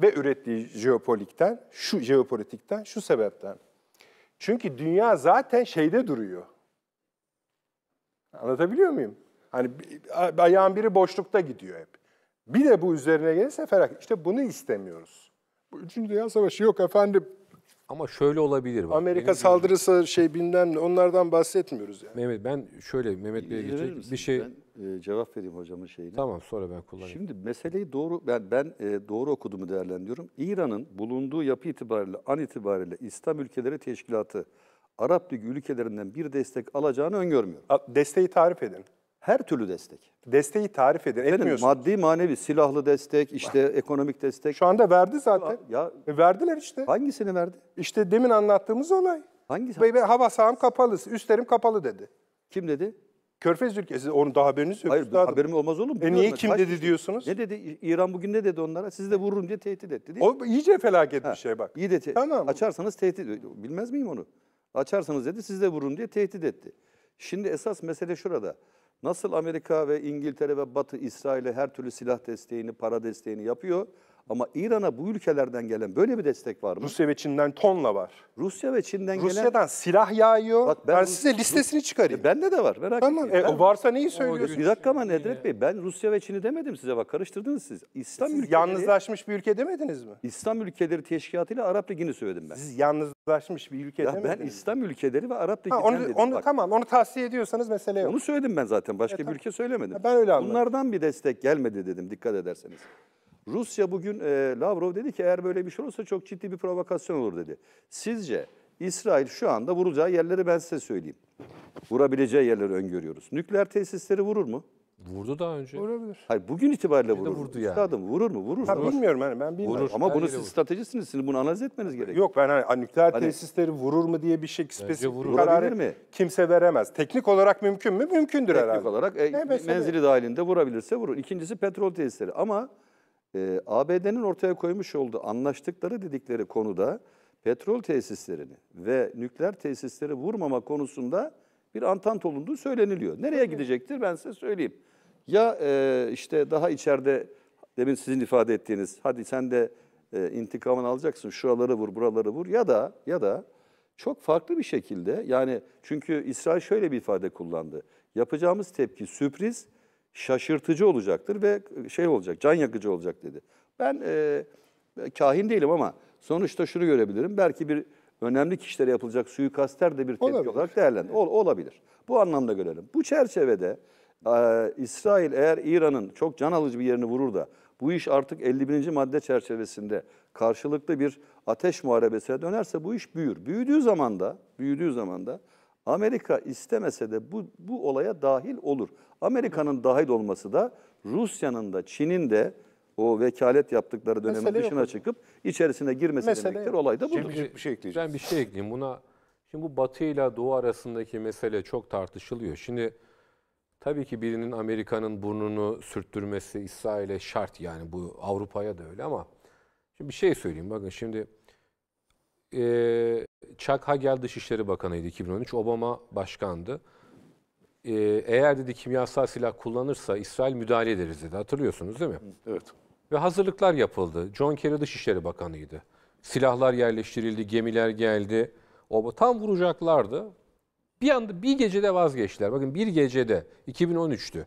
ve ürettiği jeopolitikten, şu jeopolitikten, şu sebepten. Çünkü dünya zaten şeyde duruyor Anlatabiliyor muyum? Hani ayağın biri boşlukta gidiyor hep. Bir de bu üzerine gelirse ferah. İşte bunu istemiyoruz. Bu Üçüncü Dünya Savaşı yok efendim. Ama şöyle olabilir. Bak. Amerika saldırısı gibi. şey bilmem onlardan bahsetmiyoruz yani. Mehmet ben şöyle Mehmet Bey'e geçecek bir şey. Ben e, cevap vereyim hocamın şeyine. Tamam sonra ben kullanayım. Şimdi meseleyi doğru ben ben e, doğru okuduğumu değerlendiriyorum. İran'ın bulunduğu yapı itibariyle an itibariyle İslam ülkeleri teşkilatı Arap Ligi ülkelerinden bir destek alacağını öngörmüyorum. Desteği tarif edin. Her türlü destek. Desteği tarif edin. Efendim, maddi manevi silahlı destek, işte ekonomik destek. Şu anda verdi zaten. Ya E, verdiler işte. hangisini verdi? İşte demin anlattığımız olay. Hangisi? Bey, ben hava saham kapalı, üstlerim kapalı dedi. Kim dedi? Körfez ülkesi, onun daha haberiniz yok. Hayır üstadım. haberim olmaz oğlum. E niye kim Kaç- dedi diyorsunuz? Ne dedi? İran bugün ne dedi onlara? Sizi de vururum diye tehdit etti değil mi? O iyice felaket bir şey bak. İyi de te- Tamam. açarsanız tehdit. Bilmez miyim onu? Açarsanız dedi siz de vurun diye tehdit etti. Şimdi esas mesele şurada. Nasıl Amerika ve İngiltere ve Batı İsrail'e her türlü silah desteğini, para desteğini yapıyor. Ama İran'a bu ülkelerden gelen böyle bir destek var mı? Rusya ve Çin'den tonla var. Rusya ve Çin'den Rusya'dan gelen... Rusya'dan silah yağıyor. Bak ben, ben size listesini çıkarayım. E, bende de var merak tamam. etmeyin. E, varsa neyi söylüyorsunuz? Bir dakika ama Nedret Bey ben Rusya ve Çin'i demedim size bak karıştırdınız siz. İslam siz ülkeleri... yalnızlaşmış bir ülke demediniz mi? İslam ülkeleri teşkilatıyla Arap Ligi'ni söyledim ben. Siz yalnızlaşmış bir ülke ya demediniz Ben İslam ülkeleri ve Arap Ligi'den onu, dedim. Onu, bak. Tamam onu tavsiye ediyorsanız mesele yok. Onu söyledim ben zaten başka e, bir ülke söylemedim. Ha, ben öyle anladım. Bunlardan bir destek gelmedi dedim dikkat ederseniz. Rusya bugün e, Lavrov dedi ki eğer böyle bir şey olursa çok ciddi bir provokasyon olur dedi. Sizce İsrail şu anda vuracağı yerleri ben size söyleyeyim. Vurabileceği yerleri öngörüyoruz. Nükleer tesisleri vurur mu? Vurdu daha önce. Vurabilir. Hayır bugün itibariyle vurur. Vurdu yani. Üstadım vurur mu? Vurur. Ha, bilmiyorum yani ben bilmiyorum. Vurur. Ama bunu siz vurur. stratejisiniz. Siz bunu analiz etmeniz gerekiyor. Yok ben hani, hani nükleer hani, tesisleri vurur mu diye bir şey spesifik bir kararı mi? kimse veremez. Teknik olarak mümkün mü? Mümkündür Teknik herhalde. Teknik olarak e, menzili hani- dahilinde vurabilirse vurur. İkincisi petrol tesisleri ama e, ee, ABD'nin ortaya koymuş olduğu anlaştıkları dedikleri konuda petrol tesislerini ve nükleer tesisleri vurmama konusunda bir antant olunduğu söyleniliyor. Nereye gidecektir ben size söyleyeyim. Ya e, işte daha içeride demin sizin ifade ettiğiniz hadi sen de e, intikamını alacaksın şuraları vur buraları vur ya da ya da çok farklı bir şekilde yani çünkü İsrail şöyle bir ifade kullandı. Yapacağımız tepki sürpriz şaşırtıcı olacaktır ve şey olacak, can yakıcı olacak dedi. Ben e, kahin değilim ama sonuçta şunu görebilirim. Belki bir önemli kişilere yapılacak suikastler de bir tepki olabilir. olarak değerlendir. Ol, olabilir. Bu anlamda görelim. Bu çerçevede e, İsrail eğer İran'ın çok can alıcı bir yerini vurur da bu iş artık 51. madde çerçevesinde karşılıklı bir ateş muharebesine dönerse bu iş büyür. Büyüdüğü zaman da, büyüdüğü zaman da Amerika istemese de bu, bu olaya dahil olur. Amerika'nın dahil olması da Rusya'nın da Çin'in de o vekalet yaptıkları dönemin Mesele dışına yok. çıkıp içerisine girmesi Mesele demektir. Yok. Olay da budur. Şimdi, bir şey ekleyeceğim. Ben bir şey ekleyeyim. Buna şimdi bu Batı ile Doğu arasındaki mesele çok tartışılıyor. Şimdi tabii ki birinin Amerika'nın burnunu sürttürmesi İsrail'e şart yani bu Avrupa'ya da öyle ama şimdi bir şey söyleyeyim. Bakın şimdi e, Chuck Hagel Dışişleri Bakanı'ydı 2013. Obama başkandı. Ee, eğer dedi kimyasal silah kullanırsa İsrail müdahale ederiz dedi. Hatırlıyorsunuz değil mi? Evet. Ve hazırlıklar yapıldı. John Kerry Dışişleri Bakanı'ydı. Silahlar yerleştirildi, gemiler geldi. O tam vuracaklardı. Bir anda bir gecede vazgeçtiler. Bakın bir gecede 2013'tü.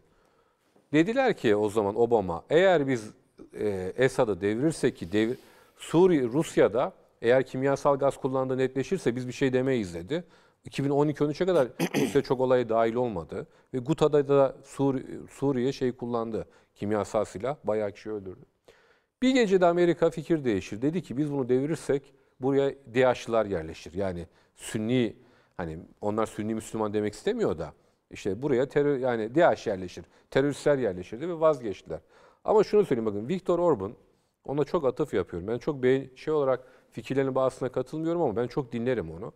Dediler ki o zaman Obama eğer biz e, Esad'ı devirirsek ki devir, Suriye Rusya'da eğer kimyasal gaz kullandığı netleşirse biz bir şey demeyiz dedi. 2012-13'e kadar <clears throat> Rusya çok olaya dahil olmadı. Ve Guta'da da Sur Suriye şey kullandı. Kimyasal silah bayağı kişi öldürdü. Bir gecede Amerika fikir değişir. Dedi ki biz bunu devirirsek buraya DH'lılar yerleşir. Yani Sünni hani onlar Sünni Müslüman demek istemiyor da işte buraya terör yani DH yerleşir. Teröristler yerleşirdi ve vazgeçtiler. Ama şunu söyleyeyim bakın Viktor Orban ona çok atıf yapıyorum. Ben çok beğen şey olarak fikirlerinin bazısına katılmıyorum ama ben çok dinlerim onu.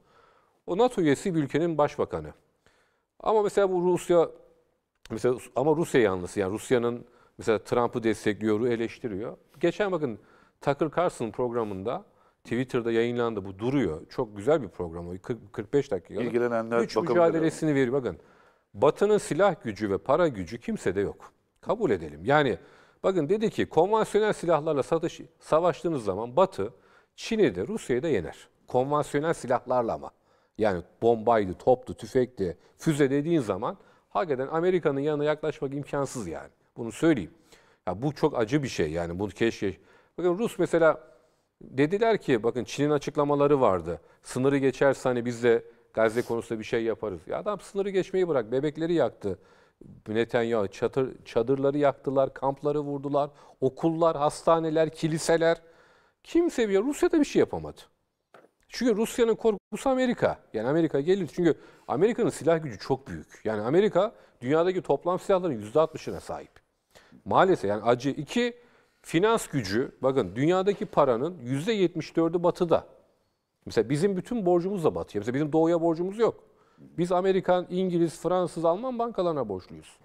O NATO üyesi bir ülkenin başbakanı. Ama mesela bu Rusya mesela ama Rusya yanlısı yani Rusya'nın mesela Trump'ı destekliyor, eleştiriyor. Geçen bakın Tucker Carlson programında Twitter'da yayınlandı bu duruyor. Çok güzel bir program o. 40, 45 dakika. İlgilenenler Üç mücadelesini veriyor. Bakın Batı'nın silah gücü ve para gücü kimse de yok. Kabul edelim. Yani bakın dedi ki konvansiyonel silahlarla satış, savaştığınız zaman Batı Çin'i de Rusya'yı da yener. Konvansiyonel silahlarla ama. Yani bombaydı, toptu, tüfekti, füze dediğin zaman hakikaten Amerika'nın yanına yaklaşmak imkansız yani. Bunu söyleyeyim. Ya bu çok acı bir şey yani Bu keşke. Bakın Rus mesela dediler ki bakın Çin'in açıklamaları vardı. Sınırı geçerse hani biz de Gazze konusunda bir şey yaparız. Ya adam sınırı geçmeyi bırak bebekleri yaktı. Netanyahu çadır, çadırları yaktılar, kampları vurdular, okullar, hastaneler, kiliseler. Kimse bir Rusya'da bir şey yapamadı. Çünkü Rusya'nın korkusu Amerika. Yani Amerika gelir. Çünkü Amerika'nın silah gücü çok büyük. Yani Amerika dünyadaki toplam silahların %60'ına sahip. Maalesef yani acı. iki finans gücü, bakın dünyadaki paranın %74'ü batıda. Mesela bizim bütün borcumuz da batıya. Mesela bizim doğuya borcumuz yok. Biz Amerikan, İngiliz, Fransız, Alman bankalarına borçluyuz.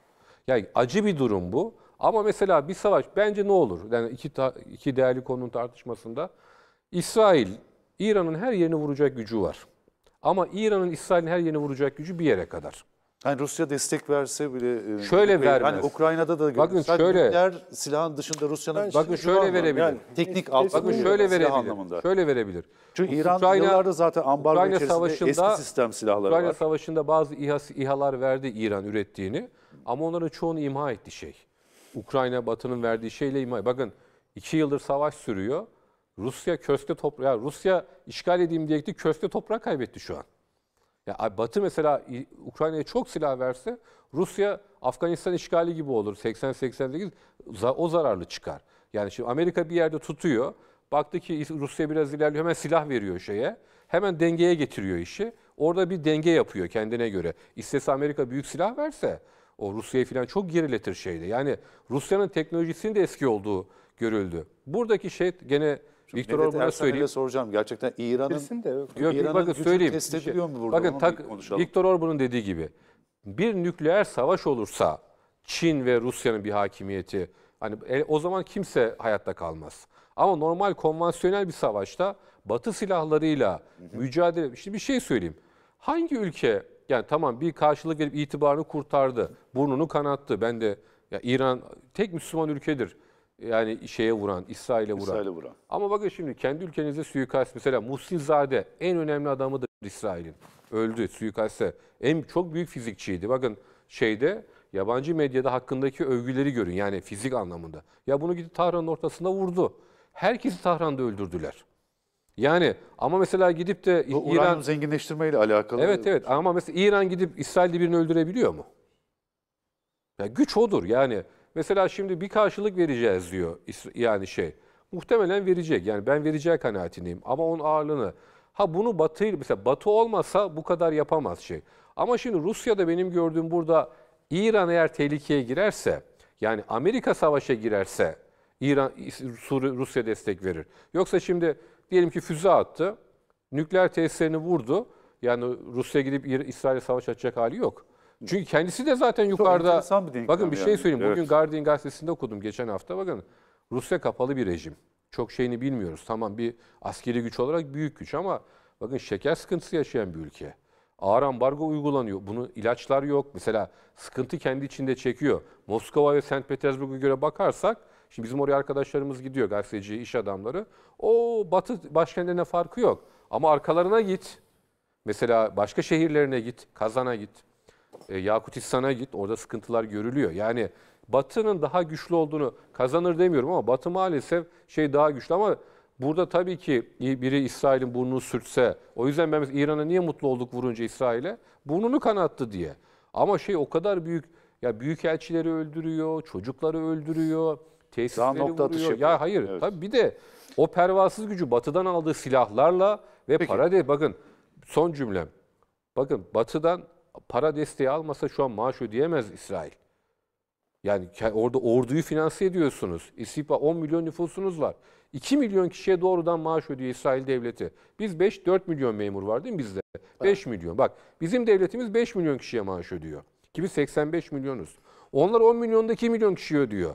Yani acı bir durum bu. Ama mesela bir savaş bence ne olur? Yani iki, ta, iki değerli konunun tartışmasında İsrail, İran'ın her yerini vuracak gücü var. Ama İran'ın İsrail'in her yerini vuracak gücü bir yere kadar. Yani Rusya destek verse bile e, şöyle e, vermez. Hani Ukrayna'da da bakın Sadece şöyle nükleer silahın dışında Rusya'nın bakın şöyle verebilir. Yani, teknik alt bakın şöyle verebilir. Anlamında. Şöyle verebilir. Çünkü İran Ukrayna, yıllarda zaten ambargo Ukrayna içerisinde eski sistem silahları Ukrayna var. Ukrayna savaşında bazı İHA, İHA'lar verdi İran ürettiğini ama onların çoğunu imha etti şey. Ukrayna Batı'nın verdiği şeyle imha. Bakın iki yıldır savaş sürüyor. Rusya köste toprağı, yani Rusya işgal edeyim diye gitti, köste toprak kaybetti şu an. Ya Batı mesela Ukrayna'ya çok silah verse Rusya Afganistan işgali gibi olur. 80-88 o zararlı çıkar. Yani şimdi Amerika bir yerde tutuyor. Baktı ki Rusya biraz ilerliyor hemen silah veriyor şeye. Hemen dengeye getiriyor işi. Orada bir denge yapıyor kendine göre. İstese Amerika büyük silah verse o Rusya'yı falan çok geriletir şeydi. Yani Rusya'nın teknolojisinin de eski olduğu görüldü. Buradaki şey gene Şimdi Viktor Orban'a söyleyeyim. soracağım. Gerçekten İran'ın de yok. Yok, İran'ın bakın, söyleyeyim. test şey- ediliyor mu burada? Bakın tak, Viktor Orban'ın dediği gibi bir nükleer savaş olursa Çin ve Rusya'nın bir hakimiyeti hani e, o zaman kimse hayatta kalmaz. Ama normal konvansiyonel bir savaşta Batı silahlarıyla hı hı. mücadele. Şimdi bir şey söyleyeyim. Hangi ülke yani tamam bir karşılık gelip itibarını kurtardı. Burnunu kanattı. Ben de ya İran tek Müslüman ülkedir. Yani şeye vuran, İsrail'e vuran. İsrail'e vuran. Ama bakın şimdi kendi ülkenize suikast. Mesela Muhsinzade en önemli adamıdır İsrail'in. Öldü suikaste. En çok büyük fizikçiydi. Bakın şeyde yabancı medyada hakkındaki övgüleri görün. Yani fizik anlamında. Ya bunu gidip Tahran'ın ortasında vurdu. Herkesi Tahran'da öldürdüler. Yani ama mesela gidip de Bu İran... uranyum ile alakalı. Evet evet şey. ama mesela İran gidip İsrail'de birini öldürebiliyor mu? Ya güç odur yani. Mesela şimdi bir karşılık vereceğiz diyor yani şey. Muhtemelen verecek. Yani ben vereceği kanaatindeyim ama onun ağırlığını. Ha bunu Batı mesela Batı olmasa bu kadar yapamaz şey. Ama şimdi Rusya'da benim gördüğüm burada İran eğer tehlikeye girerse yani Amerika savaşa girerse İran Rusya destek verir. Yoksa şimdi Diyelim ki füze attı, nükleer tesislerini vurdu. Yani Rusya gidip İsrail'e savaş açacak hali yok. Çünkü kendisi de zaten yukarıda... Bir bakın bir şey yani. söyleyeyim. Evet. Bugün Guardian gazetesinde okudum geçen hafta. Bakın Rusya kapalı bir rejim. Çok şeyini bilmiyoruz. Tamam bir askeri güç olarak büyük güç ama bakın şeker sıkıntısı yaşayan bir ülke. Ağır ambargo uygulanıyor. Bunu ilaçlar yok. Mesela sıkıntı kendi içinde çekiyor. Moskova ve St. Petersburg'a göre bakarsak Şimdi bizim oraya arkadaşlarımız gidiyor gazeteci, iş adamları. O batı başkentlerine farkı yok. Ama arkalarına git. Mesela başka şehirlerine git, Kazan'a git, e, Yakutistan'a git. Orada sıkıntılar görülüyor. Yani Batı'nın daha güçlü olduğunu kazanır demiyorum ama Batı maalesef şey daha güçlü ama burada tabii ki biri İsrail'in burnunu sürtse o yüzden ben İran'a niye mutlu olduk vurunca İsrail'e burnunu kanattı diye. Ama şey o kadar büyük ya büyük elçileri öldürüyor, çocukları öldürüyor tesisleri nokta vuruyor. Atışı ya hayır evet. tabii bir de o pervasız gücü batıdan aldığı silahlarla ve Peki. para de bakın son cümlem. Bakın batıdan para desteği almasa şu an maaş ödeyemez İsrail. Yani orada orduyu finanse ediyorsunuz. İSİPA 10 milyon nüfusunuz var. 2 milyon kişiye doğrudan maaş ödüyor İsrail devleti. Biz 5-4 milyon memur var değil mi bizde? 5 milyon. Bak bizim devletimiz 5 milyon kişiye maaş ödüyor. Ki biz 85 milyonuz. Onlar 10 milyonda 2 milyon kişiye ödüyor.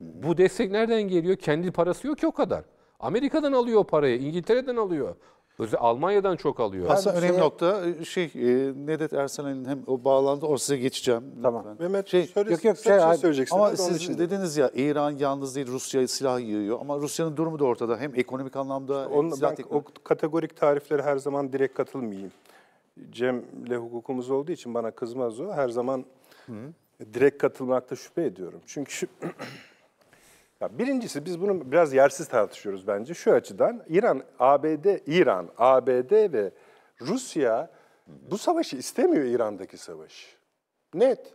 Bu destek nereden geliyor? Kendi parası yok ki o kadar. Amerika'dan alıyor o parayı, İngiltere'den alıyor. Özel Almanya'dan çok alıyor. Aslında önemli şeye... nokta e, şey e, Nedet Ersenel'in hem o bağlandı o size geçeceğim. Tamam. Lütfen. Mehmet şey, söyle, yok, yok, şey, şey söyleyeceksin. Ama siz için dediniz ya İran yalnız değil Rusya silah yığıyor ama Rusya'nın durumu da ortada. Hem ekonomik anlamda işte onun, silah ben, teknoloji. O kategorik tariflere her zaman direkt katılmayayım. Cem'le hukukumuz olduğu için bana kızmaz o. Her zaman Hı. direkt katılmakta şüphe ediyorum. Çünkü <clears throat> Ya birincisi biz bunu biraz yersiz tartışıyoruz bence şu açıdan. İran, ABD, İran, ABD ve Rusya bu savaşı istemiyor İran'daki savaş. Net.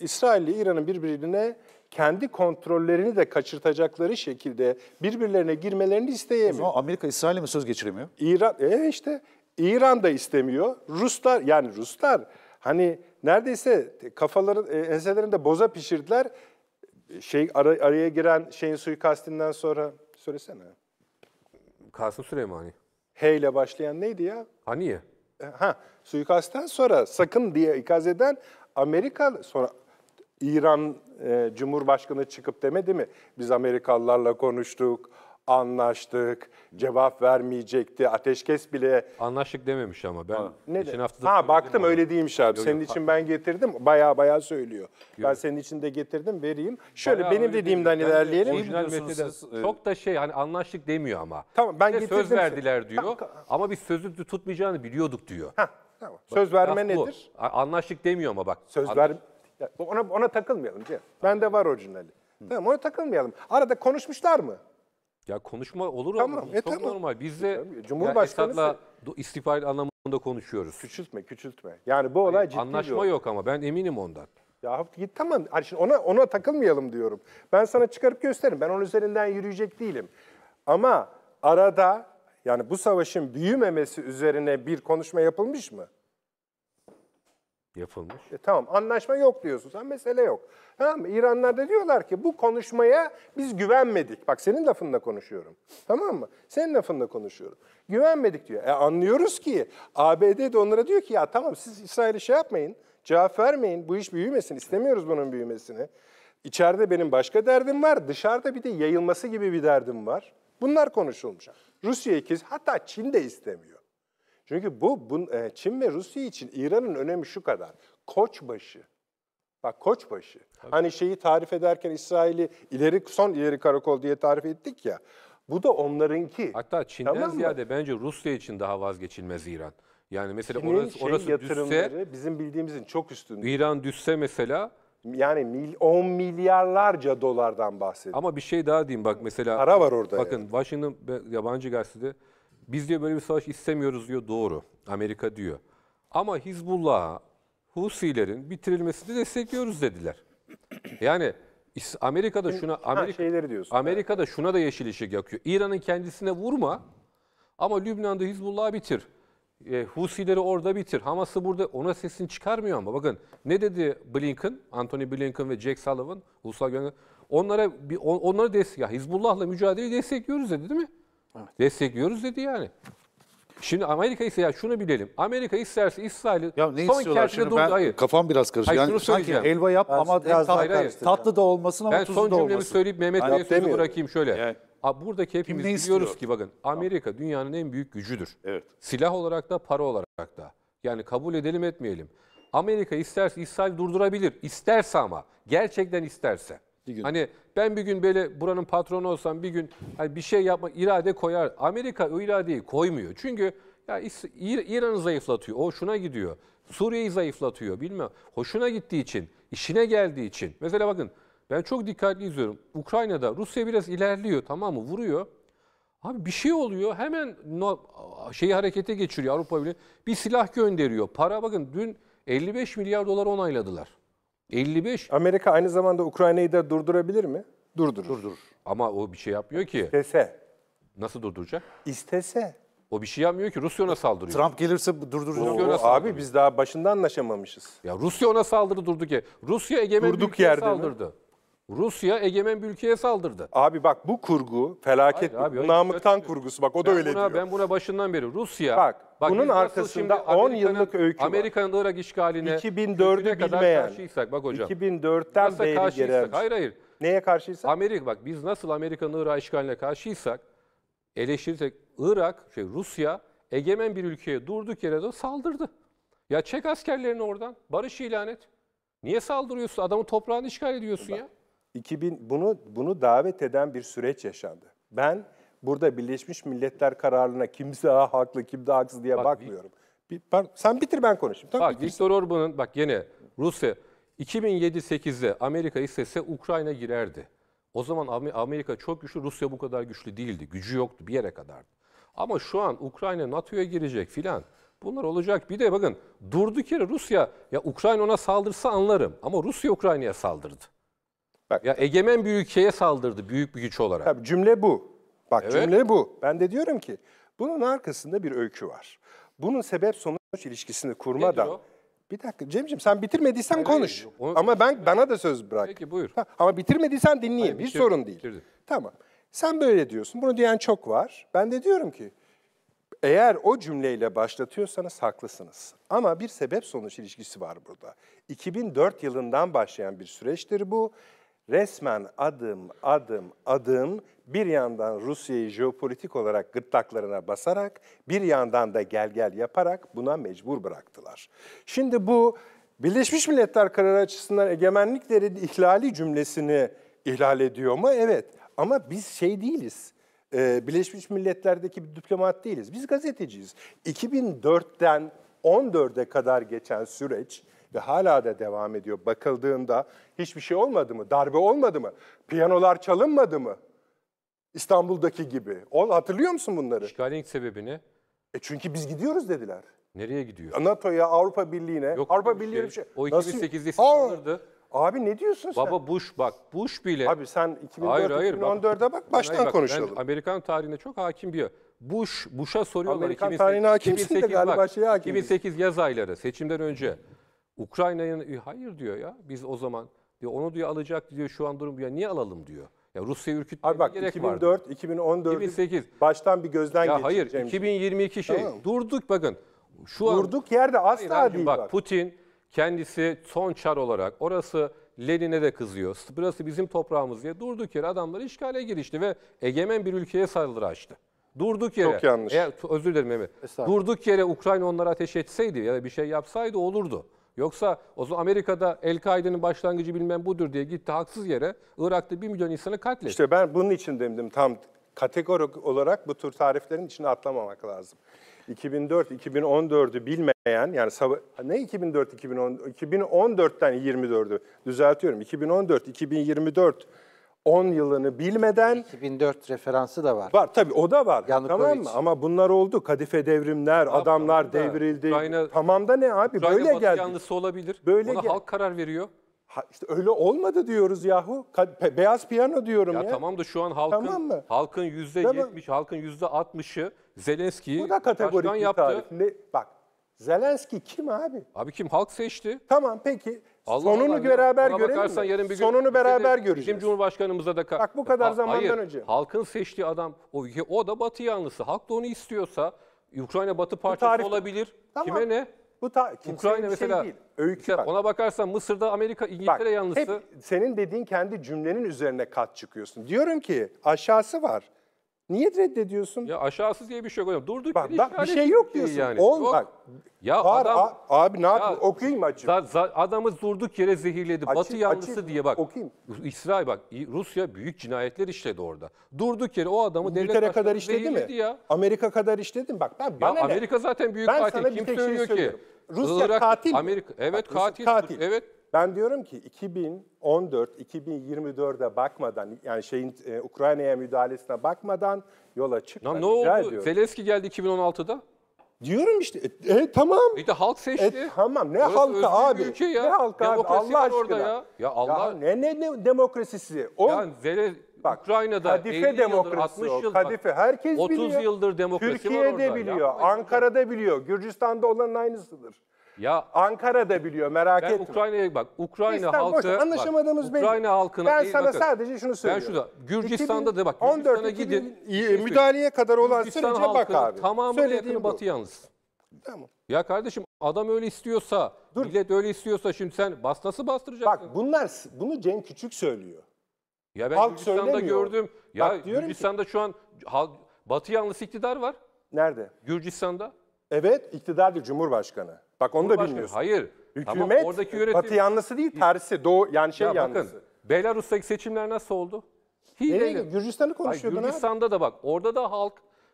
İsrail ile İran'ın birbirine kendi kontrollerini de kaçırtacakları şekilde birbirlerine girmelerini isteyemiyor. O Amerika İsrail'e mi söz geçiremiyor? İran, e işte İran da istemiyor. Ruslar yani Ruslar hani neredeyse kafaları e, enselerinde boza pişirdiler şey ara, araya giren şeyin suikastinden sonra söylesene. Kasım Süleymani. H ile başlayan neydi ya? Haniye. Ha, suikastten sonra sakın diye ikaz eden Amerika sonra İran e, Cumhurbaşkanı çıkıp demedi mi? Biz Amerikalılarla konuştuk, anlaştık, cevap vermeyecekti, ateşkes bile... Anlaştık dememiş ama ben ne geçen hafta... Ha baktım ama. öyle değilmiş abi. Yok, senin yok, için ha. ben getirdim. Baya baya söylüyor. Yok. Ben senin için de getirdim vereyim. Şöyle bayağı benim dediğimden değil. ilerleyelim. Orijinal şey metnede evet. çok da şey hani anlaştık demiyor ama. Tamam ben getirdim. Söz verdiler diyor tamam, ama biz sözü tutmayacağını biliyorduk diyor. Heh, tamam. Bak, söz verme nedir? Bu. Anlaştık demiyor ama bak. Söz Anlaş... ver... Ona, ona takılmayalım. de var orijinali. Hı. Tamam ona takılmayalım. Arada konuşmuşlar mı? Ya konuşma olur ama Tamam, e çok tamam. normal. Biz de e, Tabii, Cumhurbaşkanı anlamında konuşuyoruz. Küçültme, küçültme. Yani bu olay ciddi bir Anlaşma olay. yok ama ben eminim ondan. Ya git tamam. Hani şimdi ona ona takılmayalım diyorum. Ben sana çıkarıp gösteririm. Ben onun üzerinden yürüyecek değilim. Ama arada yani bu savaşın büyümemesi üzerine bir konuşma yapılmış mı? Yapılmış. E, tamam anlaşma yok diyorsunuz ama mesele yok. Tamam mı? İranlar da diyorlar ki bu konuşmaya biz güvenmedik. Bak senin lafında konuşuyorum. Tamam mı? Senin lafında konuşuyorum. Güvenmedik diyor. E anlıyoruz ki ABD de onlara diyor ki ya tamam siz İsrail'e şey yapmayın. Cevap vermeyin. Bu iş büyümesin. İstemiyoruz bunun büyümesini. İçeride benim başka derdim var. Dışarıda bir de yayılması gibi bir derdim var. Bunlar konuşulmuş. Rusya ikiz hatta Çin de istemiyor. Çünkü bu, bu e, Çin ve Rusya için İran'ın önemi şu kadar. Koçbaşı. Bak Koçbaşı. Tabii. Hani şeyi tarif ederken İsrail'i ileri son ileri karakol diye tarif ettik ya. Bu da onlarınki. Hatta Çin'den tamam mı? ziyade bence Rusya için daha vazgeçilmez İran. Yani mesela Çin'in orası, şey, orası düşse bizim bildiğimizin çok üstünde. İran düşse mesela yani 10 milyarlarca dolardan bahsediyor. Ama bir şey daha diyeyim bak mesela. Para var orada. Bakın yani. Washington yabancı gazetede biz diyor böyle bir savaş istemiyoruz diyor doğru. Amerika diyor. Ama Hizbullah, Husilerin bitirilmesini destekliyoruz dediler. Yani Amerika'da şuna Amerika şeyleri diyorsun. Amerika'da şuna da yeşil ışık yakıyor. İran'ın kendisine vurma ama Lübnan'da Hizbullah'ı bitir. E, Husileri orada bitir. Hamas'ı burada ona sesini çıkarmıyor ama bakın ne dedi Blinken, Anthony Blinken ve Jack Sullivan, Ulusal Güvenlik onlara bir onları destek ya Hizbullah'la mücadeleyi destekliyoruz dedi değil mi? Evet. Destekliyoruz dedi yani. Şimdi Amerika ise ya şunu bilelim. Amerika isterse İsrail'i ya ne son istiyorlar şimdi ben kafam biraz karışık. Ben yani sanki helva yap ben ama biraz tat, hayır, tatlı da olmasın ama ben tuzlu da olmasın. Ben son cümlemi söyleyip Mehmet Bey'e sözü bırakayım şöyle. Yani, Abi buradaki hepimiz biliyoruz ki bakın Amerika dünyanın en büyük gücüdür. Evet. Silah olarak da para olarak da. Yani kabul edelim etmeyelim. Amerika isterse İsrail durdurabilir. İsterse ama. Gerçekten isterse. Hani ben bir gün böyle buranın patronu olsam bir gün hani bir şey yapma irade koyar. Amerika o iradeyi koymuyor. Çünkü ya İran'ı zayıflatıyor. O şuna gidiyor. Suriye'yi zayıflatıyor. Bilmem. Hoşuna gittiği için, işine geldiği için. Mesela bakın ben çok dikkatli izliyorum. Ukrayna'da Rusya biraz ilerliyor tamam mı? Vuruyor. Abi bir şey oluyor. Hemen şeyi harekete geçiriyor Avrupa Birliği. Bir silah gönderiyor. Para bakın dün 55 milyar dolar onayladılar. 55. Amerika aynı zamanda Ukrayna'yı da durdurabilir mi? Durdurur. Durdurur. Ama o bir şey yapmıyor ki. İstese. Nasıl durduracak? İstese. O bir şey yapmıyor ki. Rusya ona saldırıyor. Trump gelirse durduracak. Rusya saldırıyor. Abi biz daha başında anlaşamamışız. Ya Rusya ona saldırdı durdu ki. Rusya egemen Durduk bir ülkeye saldırdı. Mi? Rusya egemen bir ülkeye saldırdı. Abi bak bu kurgu felaket hayır, abi, hayır, Namık'tan kurgusu bak o ben da öyle buna, diyor. Ben buna başından beri Rusya bak, Bak Bunun arkasında 10 yıllık öykü var. Amerika'nın Irak işgaline 2004'ü kadar bilmeyen, karşıysak bak hocam. 2004'ten beri karşıysak, Hayır hayır. Neye karşıysak? Amerika bak biz nasıl Amerika'nın Irak işgaline karşıysak eleştirirsek Irak şey Rusya egemen bir ülkeye durduk yere de saldırdı. Ya çek askerlerini oradan. Barış ilan et. Niye saldırıyorsun? Adamın toprağını işgal ediyorsun bak, ya. 2000 bunu bunu davet eden bir süreç yaşandı. Ben burada Birleşmiş Milletler kararına kimse ha, haklı, kimse haksız diye bak, bakmıyorum. Bir, pardon, sen bitir ben konuşayım. tamam. bak Viktor Orban'ın bak yine Rusya 2007-8'de Amerika istese Ukrayna girerdi. O zaman Amerika çok güçlü, Rusya bu kadar güçlü değildi. Gücü yoktu bir yere kadar. Ama şu an Ukrayna NATO'ya girecek filan. Bunlar olacak. Bir de bakın durdu kere Rusya ya Ukrayna ona saldırsa anlarım ama Rusya Ukrayna'ya saldırdı. Bak ya egemen bir ülkeye saldırdı büyük bir güç olarak. Tabii cümle bu. Bak evet. cümle bu. Ben de diyorum ki bunun arkasında bir öykü var. Bunun sebep sonuç ilişkisini kurma da. Bir dakika Cemciğim sen bitirmediysen hayır, konuş. onu... Ama ben bana da söz bırak. Peki buyur. Ha, ama bitirmediysen dinleyeyim. Hayır, Hiç bitirdim, sorun değil. Bitirdim. Tamam. Sen böyle diyorsun. Bunu diyen çok var. Ben de diyorum ki eğer o cümleyle başlatıyorsanız haklısınız. Ama bir sebep sonuç ilişkisi var burada. 2004 yılından başlayan bir süreçtir bu resmen adım adım adım bir yandan Rusya'yı jeopolitik olarak gırtlaklarına basarak bir yandan da gel gel yaparak buna mecbur bıraktılar. Şimdi bu Birleşmiş Milletler kararı açısından egemenliklerin ihlali cümlesini ihlal ediyor mu? Evet ama biz şey değiliz. Ee, Birleşmiş Milletler'deki bir diplomat değiliz. Biz gazeteciyiz. 2004'ten 14'e kadar geçen süreç ve hala da devam ediyor. Bakıldığında hiçbir şey olmadı mı? Darbe olmadı mı? Piyanolar çalınmadı mı? İstanbul'daki gibi. Ol, hatırlıyor musun bunları? İşgalin ilk sebebi E çünkü biz gidiyoruz dediler. Nereye gidiyor? NATO'ya, Avrupa Birliği'ne. Yok, Avrupa Birliği şey. bir şey. O 2008'de saldırdı. Abi ne diyorsun sen? Baba Bush bak Bush bile. Abi sen 2004-2014'e bak baştan hayır, bak, konuşalım. Ben Amerikan tarihine çok hakim bir Bush, Bush'a soruyorlar. Amerikan 2008, tarihine hakimsin 2008, de galiba bak, şeye hakim. 2008 yaz ayları seçimden önce Ukrayna'nın e, hayır diyor ya biz o zaman diyor onu diyor alacak diyor şu an durum ya niye alalım diyor. Ya Rusya ürkütmeye Abi bak gerek 2004, vardı. 2014, 2008 baştan bir gözden ya hayır 2022 şey tamam. durduk bakın. Şu durduk an, yerde asla hayır, değil bak, bak. Putin kendisi son çar olarak orası Lenin'e de kızıyor. Burası bizim toprağımız diye durduk yere adamlar işgale girişti ve egemen bir ülkeye saldırı açtı. Durduk yere. Çok yanlış. Eğer, özür dilerim Mehmet. Durduk yere Ukrayna onlara ateş etseydi ya da bir şey yapsaydı olurdu. Yoksa o zaman Amerika'da El-Kaide'nin başlangıcı bilmem budur diye gitti haksız yere Irak'ta 1 milyon insanı katletti. İşte ben bunun için dedim tam kategorik olarak bu tür tariflerin içine atlamamak lazım. 2004-2014'ü bilmeyen yani ne 2004 2010 2014'ten 24'ü düzeltiyorum. 2014 2024 10 yılını bilmeden 2004 referansı da var. Var tabii o da var. Yanukovic. Tamam mı? Ama bunlar oldu. Kadife devrimler, Yaptım, adamlar da. devrildi. Ukrayna, tamam da ne abi Ukrayna böyle geldi. yanlısı olabilir. Böyle Ona gel- halk karar veriyor. Ha, işte öyle olmadı diyoruz yahu. Ka- beyaz piyano diyorum ya. Ya tamam da şu an halkın tamam mı? halkın %70, tamam. halkın %60'ı Zelenski'yi başkan yaptı. Ne, bak Zelenski kim abi? Abi kim? Halk seçti. Tamam peki. Allah sonunu Allah, beraber Ona görelim Yarın bir gün sonunu beraber dedi, göreceğiz. Bizim Cumhurbaşkanımıza da... Bak bu kadar ha, zamandan hayır, önce. Halkın seçtiği adam, o, o da batı yanlısı. Halk da onu istiyorsa Ukrayna batı parçası tarif... olabilir. Tamam. Kime ne? Bu ta, Ukrayna mesela şey değil. Öykü mesela bak. ona bakarsan Mısır'da Amerika İngiltere bak, yanlısı. Hep senin dediğin kendi cümlenin üzerine kat çıkıyorsun. Diyorum ki aşağısı var. Niye reddediyorsun? Ya aşağısız diye bir şey yok hocam. Durduk bak, bak bir şey yok diyorsun. Yani. On yok. bak. Ya var, adam, a, abi ne yapayım okuyayım açıp. Za, za, adamı durduk yere zehirledi. Açık, Batı yanlısı açık, diye bak. Okuyayım. İsrail bak Rusya büyük cinayetler işledi orada. Durduk yere o adamı İngiltere devlet kadar işledi mi? Ya. Amerika kadar işledi mi? Bak ben ya, bana Amerika ne? zaten büyük ben katil. Kim şey söylüyor şey ki? Rusya Irak, katil. Mi? Amerika evet Bak, katil. katil. Evet ben diyorum ki 2014-2024'e bakmadan yani şeyin e, Ukrayna'ya müdahalesine bakmadan yola çıkma. ne oldu? Diyorum. Zelenski geldi 2016'da. Diyorum işte e, e, tamam. Bir de halk e, seçti. E, tamam ne Orası abi? Ülke ya. Ne halka abi? Allah aşkına. Orada ya. ya Allah. Ya ne ne, ne demokrasisi? O yani Zelen bak, Ukrayna'da Kadife demokrasi 60 yıldır, Kadife herkes 30 biliyor. 30 yıldır demokrasi Türkiye'de var orada. biliyor, Yapmayın Ankara'da biliyor, Gürcistan'da olan aynısıdır. Ya Ankara da biliyor merak ben etme. Ukrayna'ya bak. Ukrayna İstanbul, halkı boş, anlaşamadığımız bak, Ukrayna halkına Ben sana bakın, sadece şunu söylüyorum. Ben şurada Gürcistan'da da bak 14 gidin. Şey müdahaleye kadar olan Gürcistan sürece bak abi. Tamamı yakını bu. batı yalnız. Tamam. Ya kardeşim adam öyle istiyorsa, Dur. millet öyle istiyorsa şimdi sen bas nasıl bastıracaksın? Bak bunlar bunu Cem Küçük söylüyor. Ya ben Halk Gürcistan'da gördüm. Ya Bak, Gürcistan'da ki, şu an Batı yanlısı iktidar var. Nerede? Gürcistan'da. Evet, iktidar değil Cumhurbaşkanı. Bak onu da bilmiyorsun. Hayır. Hükümet tamam, oradaki yönetim... Batı yanlısı değil tersi. Doğu yani şey ya yanlısı. Bakın Belarus'taki seçimler nasıl oldu? Hileli. Gürcistan'ı konuşuyordun Hayır, Gürcistan'da abi. da bak orada da halk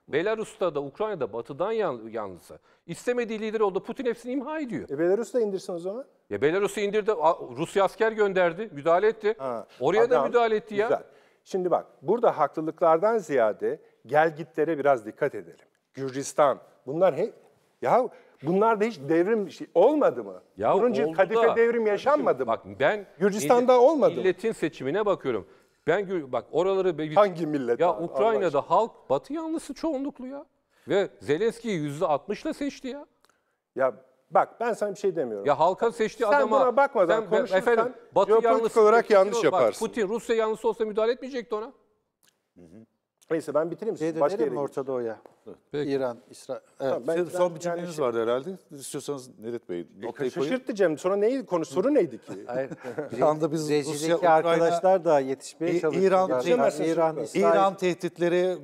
Belarus'ta da Ukrayna'da batıdan yanlısı. İstemediği lider oldu. Putin hepsini imha ediyor. E Belarus'u da indirsin o zaman. Ya Belarus'u indirdi. Rusya asker gönderdi. Müdahale etti. Ha, Oraya adam, da müdahale etti ya. Güzel. Şimdi bak burada haklılıklardan ziyade gelgitlere biraz dikkat edelim. Gürcistan. Bunlar he, ya Bunlar da hiç devrim şey olmadı mı? Ya Bunun kadife da. devrim yaşanmadı Şimdi, mı? Bak ben Gürcistan'da millet, olmadı Milletin seçimine bakıyorum. Ben bak oraları hangi millet? Ya Ukrayna'da Allah halk Batı yanlısı çoğunluklu ya. Ve Zelenski'yi yüzde %60'la seçti ya. Ya bak ben sana bir şey demiyorum. Ya halka seçtiği sen adama buna bakmadan sen, konuşursan efendim, Batı yanlısı olarak yanlış bak, yaparsın. Putin Rusya yanlısı olsa müdahale etmeyecekti ona. Hı hı. Neyse ben bitireyim. Şey Başka yere mi Orta Doğu'ya? Peki. İran, İsrail. Evet. Tamam, son bir cümleniz yani şey- vardı herhalde. İstiyorsanız Nedet Bey e, Şaşırttı Cem. Sonra neyi konu soru neydi ki? <laughs> Hayır. Şu anda biz Rusya, Ukrayna... arkadaşlar da yetişmeye çalışıyoruz. İran, İran, İran, İsrail. İran tehditleri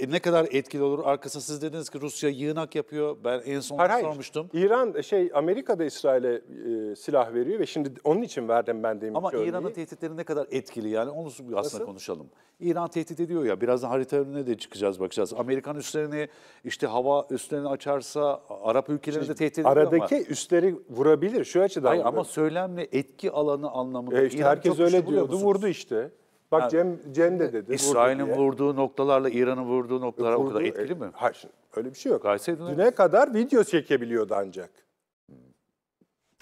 e, ne kadar etkili olur arkasına siz dediniz ki Rusya yığınak yapıyor. Ben en son hayır, sormuştum. Hayır. İran şey Amerika'da İsrail'e e, silah veriyor ve şimdi onun için verdim ben demin Ama İran'ın tehditleri ne kadar etkili yani onu aslında Nasıl? konuşalım. İran tehdit ediyor ya birazdan harita önüne de çıkacağız bakacağız. Amerikan üstlerini işte hava üstlerini açarsa Arap ülkelerini de tehdit ediyor Aradaki ama. üstleri vurabilir şu açıdan. Hayır ama söylemle etki alanı anlamında. E işte İran herkes öyle diyordu musunuz? vurdu işte. Bak ha, Cem Cem de dedi. İsrail'in vurdu vurduğu noktalarla İran'ın vurduğu noktalar vurdu, o kadar e, etkili e, mi? Hayır, öyle bir şey yok. Gayseydin Düne kadar video çekebiliyordu ancak.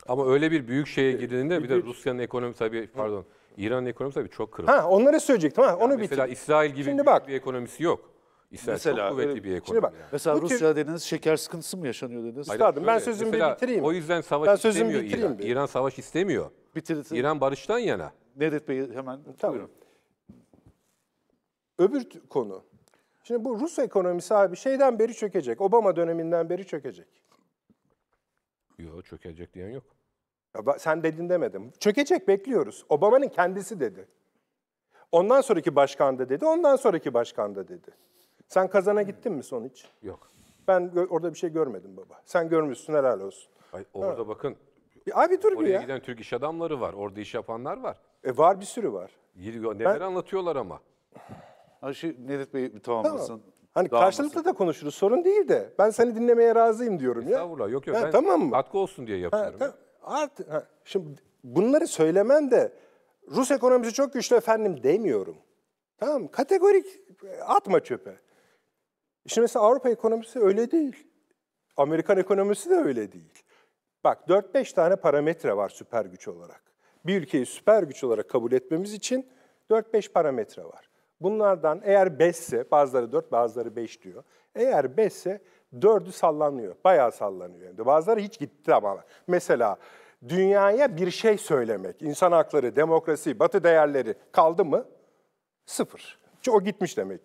Ama öyle bir büyük şeye e, girdiğinde bir de Rusya'nın ekonomisi tabii pardon İran'ın ekonomisi tabii çok kırık. Ha onları söyleyecektim ha onu mesela bitir. Mesela İsrail gibi şimdi bak, bir ekonomisi yok. İsrail mesela, çok kuvvetli bir ekonomi. Şimdi bak, Mesela Rusya dediniz şeker sıkıntısı mı yaşanıyor dediniz? Hayır, Üstadım ben sözümü mesela, bitireyim. O yüzden savaş ben istemiyor İran. Bir. İran savaş istemiyor. Bitirsin. İran barıştan yana. Nedet Bey hemen tamam. buyurun öbür konu. Şimdi bu Rus ekonomisi abi şeyden beri çökecek. Obama döneminden beri çökecek. Yok çökecek diyen yok. Ya sen dedin demedim. Çökecek bekliyoruz. Obama'nın kendisi dedi. Ondan sonraki başkan da dedi, ondan sonraki başkan da dedi. Sen kazana gittin mi son hiç? Yok. Ben orada bir şey görmedim baba. Sen görmüşsün helal olsun. Ay, orada ha. bakın. Bir, e, abi dur bir ya. giden Türk iş adamları var, orada iş yapanlar var. E var bir sürü var. Neler ben... anlatıyorlar ama. Aşı Nedret Bey bir tamamlasın. Tamam. Hani dağılmasın. karşılıklı da konuşuruz sorun değil de ben seni dinlemeye razıyım diyorum ya. Estağfurullah yok yok ha, ben tamam mı? katkı olsun diye yapıyorum. Ha, art, ha, şimdi bunları söylemen de Rus ekonomisi çok güçlü efendim demiyorum. Tamam kategorik atma çöpe. Şimdi mesela Avrupa ekonomisi öyle değil. Amerikan ekonomisi de öyle değil. Bak 4-5 tane parametre var süper güç olarak. Bir ülkeyi süper güç olarak kabul etmemiz için 4-5 parametre var. Bunlardan eğer 5 ise, bazıları 4, bazıları 5 diyor. Eğer 5 ise 4'ü sallanıyor, bayağı sallanıyor. Yani bazıları hiç gitti ama. Mesela dünyaya bir şey söylemek, insan hakları, demokrasi, batı değerleri kaldı mı? Sıfır. Çünkü o gitmiş demek.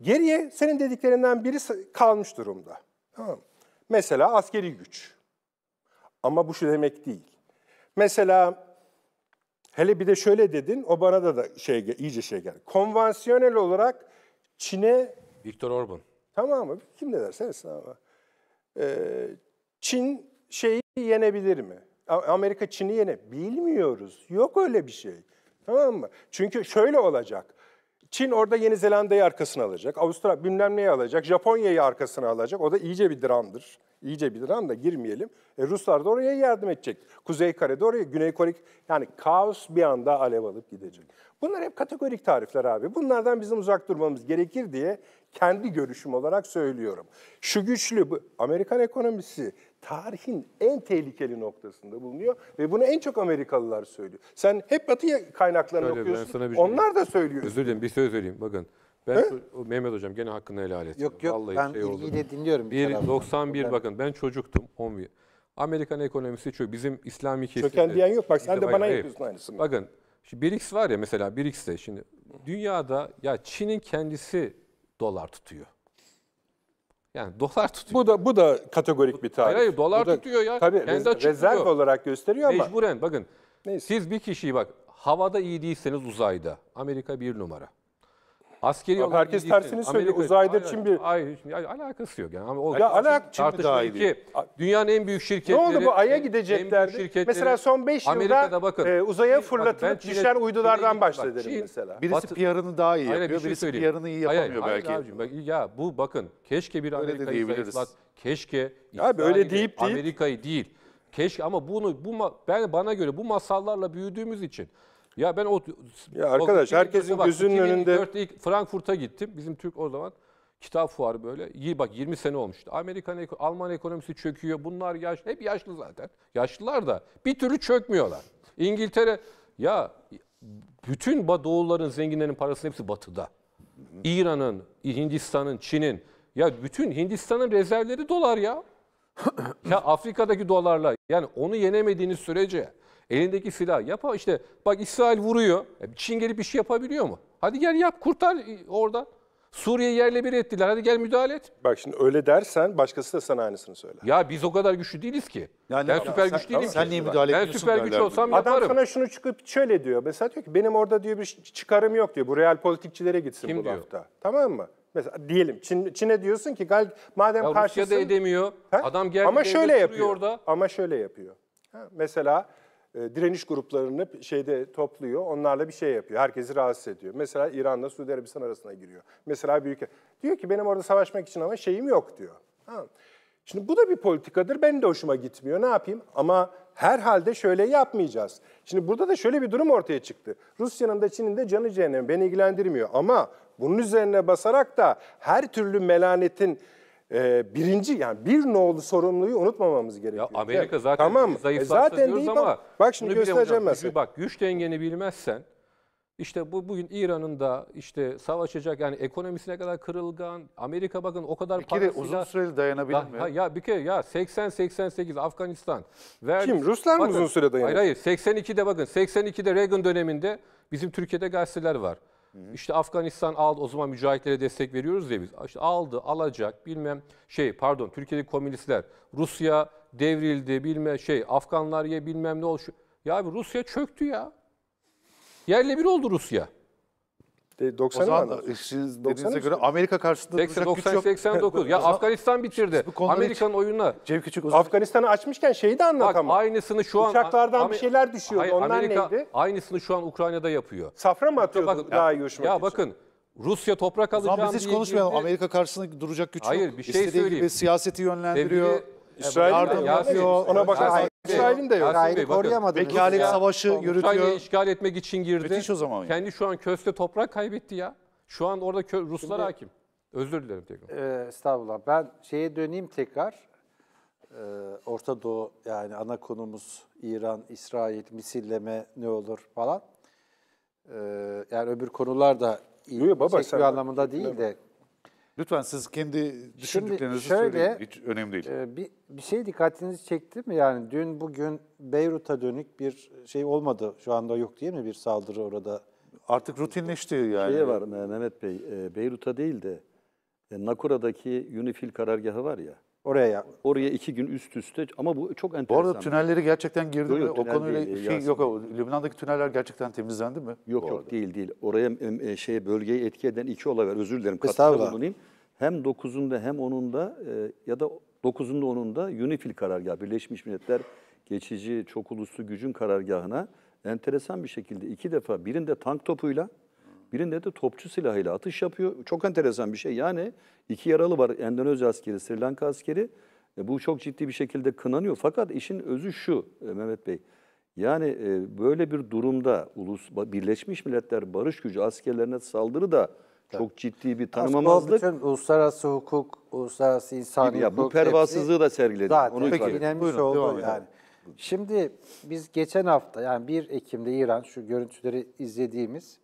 Geriye senin dediklerinden biri kalmış durumda. Tamam Mesela askeri güç. Ama bu şu demek değil. Mesela Hele bir de şöyle dedin, o bana da, da şey iyice şey geldi. Konvansiyonel olarak Çin'e... Viktor Orban. Tamam mı? Kim ne derse desin ama. Ee, Çin şeyi yenebilir mi? Amerika Çin'i yene. Bilmiyoruz. Yok öyle bir şey. Tamam mı? Çünkü şöyle olacak. Çin orada Yeni Zelanda'yı arkasına alacak. Avustralya bilmem neyi alacak. Japonya'yı arkasına alacak. O da iyice bir dramdır. İyice bir dram da girmeyelim. E, Ruslar da oraya yardım edecek. Kuzey Kore'de oraya, Güney Kore yani kaos bir anda alev alıp gidecek. Bunlar hep kategorik tarifler abi. Bunlardan bizim uzak durmamız gerekir diye kendi görüşüm olarak söylüyorum. Şu güçlü bu Amerikan ekonomisi tarihin en tehlikeli noktasında bulunuyor ve bunu en çok Amerikalılar söylüyor. Sen hep Batı kaynaklarını Söyle, okuyorsun. Bir şey- Onlar şey, da söylüyor. Özür dilerim bir söz söyleyeyim bakın. Ben He? Mehmet hocam gene hakkını helal et. Yok yok Vallahi ben şey ilgiyle oldu. dinliyorum. Bir, 91 ben... bakın ben çocuktum 10 Amerikan ekonomisi çok, Bizim İslami kesim. Çöken diyen yok. Bak sen de bana hayır. yapıyorsun aynısını. Bakın şimdi BRICS var ya mesela BRICS'te şimdi dünyada ya Çin'in kendisi dolar tutuyor. Yani dolar tutuyor. Bu da bu da kategorik bir tarih. Hayır hayır dolar da, tutuyor ya. Tabii Kendi rez, rezerv olarak gösteriyor Mecburen, ama. Mecburen bakın. Neyse. Siz bir kişiyi bak havada iyi değilseniz uzayda. Amerika bir numara askeri Bak, herkes tersini söylüyor. Uzayda Hayır, Çin bir- Hayır, şimdi alakası yok. Yani. o Ya alak- Çin mi ki dünyanın en büyük Ne oldu bu Ay'a en gideceklerdi? şirketleri- Mesela son 5 yılda bakın. e, uzaya Çin- bakın, fırlatılıp düşen Çin'e uydulardan gidip- bak, mesela. Birisi Batı- PR'ını daha iyi Hayır, yapıyor, bir şey birisi PR'ını iyi yapamıyor hayır, belki. abicim, ya bu bakın keşke bir de Amerika'yı diyebiliriz. zayıflat. Keşke Abi öyle İsrail'i, deyip deyip- Amerika'yı değil. Keşke ama bunu bu ben bana göre bu masallarla büyüdüğümüz için ya ben o... Ya arkadaş o, herkesin gözünün önünde... ilk Frankfurt'a gittim. Bizim Türk o zaman kitap fuarı böyle. İyi bak 20 sene olmuştu. Amerikan, Alman ekonomisi çöküyor. Bunlar yaş, hep yaşlı zaten. Yaşlılar da bir türlü çökmüyorlar. İngiltere ya bütün doğuların zenginlerin parasının hepsi batıda. İran'ın, Hindistan'ın, Çin'in ya bütün Hindistan'ın rezervleri dolar ya. ya Afrika'daki dolarla yani onu yenemediğiniz sürece Elindeki silah yap. işte bak İsrail vuruyor. E, Çin gelip bir şey yapabiliyor mu? Hadi gel yap kurtar e, orada. Suriye yerle bir ettiler. Hadi gel müdahale et. Bak şimdi öyle dersen başkası da sana aynısını söyler. Ya biz o kadar güçlü değiliz ki. Yani ben süper sen, güç değilim. Sen niye müdahale ben ediyorsun? Ben süper güç olsam Adam yaparım. Adam sana şunu çıkıp şöyle diyor. Mesela diyor ki benim orada diyor bir çıkarım yok diyor. Bu real politikçilere gitsin Kim bu diyor? lafta. Tamam mı? Mesela diyelim Çin, Çin'e diyorsun ki gal madem ya karşısın... Rusya da edemiyor. He? Adam geldi Ama şöyle yapıyor. Orada. Ama şöyle yapıyor. Ha? Mesela e, direniş gruplarını şeyde topluyor. Onlarla bir şey yapıyor. Herkesi rahatsız ediyor. Mesela İran'la Suudi Arabistan arasına giriyor. Mesela büyük e-, diyor ki benim orada savaşmak için ama şeyim yok diyor. Ha. Şimdi bu da bir politikadır. Ben de hoşuma gitmiyor. Ne yapayım? Ama herhalde şöyle yapmayacağız. Şimdi burada da şöyle bir durum ortaya çıktı. Rusya'nın da Çin'in de canı cehennem. Beni ilgilendirmiyor. Ama bunun üzerine basarak da her türlü melanetin e, birinci yani bir nolu sorumluyu unutmamamız gerekiyor. Ya Amerika zaten tamam. mı? E zaten değil ama bak şimdi göstereceğim mesela. Bak güç dengeni bilmezsen işte bu bugün İran'ın da işte savaşacak yani ekonomisine kadar kırılgan. Amerika bakın o kadar para uzun süreli dayanabilmiyor. Ya, ya bir kere ya 80 88 Afganistan. Ver, Kim Ruslar bakın, mı uzun süre dayanıyor? Hayır hayır 82'de bakın 82'de Reagan döneminde bizim Türkiye'de gazeteler var hı. İşte Afganistan aldı o zaman mücahitlere destek veriyoruz ya biz. İşte aldı, alacak bilmem şey pardon Türkiye'deki komünistler Rusya devrildi bilmem şey Afganlar ye bilmem ne oldu. Ya abi Rusya çöktü ya. Yerle bir oldu Rusya. 90 o zaman siz dediğinize göre Amerika karşısında 80, 90, 89. ya Afganistan bitirdi. Amerika'nın oyununa. Cem Küçük uzun. Afganistan'ı açmışken şeyi de anlat Bak, ama. Aynısını şu an. Uçaklardan bir şeyler düşüyor. Hayır, Onlar Amerika neydi? aynısını şu an Ukrayna'da yapıyor. Safra mı atıyordu bak, daha iyi hoşuma Ya bakın Rusya toprak alacağım diye... biz hiç konuşmayalım. Girdi. Amerika karşısında duracak güç Hayır, yok. Hayır bir şey İstediği söyleyeyim. gibi siyaseti yönlendiriyor. Devleti, İsrail yardım yapıyor. Ona bakar. İsrail'in de yok. Yasin Bey, İsrail'i bakın. Vekalet savaşı Ukrayna'yı yürütüyor. işgal etmek için girdi. Müthiş o zaman ya. Kendi şu an köste toprak kaybetti ya. Şu an orada kö- Ruslar hakim. Özür dilerim tekrar. Ee, estağfurullah. Ben şeye döneyim tekrar. Ee, Orta Doğu yani ana konumuz İran, İsrail, misilleme ne olur falan. Ee, yani öbür konular da iyi Yo, baba, çekmiyor sen- anlamında değil de Lütfen siz kendi düşündüklerinizi Şimdi şöyle, söyleyin. Hiç önemli değil. E, bir, bir şey dikkatinizi çekti mi? Yani dün bugün Beyrut'a dönük bir şey olmadı. Şu anda yok değil mi bir saldırı orada? Artık rutinleşti yani. Şey var Mehmet Bey, e, Beyrut'a değil de e, Nakura'daki UNIFIL karargahı var ya. Oraya ya. Oraya iki gün üst üste ama bu çok enteresan. Bu arada tünelleri gerçekten girdi yok, mi? o konuyla değil, şey yok. Lübnan'daki tüneller gerçekten temizlendi mi? Yok yok değil değil. Oraya e, e şey bölgeyi etki eden iki olay var. Özür dilerim. Katkıda bulunayım. Hem 9'unda hem 10'unda e, ya da 9'unda 10'unda UNIFIL karargahı Birleşmiş Milletler geçici çok uluslu gücün karargahına enteresan bir şekilde iki defa birinde tank topuyla birinde de topçu silahıyla atış yapıyor. Çok enteresan bir şey. Yani İki yaralı var Endonezya askeri, Sri Lanka askeri. E, bu çok ciddi bir şekilde kınanıyor. Fakat işin özü şu e, Mehmet Bey. Yani e, böyle bir durumda ulus Birleşmiş Milletler barış gücü askerlerine saldırı da çok ciddi bir tanımamazlık. Aslında bütün uluslararası hukuk, uluslararası insan ya, hukuk. Bu pervasızlığı da sergiledi. Zaten Onu peki, önemli Buyurun, oldu yani. yani. Şimdi biz geçen hafta yani 1 Ekim'de İran şu görüntüleri izlediğimiz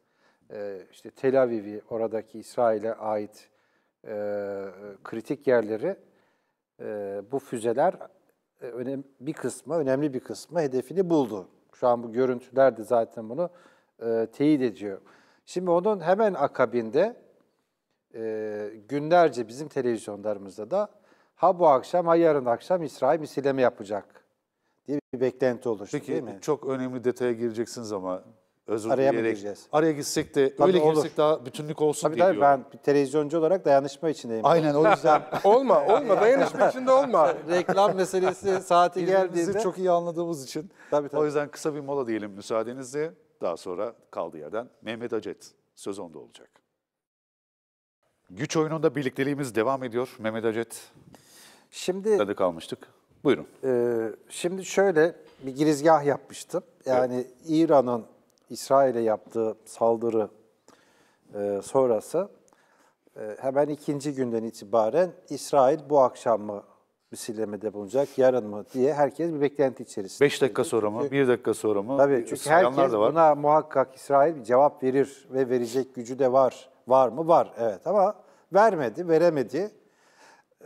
e, işte Tel Aviv'i oradaki İsrail'e ait e, kritik yerleri e, bu füzeler e, önem, bir kısmı, önemli bir kısmı hedefini buldu. Şu an bu görüntüler de zaten bunu e, teyit ediyor. Şimdi onun hemen akabinde e, günlerce bizim televizyonlarımızda da ha bu akşam ha yarın akşam İsrail misilleme yapacak diye bir beklenti oluştu Peki, değil mi? Peki çok önemli detaya gireceksiniz ama özür Araya mı gireceğiz? araya gitsek de Tabii öyle olur. girsek daha bütünlük olsun Tabii diye tabii diyorum. ben televizyoncu olarak dayanışma içindeyim. Aynen o yüzden <laughs> Olma, olma. Dayanışma <laughs> içinde olma. Reklam meselesi saati geldiğinde birbirimizi çok iyi anladığımız için. Tabii, tabii. O yüzden kısa bir mola diyelim müsaadenizle. Daha sonra kaldığı yerden Mehmet Acet söz onda olacak. Güç oyununda birlikteliğimiz devam ediyor. Mehmet Acet, Şimdi nerede kalmıştık? Buyurun. Ee, şimdi şöyle bir girizgah yapmıştım. Yani İran'ın İsrail'e yaptığı saldırı e, sonrası e, hemen ikinci günden itibaren İsrail bu akşam mı misillemede bulunacak, yarın mı diye herkes bir beklenti içerisinde. Beş dakika sonra mı, 1 dakika sonra mı? Tabii çünkü herkes var. buna muhakkak İsrail bir cevap verir ve verecek gücü de var. Var mı? Var evet ama vermedi, veremedi.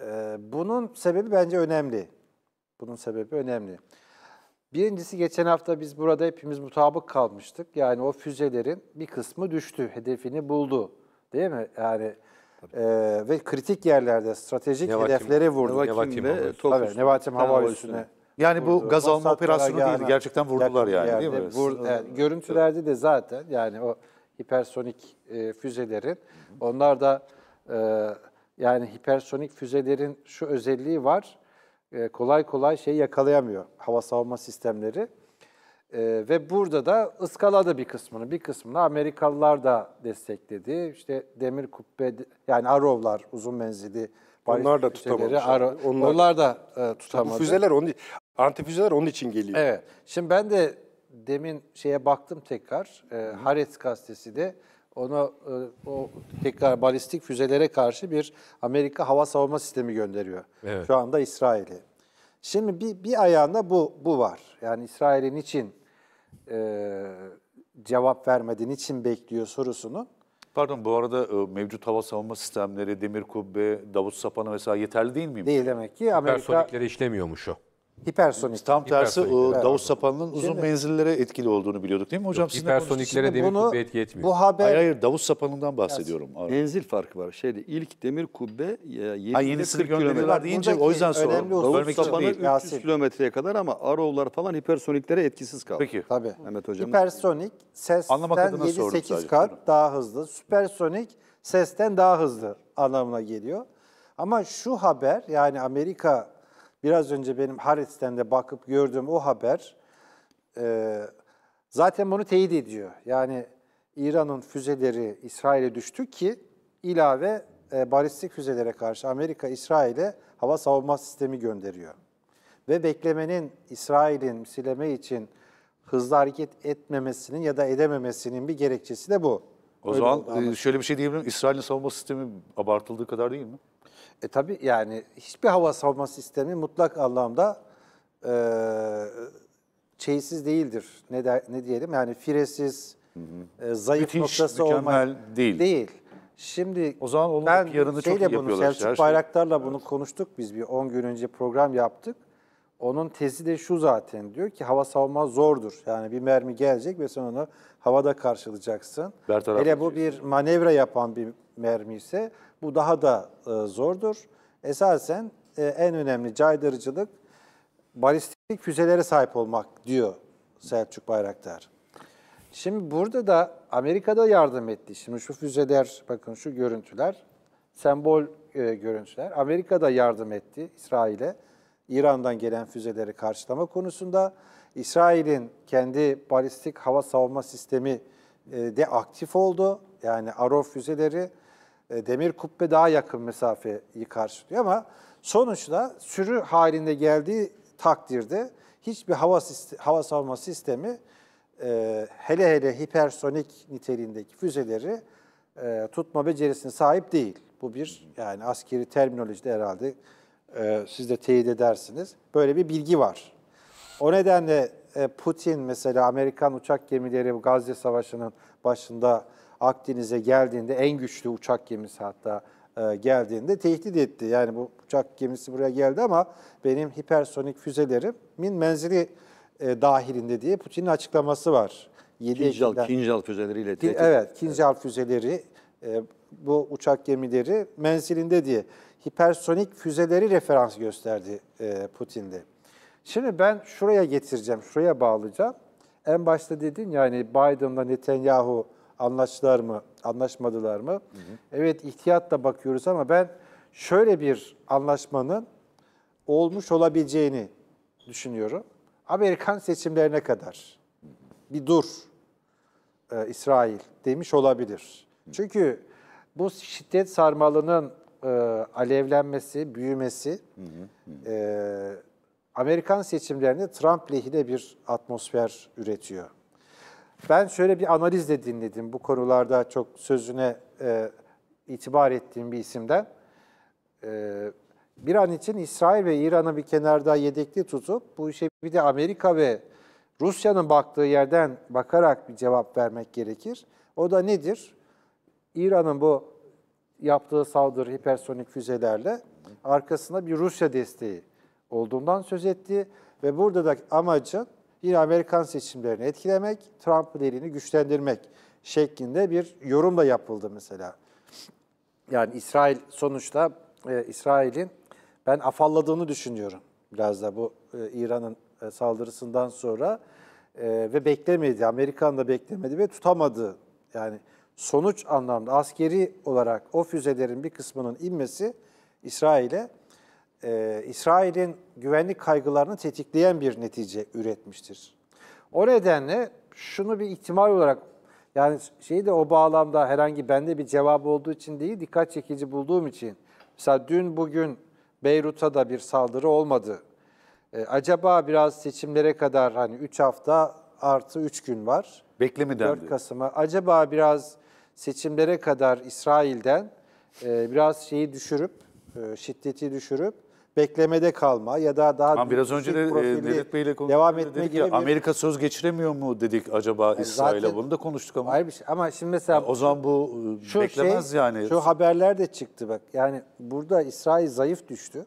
Ee, bunun sebebi bence önemli. Bunun sebebi önemli. Birincisi geçen hafta biz burada hepimiz mutabık kalmıştık. Yani o füzelerin bir kısmı düştü, hedefini buldu. Değil mi? Yani e, ve kritik yerlerde stratejik Nevakim, hedeflere vurdu. Nevatim, nevatim, Tabii, Nevatim Hava üstüne. Yani vurdu. bu gaz alma operasyonu değil. Gerçekten vurdular yani değil mi? Vur, yani, görüntülerde de zaten yani o hipersonik e, füzelerin onlar da e, yani hipersonik füzelerin şu özelliği var. E, kolay kolay şey yakalayamıyor hava savunma sistemleri. E, ve burada da ıskaladı bir kısmını. Bir kısmını Amerikalılar da destekledi. İşte demir kubbe, yani Arovlar uzun menzili. Onlar da tutamadı. Aro, onlar, onlar da e, tutamadı. Füzeler onun antifüzeler onun için geliyor. Evet. Şimdi ben de demin şeye baktım tekrar. E, Haaretz gazetesi de ona e, o tekrar balistik füzelere karşı bir Amerika hava savunma sistemi gönderiyor. Evet. Şu anda İsrail'i. Şimdi bir, bir ayağında bu, bu var. Yani İsrail'in için e, cevap vermediğin için bekliyor sorusunu. Pardon bu arada e, mevcut hava savunma sistemleri, demir kubbe, Davut Sapanı vesaire yeterli değil miyim? Değil demek ki. Amerika... Personikleri işlemiyormuş o. Hipersonik. Tam tersi o ıı, Davus Sapan'ın uzun menzillere etkili olduğunu biliyorduk değil mi hocam? Sizin de Hipersoniklere demir bunu- kubbe etki Bu haber Hayır hayır Davus Sapan'ından bahsediyorum. Menzil farkı var. Şeyde ilk demir kubbe e, Ha, kilometre. gönderiyorlar deyince o yüzden buradaki önemli sordum. Davut Bölmek 300 kilometreye kadar ama Arovlar falan hipersoniklere etkisiz kaldı. Peki. tabii. Mehmet hocam. Hipersonik sesten Anlamak 7-8 sadece. kat daha hızlı. Süpersonik sesten daha hızlı anlamına geliyor. Ama şu haber yani Amerika biraz önce benim Haaretz'ten de bakıp gördüğüm o haber e, zaten bunu teyit ediyor. Yani İran'ın füzeleri İsrail'e düştü ki ilave e, balistik füzelere karşı Amerika İsrail'e hava savunma sistemi gönderiyor. Ve beklemenin İsrail'in sileme için hızlı hareket etmemesinin ya da edememesinin bir gerekçesi de bu. O Öyle zaman e, şöyle bir şey diyebilirim. İsrail'in savunma sistemi abartıldığı kadar değil mi? E tabi yani hiçbir hava savunma sistemi mutlak anlamda e, şeysiz değildir. Ne der, ne diyelim yani firesiz, hı hı. E, zayıf Müthiş, noktası olmayan değil. değil. Şimdi o zaman onun ben yarını çok iyi bunu, Selçuk şey. Bayraktar'la evet. bunu konuştuk biz bir 10 gün önce program yaptık. Onun tezi de şu zaten diyor ki hava savunma zordur. Yani bir mermi gelecek ve sen onu havada karşılayacaksın. Hele bu bir manevra yapan bir mermi ise bu daha da e, zordur. Esasen e, en önemli caydırıcılık balistik füzelere sahip olmak diyor Selçuk Bayraktar. Şimdi burada da Amerika'da yardım etti. Şimdi şu füzeler, bakın şu görüntüler, sembol e, görüntüler. Amerika'da yardım etti İsrail'e. İran'dan gelen füzeleri karşılama konusunda İsrail'in kendi balistik hava savunma sistemi e, de aktif oldu. Yani Arov füzeleri e, demir kubbe daha yakın mesafeyi karşılıyor ama sonuçta sürü halinde geldiği takdirde hiçbir hava, hava savunma sistemi e, hele hele hipersonik niteliğindeki füzeleri e, tutma becerisine sahip değil. Bu bir yani askeri terminolojide herhalde siz de teyit edersiniz. Böyle bir bilgi var. O nedenle Putin mesela Amerikan uçak gemileri Gazze Savaşı'nın başında Akdeniz'e geldiğinde en güçlü uçak gemisi hatta e, geldiğinde tehdit etti. Yani bu uçak gemisi buraya geldi ama benim hipersonik füzelerimin menzili e, dahilinde diye Putin'in açıklaması var. 7 Kinjal, Kinjal füzeleriyle tehdit. Evet, Kinjal evet. füzeleri e, bu uçak gemileri menzilinde diye hipersonik füzeleri referans gösterdi e, Putin'de. Şimdi ben şuraya getireceğim, şuraya bağlayacağım. En başta dedin yani Biden'la Netanyahu Anlaştılar mı? Anlaşmadılar mı? Hı hı. Evet ihtiyatla bakıyoruz ama ben şöyle bir anlaşmanın olmuş olabileceğini düşünüyorum. Amerikan seçimlerine kadar bir dur e, İsrail demiş olabilir. Çünkü bu şiddet sarmalının e, alevlenmesi, büyümesi hı hı. E, Amerikan seçimlerini Trump lehine bir atmosfer üretiyor. Ben şöyle bir analizle dinledim bu konularda çok sözüne e, itibar ettiğim bir isimden. E, bir an için İsrail ve İran'ı bir kenarda yedekli tutup bu işe bir de Amerika ve Rusya'nın baktığı yerden bakarak bir cevap vermek gerekir. O da nedir? İran'ın bu yaptığı saldırı hipersonik füzelerle arkasında bir Rusya desteği olduğundan söz etti ve burada amacın yine Amerikan seçimlerini etkilemek, Trump liderini güçlendirmek şeklinde bir yorum da yapıldı mesela. Yani İsrail sonuçta e, İsrail'in ben afalladığını düşünüyorum biraz da bu e, İran'ın e, saldırısından sonra e, ve beklemedi, Amerikan da beklemedi ve tutamadı. Yani sonuç anlamda askeri olarak o füzelerin bir kısmının inmesi İsrail'e e, İsrail'in güvenlik kaygılarını tetikleyen bir netice üretmiştir. O nedenle şunu bir ihtimal olarak yani şeyi de o bağlamda herhangi bende bir cevap olduğu için değil, dikkat çekici bulduğum için. Mesela dün bugün Beyrut'a da bir saldırı olmadı. Ee, acaba biraz seçimlere kadar hani 3 hafta artı 3 gün var. Beklemi dendi. 4 Kasım'a. Acaba biraz seçimlere kadar İsrail'den e, biraz şeyi düşürüp, e, şiddeti düşürüp beklemede kalma ya da daha Ama biraz önce de Devlet Bey ile devam etmek ya Amerika söz geçiremiyor mu dedik acaba yani İsrail'e bunu da konuştuk ama. bir şey. Ama şimdi mesela yani o zaman bu e, şu beklemez şey, yani. Şu haberler de çıktı bak. Yani burada İsrail zayıf düştü.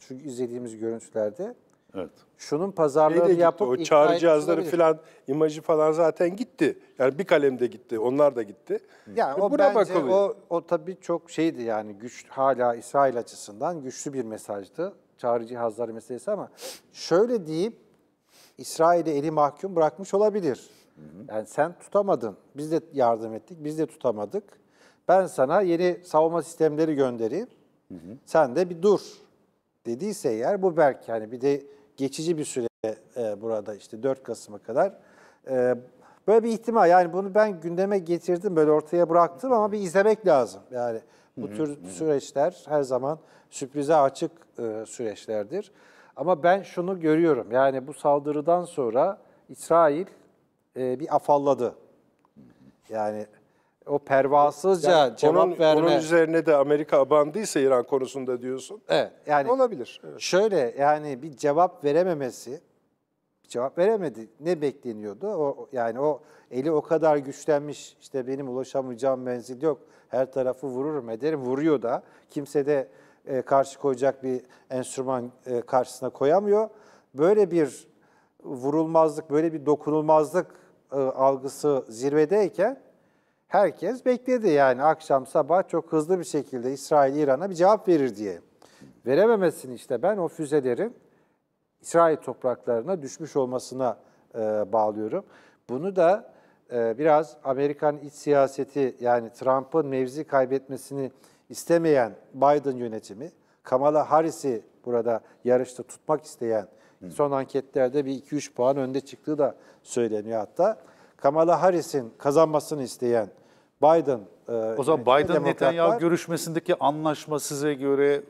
çünkü izlediğimiz görüntülerde Evet. Şunun pazarlığını şey gitti, yapıp... O çağrı cihazları filan imajı falan zaten gitti. Yani bir kalemde gitti, onlar da gitti. Yani e o buna bence bakılıyor. o, o tabii çok şeydi yani güç hala İsrail açısından güçlü bir mesajdı. Çağrı cihazları meselesi ama şöyle deyip İsrail'i eli mahkum bırakmış olabilir. Yani sen tutamadın. Biz de yardım ettik, biz de tutamadık. Ben sana yeni savunma sistemleri göndereyim. Hı hı. Sen de bir dur dediyse eğer bu belki yani bir de geçici bir süre e, burada işte 4 Kasım'a kadar. E, böyle bir ihtimal yani bunu ben gündeme getirdim böyle ortaya bıraktım ama bir izlemek lazım. Yani bu tür süreçler her zaman sürprize açık e, süreçlerdir. Ama ben şunu görüyorum yani bu saldırıdan sonra İsrail e, bir afalladı. Yani o pervasızca yani cevap onun, verme. Onun üzerine de Amerika abandıysa İran konusunda diyorsun. Evet. Yani olabilir. Evet. Şöyle yani bir cevap verememesi cevap veremedi. Ne bekleniyordu? O yani o eli o kadar güçlenmiş işte benim ulaşamayacağım menzil yok. Her tarafı vururum ederim. Vuruyor da. Kimse de e, karşı koyacak bir enstrüman e, karşısına koyamıyor. Böyle bir vurulmazlık, böyle bir dokunulmazlık e, algısı zirvedeyken herkes bekledi yani akşam sabah çok hızlı bir şekilde İsrail İran'a bir cevap verir diye. verememesin işte ben o füzelerin İsrail topraklarına düşmüş olmasına e, bağlıyorum. Bunu da e, biraz Amerikan iç siyaseti yani Trump'ın mevzi kaybetmesini istemeyen Biden yönetimi, Kamala Harris'i burada yarışta tutmak isteyen son anketlerde bir 2-3 puan önde çıktığı da söyleniyor hatta. Kamala Harris'in kazanmasını isteyen Biden e, o zaman Biden Netanyahu görüşmesindeki anlaşma size göre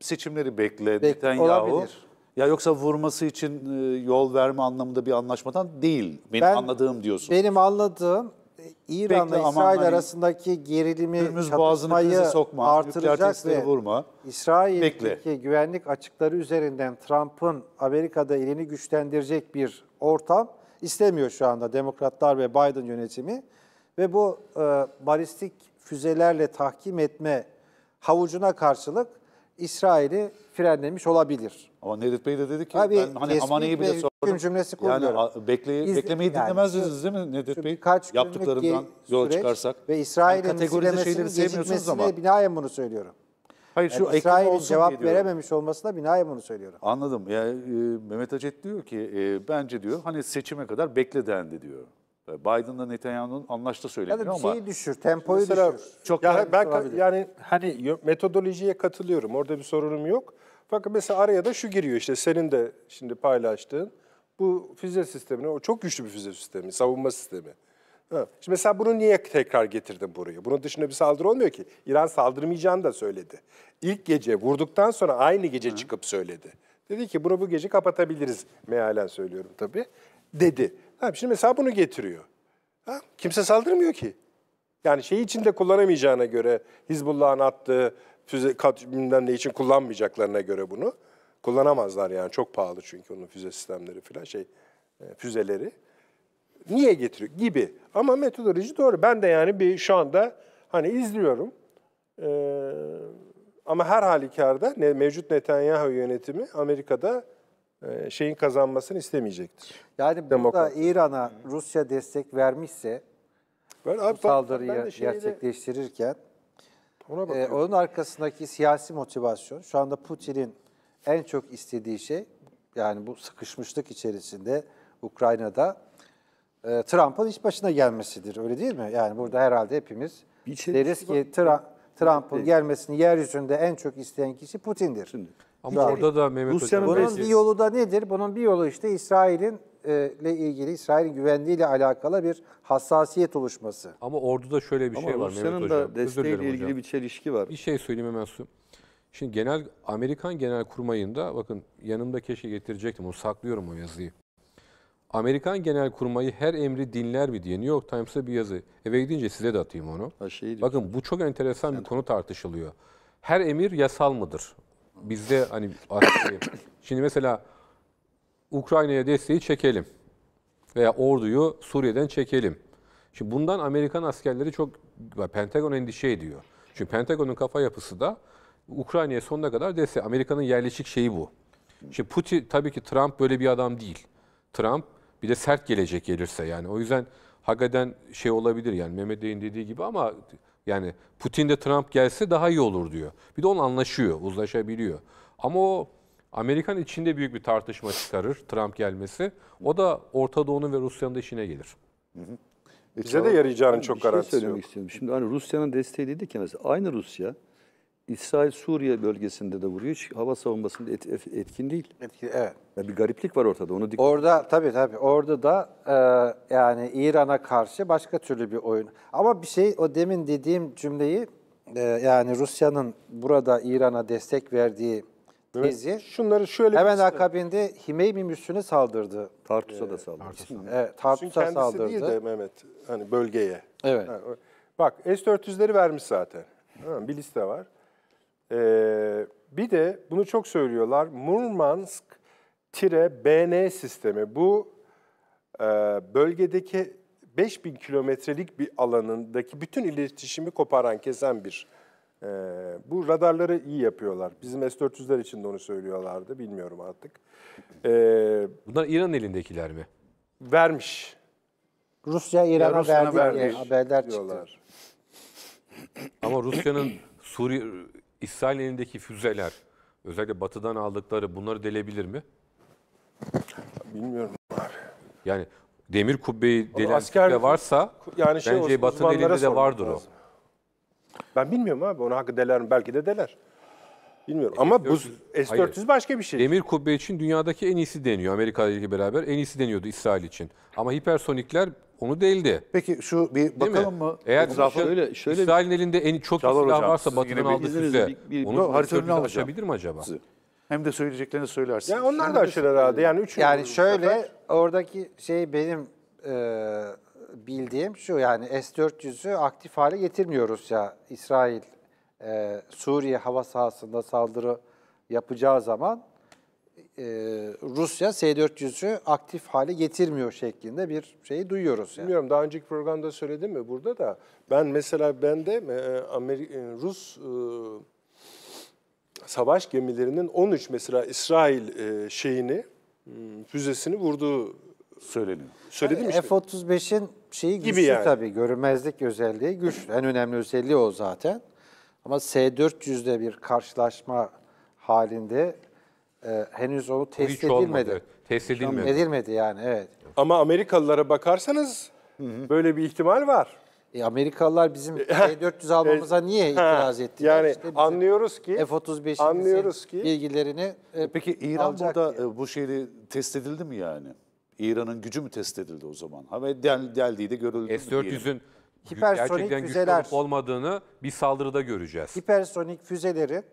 seçimleri bekle Bek Netanyahu. Olabilir. Ya yoksa vurması için e, yol verme anlamında bir anlaşmadan değil. Benim ben, anladığım diyorsun. Benim anladığım e, İran'la İsrail hani arasındaki gerilimi çatışmayı sokma, artıracak ve vurma. İsrail'deki Bekle. güvenlik açıkları üzerinden Trump'ın Amerika'da elini güçlendirecek bir ortam istemiyor şu anda demokratlar ve Biden yönetimi. Ve bu e, balistik füzelerle tahkim etme havucuna karşılık İsrail'i frenlemiş olabilir. Ama Nedret Bey de dedi ki Tabii, ben hani Hamane'yi bile sordum. cümlesi kurmuyorum. Yani bekleye, İz, beklemeyi yani, dinlemezdiniz değil mi Nedret Bey? Kaç Yaptıklarından yol çıkarsak. Ve İsrail'in yani kategorize şeyleri sevmiyorsunuz ama. binaen bunu söylüyorum. Hayır şu yani İsrail'in cevap verememiş olmasına binaen bunu söylüyorum. Anladım. Yani, e, Mehmet Acet diyor ki e, bence diyor hani seçime kadar bekle dendi diyor. Biden'la Netanyahu'nun anlaştı söyleniyor ama... Ya da bir şeyi düşür, tempoyu mesela, düşür. Çok ya ben olabilir. yani hani metodolojiye katılıyorum. Orada bir sorunum yok. Fakat mesela araya da şu giriyor işte senin de şimdi paylaştığın. Bu füze sistemini, o çok güçlü bir füze sistemi, savunma sistemi. Ha. Şimdi mesela bunu niye tekrar getirdim buraya? Bunun dışında bir saldırı olmuyor ki. İran saldırmayacağını da söyledi. İlk gece vurduktan sonra aynı gece Hı. çıkıp söyledi. Dedi ki bunu bu gece kapatabiliriz. Mealen söylüyorum tabii. Dedi. Ha, şimdi mesela bunu getiriyor. Ha? Kimse saldırmıyor ki. Yani şey için de kullanamayacağına göre Hizbullah'ın attığı füze bilmem ne için kullanmayacaklarına göre bunu. Kullanamazlar yani çok pahalı çünkü onun füze sistemleri falan şey e, füzeleri niye getiriyor gibi. Ama metodoloji doğru. Ben de yani bir şu anda hani izliyorum. Ee, ama her halükarda ne, mevcut Netanyahu yönetimi Amerika'da e, şeyin kazanmasını istemeyecektir. Yani burada İran'a Rusya destek vermişse ben, abi, bu saldırıyı ben şeyde, gerçekleştirirken ona e, onun arkasındaki siyasi motivasyon şu anda Putin'in en çok istediği şey yani bu sıkışmışlık içerisinde Ukrayna'da e, Trump'ın iş başına gelmesidir. Öyle değil mi? Yani burada herhalde hepimiz şey deriz ki Trump, Trump'ın gelmesini yeryüzünde en çok isteyen kişi Putin'dir. Şimdi. Ama orada da Mehmet Rusya'nın Bunun bir yolu da nedir? Bunun bir yolu işte İsrail'in e, ile ilgili İsrail'in güvenliğiyle alakalı bir hassasiyet oluşması. Ama orduda şöyle bir Ama şey var Rusya'nın Mehmet Hocam. Rusya'nın da desteğiyle ilgili hocam. bir çelişki var. Bir şey söyleyeyim hemen su. Şimdi genel Amerikan Genel Kurmayı'nda bakın yanımda keşke getirecektim. Onu saklıyorum o yazıyı. Amerikan genel kurmayı her emri dinler mi diye New York Times'a bir yazı. Eve gidince size de atayım onu. Şey Bakın bu çok enteresan bir konu tartışılıyor. Her emir yasal mıdır? Bizde hani şey- şimdi mesela Ukrayna'ya desteği çekelim veya orduyu Suriye'den çekelim. Şimdi bundan Amerikan askerleri çok Pentagon endişe ediyor. Çünkü Pentagon'un kafa yapısı da Ukrayna'ya sonuna kadar desteği. Amerika'nın yerleşik şeyi bu. Şimdi Putin tabii ki Trump böyle bir adam değil. Trump bir de sert gelecek gelirse yani. O yüzden hakikaten şey olabilir yani Mehmet Bey'in dediği gibi ama yani Putin de Trump gelse daha iyi olur diyor. Bir de onu anlaşıyor, uzlaşabiliyor. Ama o Amerikan içinde büyük bir tartışma çıkarır Trump gelmesi. O da Orta Doğu'nun ve Rusya'nın da işine gelir. Hı hı. E, Bize de yarayacağının çok şey garantisi yok. Istiyorum. Şimdi hani Rusya'nın desteği dedik ya mesela aynı Rusya İsrail Suriye bölgesinde de vuruyor. Hiç hava savunmasında et, etkin değil. Etkin, evet. Ya bir gariplik var ortada. Onu dikkat Orada tabii tabii. Orada da e, yani İran'a karşı başka türlü bir oyun. Ama bir şey o demin dediğim cümleyi e, yani Rusya'nın burada İran'a destek verdiği tezi evet. şunları şöyle hemen istedim. akabinde Himeymi Müslüne saldırdı. Tartus'a e, da saldırdı. Tartus'a evet, Tartus'a kendisi saldırdı. değil de Mehmet hani bölgeye. Evet. Yani, bak S-400'leri vermiş zaten. Bir liste var. Ee, bir de bunu çok söylüyorlar. Murmansk-BN Tire sistemi. Bu e, bölgedeki 5000 kilometrelik bir alanındaki bütün iletişimi koparan, kesen bir. E, bu radarları iyi yapıyorlar. Bizim S-400'ler için de onu söylüyorlardı. Bilmiyorum artık. E, Bunlar İran elindekiler mi? Vermiş. Rusya İran'a verdi. verdiği vermiş, haberdar diyorlar. çıktı. Ama Rusya'nın Suriye İsrail elindeki füzeler özellikle batıdan aldıkları bunları delebilir mi? Bilmiyorum abi. Yani demir kubbeyi delen asker, varsa yani şey bence olsun, batı delinde de vardır lazım. o. Ben bilmiyorum abi. onu hakkı deler mi? Belki de deler. Bilmiyorum ama bu S-400 Hayır. başka bir şey. Demir kubbe için dünyadaki en iyisi deniyor. Amerika ile beraber en iyisi deniyordu İsrail için. Ama hipersonikler onu değildi. Peki şu bir Değil bakalım mı? Eğer Etrafı, şöyle, şöyle İsrail'in elinde en çok Çalar silah hocam, varsa Batı'nın aldığı size onu haritanın aşabilir mi acaba? Sizi. Hem de söyleyeceklerini söylersin. Yani onlar da aşırı herhalde. Yani, üç yani şöyle kadar. oradaki şey benim e, bildiğim şu yani S-400'ü aktif hale getirmiyoruz ya İsrail e, Suriye hava sahasında saldırı yapacağı zaman e, Rusya S-400'ü aktif hale getirmiyor şeklinde bir şeyi duyuyoruz. Yani. Bilmiyorum daha önceki programda söyledim mi burada da ben mesela ben de e, Amerika, e, Rus e, savaş gemilerinin 13 mesela İsrail e, şeyini hmm, füzesini vurduğu söyleniyor. Söyledim yani e, F-35'in şeyi güçlü gibi yani. tabii görünmezlik özelliği güçlü. En önemli özelliği o zaten. Ama S-400'de bir karşılaşma halinde e, henüz onu test Hiç edilmedi. Olmadı. Test edilmedi. Edilmedi yani evet. Ama Amerikalılara bakarsanız böyle bir ihtimal var. E, Amerikalılar bizim S-400 <laughs> almamıza niye itiraz etti? Yani İşte anlıyoruz ki F-35'in anlıyoruz ki- bilgilerini e, e Peki İran'da alacak e, bu şeyi test edildi mi yani? İran'ın gücü mü test edildi o zaman? Ha ve del, deldiği de görüldü S-400'ün hipersonik füzeler olmadığını bir saldırıda göreceğiz. Hipersonik füzelerin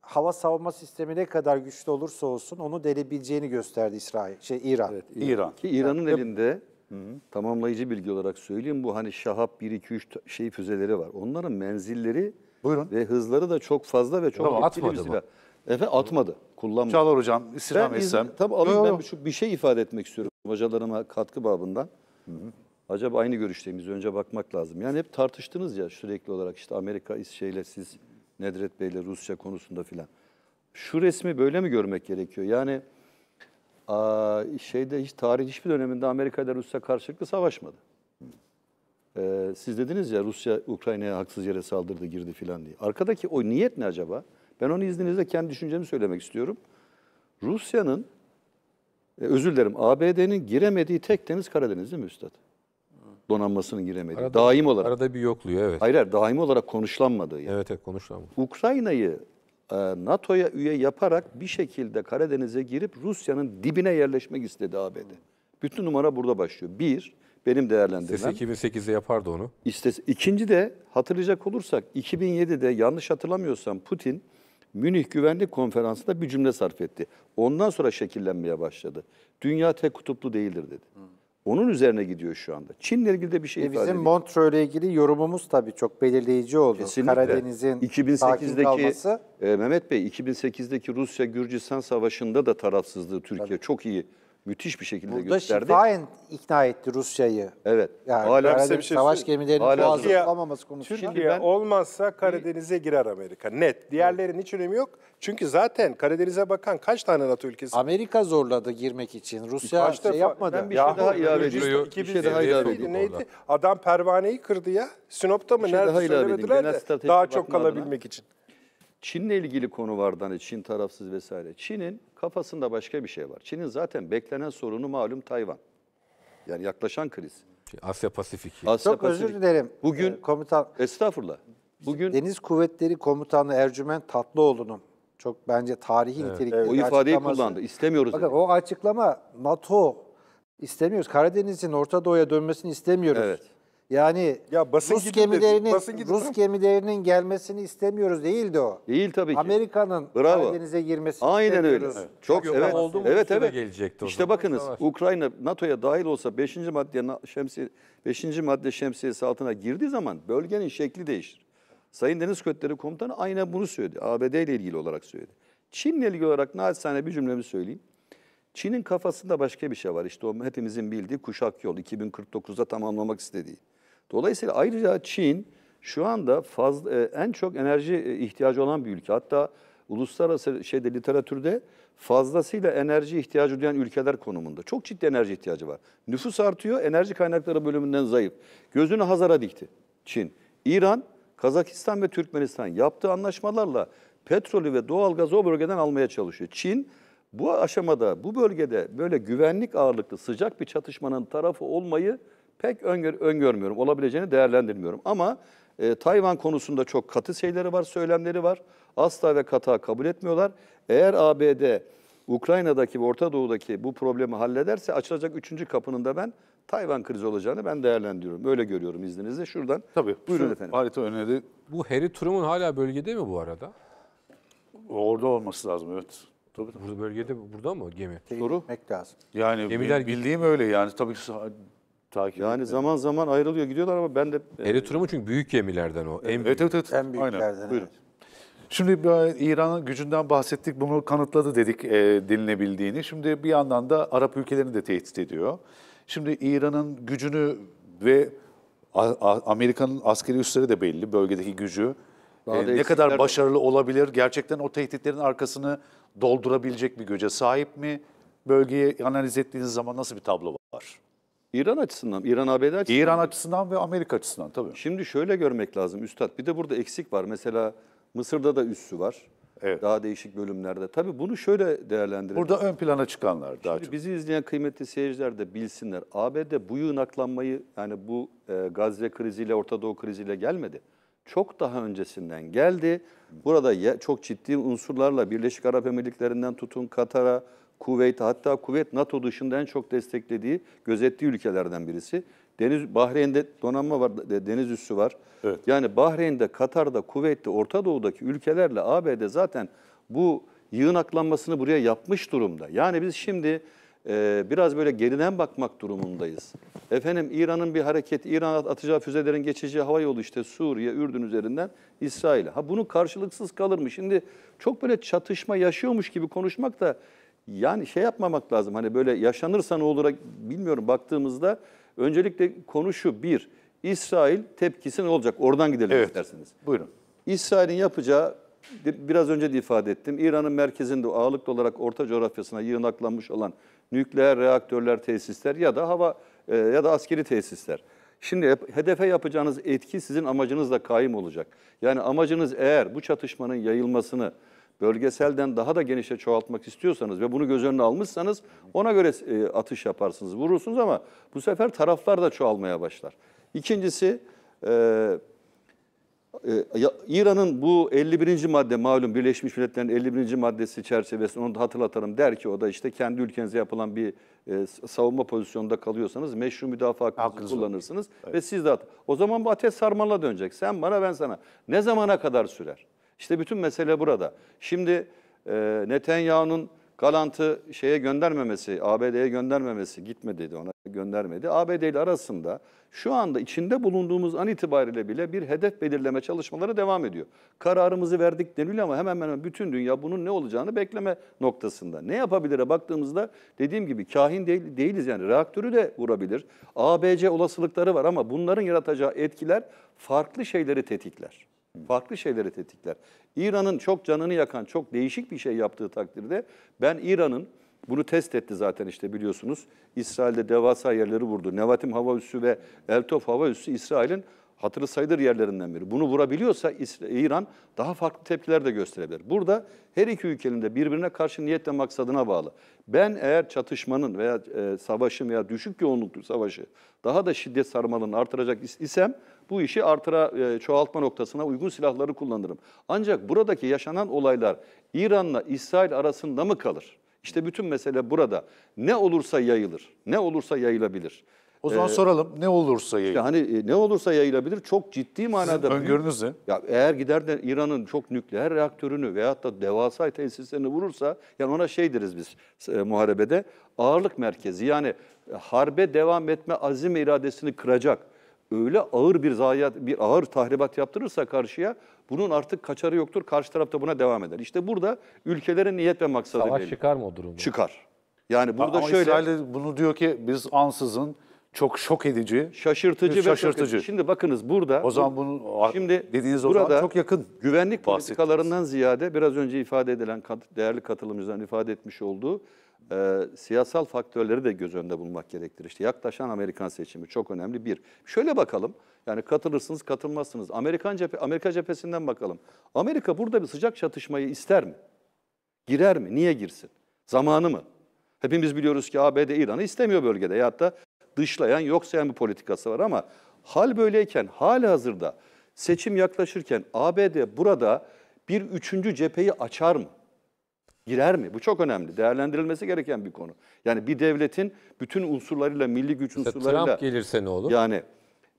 hava savunma sistemi ne kadar güçlü olursa olsun onu delebileceğini gösterdi İsrail, şey İran. Evet, İran. İran. Ki İran'ın yani, elinde hı. tamamlayıcı bilgi olarak söyleyeyim bu hani Şahap 1 2 3 şey füzeleri var. Onların menzilleri Buyurun. ve hızları da çok fazla ve çok tamam, etkili bir silah. Efe atmadı. Kullanmadı. Çağlar hocam istirham etsem. Tabii alayım ben bir, bir şey ifade etmek istiyorum hocalarıma katkı babından. Hı hı. Acaba aynı görüşteyimiz. Önce bakmak lazım. Yani hep tartıştınız ya sürekli olarak işte Amerika iş şeyle siz Nedret Bey'le Rusya konusunda filan. Şu resmi böyle mi görmek gerekiyor? Yani şeyde hiç tarih hiçbir döneminde Amerika ile Rusya karşılıklı savaşmadı. Ee, siz dediniz ya Rusya Ukrayna'ya haksız yere saldırdı girdi filan diye. Arkadaki o niyet ne acaba? Ben onu izninizle kendi düşüncemi söylemek istiyorum. Rusya'nın, e, özür dilerim ABD'nin giremediği tek deniz Karadeniz değil mi Üstad? donanmasının giremedi. Arada, daim olarak. Arada bir yokluyor evet. Hayır hayır daim olarak konuşlanmadı. Yani. Evet evet konuşlanmadı. Ukrayna'yı e, NATO'ya üye yaparak bir şekilde Karadeniz'e girip Rusya'nın dibine yerleşmek istedi ABD. Bütün numara burada başlıyor. Bir, benim değerlendirmem. İstese 2008'de yapardı onu. istes İkinci de hatırlayacak olursak 2007'de yanlış hatırlamıyorsam Putin Münih Güvenlik Konferansı'nda bir cümle sarf etti. Ondan sonra şekillenmeye başladı. Dünya tek kutuplu değildir dedi. Hı. Onun üzerine gidiyor şu anda. Çin'le ilgili de bir şey e ifade Bizim Montreux'le ilgili yorumumuz tabii çok belirleyici oldu. Kesinlikle. Karadeniz'in 2008'deki E, Mehmet Bey 2008'deki Rusya-Gürcistan Savaşı'nda da tarafsızlığı Türkiye tabii. çok iyi müthiş bir şekilde Burada gösterdi. Burada şifaen ikna etti Rusya'yı. Evet. Yani hala bir şey savaş söyleyeyim. gemilerinin hala boğazı tutulamaması konusunda. Türkiye ben, olmazsa Karadeniz'e girer Amerika. Net. Diğerlerinin hiç önemi yok. Çünkü zaten Karadeniz'e bakan kaç tane NATO ülkesi? Amerika zorladı girmek için. Rusya kaç şey yapmadı. Ben bir ya, şey daha ilave ediyorum. Bir şey daha ilave ediyorum. Adam pervaneyi kırdı ya. Sinop'ta mı? Şey Nerede söylemediler de daha çok kalabilmek için. Çin'le ilgili konu vardı hani Çin tarafsız vesaire. Çin'in kafasında başka bir şey var. Çin'in zaten beklenen sorunu malum Tayvan. Yani yaklaşan kriz. Şey, Asya Pasifik. Asya Çok Pasifik. özür dilerim. E, Bugün ee, komutan Estağfurullah. Bugün Deniz Kuvvetleri Komutanı Ercüment Tatlıoğlu'nun çok bence tarihi evet. nitelikli evet. O ifadeyi kullandı. İstemiyoruz. Bakın dedi. o açıklama NATO istemiyoruz. Karadeniz'in Orta Doğu'ya dönmesini istemiyoruz. Evet. Yani ya basın Rus gemilerinin dedi, basın Rus gemilerinin gelmesini istemiyoruz değildi o. Değil tabii ki. Amerika'nın Karadeniz'e girmesini Aynen öyle. Çok Yok, evet. Oldu mu evet evet. Gelecekti işte bakınız Savaş. Ukrayna NATO'ya dahil olsa 5. madde şemsiye 5. madde şemsiyesi altına girdiği zaman bölgenin şekli değişir. Sayın Deniz Kötleri Komutanı aynen bunu söyledi. ABD ile ilgili olarak söyledi. Çin'le ilgili olarak naçizane bir cümlemi söyleyeyim. Çin'in kafasında başka bir şey var. İşte o hepimizin bildiği kuşak yol 2049'da tamamlamak istediği. Dolayısıyla ayrıca Çin şu anda fazla, e, en çok enerji e, ihtiyacı olan bir ülke. Hatta uluslararası şeyde literatürde fazlasıyla enerji ihtiyacı duyan ülkeler konumunda. Çok ciddi enerji ihtiyacı var. Nüfus artıyor, enerji kaynakları bölümünden zayıf. Gözünü Hazar'a dikti Çin. İran, Kazakistan ve Türkmenistan yaptığı anlaşmalarla petrolü ve doğalgazı o bölgeden almaya çalışıyor. Çin bu aşamada, bu bölgede böyle güvenlik ağırlıklı sıcak bir çatışmanın tarafı olmayı pek öngör, öngörmüyorum. Olabileceğini değerlendirmiyorum. Ama e, Tayvan konusunda çok katı şeyleri var, söylemleri var. Asla ve kata kabul etmiyorlar. Eğer ABD Ukrayna'daki ve Orta Doğu'daki bu problemi hallederse açılacak üçüncü kapının da ben Tayvan krizi olacağını ben değerlendiriyorum. Öyle görüyorum izninizle. Şuradan Tabii, buyurun şu efendim. Harita öneri. Bu Harry Truman hala bölgede mi bu arada? Orada olması lazım evet. Tabii. Burada bölgede burada mı gemi? doğru Lazım. Yani Gemiler bildiğim öyle yani tabii takip Yani etmeye. zaman zaman ayrılıyor gidiyorlar ama ben de... Eritrea çünkü büyük gemilerden o. En Evet evet evet. En büyüklerden. Buyurun. Şimdi İran'ın gücünden bahsettik, bunu kanıtladı dedik e, denilebildiğini. Şimdi bir yandan da Arap ülkelerini de tehdit ediyor. Şimdi İran'ın gücünü ve Amerika'nın askeri üsleri de belli, bölgedeki gücü. E, ne kadar başarılı olabilir, gerçekten o tehditlerin arkasını doldurabilecek bir göce sahip mi? Bölgeyi analiz ettiğiniz zaman nasıl bir tablo var? İran açısından, İran ABD açısından. İran açısından ve Amerika açısından tabii. Şimdi şöyle görmek lazım Üstad. Bir de burada eksik var. Mesela Mısır'da da üssü var. Evet. Daha değişik bölümlerde. Tabii bunu şöyle değerlendirelim. Burada ön plana çıkanlar Şimdi daha çok. Bizi izleyen kıymetli seyirciler de bilsinler. ABD bu yığınaklanmayı yani bu e, Gazze kriziyle, Orta Doğu kriziyle gelmedi. Çok daha öncesinden geldi. Burada ya, çok ciddi unsurlarla Birleşik Arap Emirlikleri'nden tutun Katar'a, Kuveyt'e hatta Kuveyt NATO dışında en çok desteklediği, gözettiği ülkelerden birisi. Deniz Bahreyn'de donanma var, deniz üssü var. Evet. Yani Bahreyn'de, Katar'da, Kuveyt'te, Orta Doğu'daki ülkelerle ABD zaten bu yığınaklanmasını buraya yapmış durumda. Yani biz şimdi e, biraz böyle geriden bakmak durumundayız. Efendim İran'ın bir hareket, İran atacağı füzelerin geçeceği hava yolu işte Suriye, Ürdün üzerinden İsrail'e. Ha bunu karşılıksız kalır mı? Şimdi çok böyle çatışma yaşıyormuş gibi konuşmak da yani şey yapmamak lazım hani böyle yaşanırsa ne olur bilmiyorum baktığımızda öncelikle konu şu bir İsrail tepkisi ne olacak? Oradan gidelim evet. isterseniz. Buyurun. İsrail'in yapacağı biraz önce de ifade ettim. İran'ın merkezinde ağırlıklı olarak orta coğrafyasına yığınaklanmış olan nükleer reaktörler, tesisler ya da hava e, ya da askeri tesisler. Şimdi hedefe yapacağınız etki sizin amacınızla kaim olacak. Yani amacınız eğer bu çatışmanın yayılmasını bölgeselden daha da genişe çoğaltmak istiyorsanız ve bunu göz önüne almışsanız ona göre e, atış yaparsınız, vurursunuz ama bu sefer taraflar da çoğalmaya başlar. İkincisi, e, e İran'ın bu 51. madde malum Birleşmiş Milletler'in 51. maddesi çerçevesinde onu da hatırlatalım der ki o da işte kendi ülkenize yapılan bir e, savunma pozisyonunda kalıyorsanız meşru müdafaa hakkınızı kullanırsınız evet. ve siz de at. O zaman bu ateş sarmalına dönecek. Sen bana ben sana. Ne zamana kadar sürer? İşte bütün mesele burada. Şimdi e, Netanyahu'nun Galant'ı şeye göndermemesi, ABD'ye göndermemesi, gitme dedi ona göndermedi. ABD ile arasında şu anda içinde bulunduğumuz an itibariyle bile bir hedef belirleme çalışmaları devam ediyor. Kararımızı verdik deniliyor ama hemen hemen bütün dünya bunun ne olacağını bekleme noktasında. Ne yapabilire baktığımızda dediğim gibi kahin değil, değiliz yani reaktörü de vurabilir. ABC olasılıkları var ama bunların yaratacağı etkiler farklı şeyleri tetikler. Farklı şeyleri tetikler. İran'ın çok canını yakan, çok değişik bir şey yaptığı takdirde ben İran'ın bunu test etti zaten işte biliyorsunuz. İsrail'de devasa yerleri vurdu. Nevatim Hava Üssü ve Eltof Hava Üssü İsrail'in hatırı sayılır yerlerinden biri. Bunu vurabiliyorsa İran daha farklı tepkiler de gösterebilir. Burada her iki ülkenin de birbirine karşı niyetle maksadına bağlı. Ben eğer çatışmanın veya e, savaşın veya düşük yoğunluklu savaşı daha da şiddet sarmalını artıracak isem bu işi artıra e, çoğaltma noktasına uygun silahları kullanırım. Ancak buradaki yaşanan olaylar İran'la İsrail arasında mı kalır? İşte bütün mesele burada. Ne olursa yayılır. Ne olursa yayılabilir. O zaman ee, soralım ne olursa yayılır. İşte hani e, ne olursa yayılabilir çok ciddi manada. öngörünüz ne? Ya eğer gider de İran'ın çok nükleer reaktörünü veyahut da devasa tesislerini vurursa yani ona şey deriz biz e, muharebede ağırlık merkezi yani harbe devam etme azim iradesini kıracak öyle ağır bir zayiat, bir ağır tahribat yaptırırsa karşıya bunun artık kaçarı yoktur. Karşı taraf da buna devam eder. İşte burada ülkelerin niyet ve maksadı Savaş belli. çıkar mı o durumda? Çıkar. Yani burada Ama şöyle İsrail bunu diyor ki biz ansızın çok şok edici, şaşırtıcı ve şaşırtıcı. Çok, şimdi bakınız burada O zaman bunu şimdi dediğiniz burada, zaman çok yakın. Güvenlik politikalarından ziyade biraz önce ifade edilen kat, değerli katılımcıların ifade etmiş olduğu e, siyasal faktörleri de göz önünde bulmak gerektir. İşte yaklaşan Amerikan seçimi çok önemli bir. Şöyle bakalım, yani katılırsınız katılmazsınız. Amerikan cephe, Amerika cephesinden bakalım. Amerika burada bir sıcak çatışmayı ister mi? Girer mi? Niye girsin? Zamanı mı? Hepimiz biliyoruz ki ABD İran'ı istemiyor bölgede. Ya da dışlayan, yok sayan bir politikası var ama hal böyleyken, hali hazırda seçim yaklaşırken ABD burada bir üçüncü cepheyi açar mı? girer mi? Bu çok önemli. Değerlendirilmesi gereken bir konu. Yani bir devletin bütün unsurlarıyla, milli güç Mesela unsurlarıyla... Trump gelirse ne olur? Yani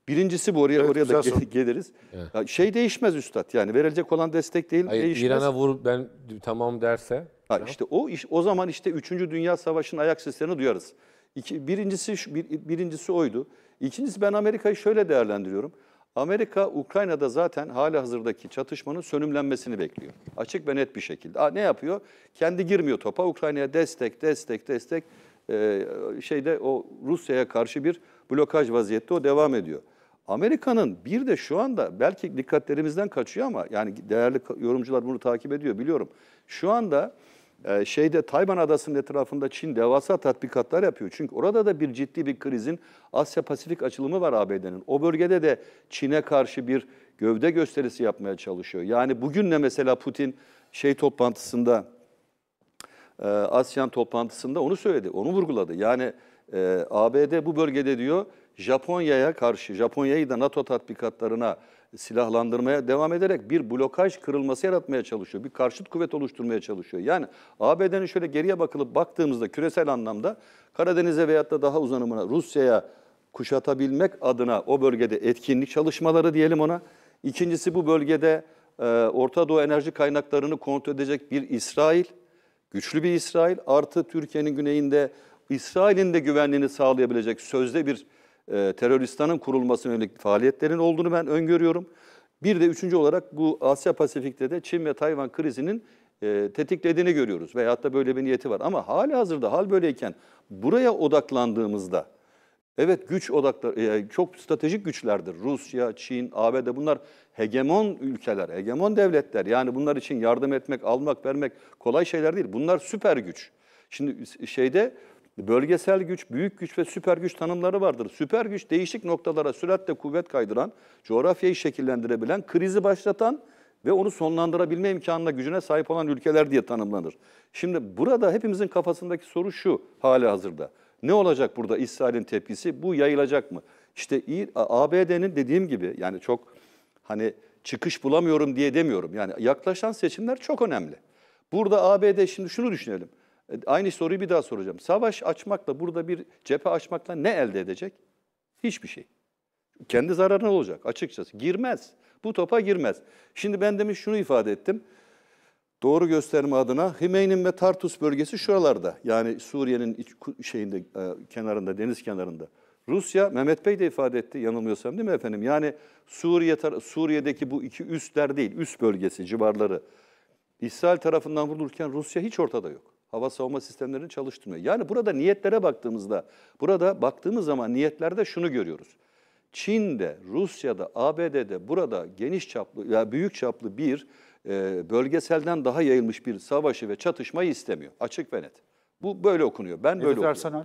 birincisi bu oraya, evet, oraya da gel- geliriz. Evet. şey değişmez üstad yani verilecek olan destek değil Hayır, değişmez. İran'a vur ben tamam derse... Ha, işte o iş, o zaman işte 3. Dünya Savaşı'nın ayak seslerini duyarız. İki, birincisi bir, birincisi oydu. İkincisi ben Amerika'yı şöyle değerlendiriyorum. Amerika Ukrayna'da zaten hala hazırdaki çatışmanın sönümlenmesini bekliyor. Açık ve net bir şekilde. Aa, ne yapıyor? Kendi girmiyor topa. Ukrayna'ya destek, destek, destek. Ee, şeyde o Rusya'ya karşı bir blokaj vaziyette o devam ediyor. Amerika'nın bir de şu anda belki dikkatlerimizden kaçıyor ama yani değerli yorumcular bunu takip ediyor biliyorum. Şu anda ee, şeyde Tayvan adasının etrafında Çin devasa tatbikatlar yapıyor. Çünkü orada da bir ciddi bir krizin Asya Pasifik açılımı var ABD'nin. O bölgede de Çin'e karşı bir gövde gösterisi yapmaya çalışıyor. Yani bugün de mesela Putin şey toplantısında e, ASEAN toplantısında onu söyledi, onu vurguladı. Yani e, ABD bu bölgede diyor Japonya'ya karşı, Japonya'yı da NATO tatbikatlarına silahlandırmaya devam ederek bir blokaj kırılması yaratmaya çalışıyor. Bir karşıt kuvvet oluşturmaya çalışıyor. Yani ABD'nin şöyle geriye bakılıp baktığımızda küresel anlamda Karadeniz'e veyahut da daha uzanımına Rusya'ya kuşatabilmek adına o bölgede etkinlik çalışmaları diyelim ona. İkincisi bu bölgede e, Orta Doğu enerji kaynaklarını kontrol edecek bir İsrail, güçlü bir İsrail artı Türkiye'nin güneyinde İsrail'in de güvenliğini sağlayabilecek sözde bir e, teröristanın kurulmasına yönelik faaliyetlerin olduğunu ben öngörüyorum. Bir de üçüncü olarak bu Asya Pasifik'te de Çin ve Tayvan krizinin e, tetiklediğini görüyoruz. Veyahut da böyle bir niyeti var. Ama hali hazırda hal böyleyken buraya odaklandığımızda Evet güç odakları e, çok stratejik güçlerdir. Rusya, Çin, ABD bunlar hegemon ülkeler, hegemon devletler. Yani bunlar için yardım etmek, almak, vermek kolay şeyler değil. Bunlar süper güç. Şimdi şeyde Bölgesel güç, büyük güç ve süper güç tanımları vardır. Süper güç değişik noktalara süratle kuvvet kaydıran, coğrafyayı şekillendirebilen, krizi başlatan ve onu sonlandırabilme imkanına gücüne sahip olan ülkeler diye tanımlanır. Şimdi burada hepimizin kafasındaki soru şu hali hazırda. Ne olacak burada İsrail'in tepkisi? Bu yayılacak mı? İşte ABD'nin dediğim gibi yani çok hani çıkış bulamıyorum diye demiyorum. Yani yaklaşan seçimler çok önemli. Burada ABD şimdi şunu düşünelim. E, aynı soruyu bir daha soracağım. Savaş açmakla, burada bir cephe açmakla ne elde edecek? Hiçbir şey. Kendi zararına olacak açıkçası. Girmez. Bu topa girmez. Şimdi ben demiş şunu ifade ettim. Doğru gösterme adına Hümeynin ve Tartus bölgesi şuralarda. Yani Suriye'nin şeyinde e, kenarında, deniz kenarında. Rusya, Mehmet Bey de ifade etti yanılmıyorsam değil mi efendim? Yani Suriye Suriye'deki bu iki üstler değil, üst bölgesi, civarları. İsrail tarafından vurulurken Rusya hiç ortada yok hava savunma sistemlerini çalıştırmıyor. Yani burada niyetlere baktığımızda, burada baktığımız zaman niyetlerde şunu görüyoruz. Çin'de, Rusya'da, ABD'de burada geniş çaplı, ya yani büyük çaplı bir e, bölgeselden daha yayılmış bir savaşı ve çatışmayı istemiyor. Açık ve net. Bu böyle okunuyor. Ben böyle okuyorum. Arsenal.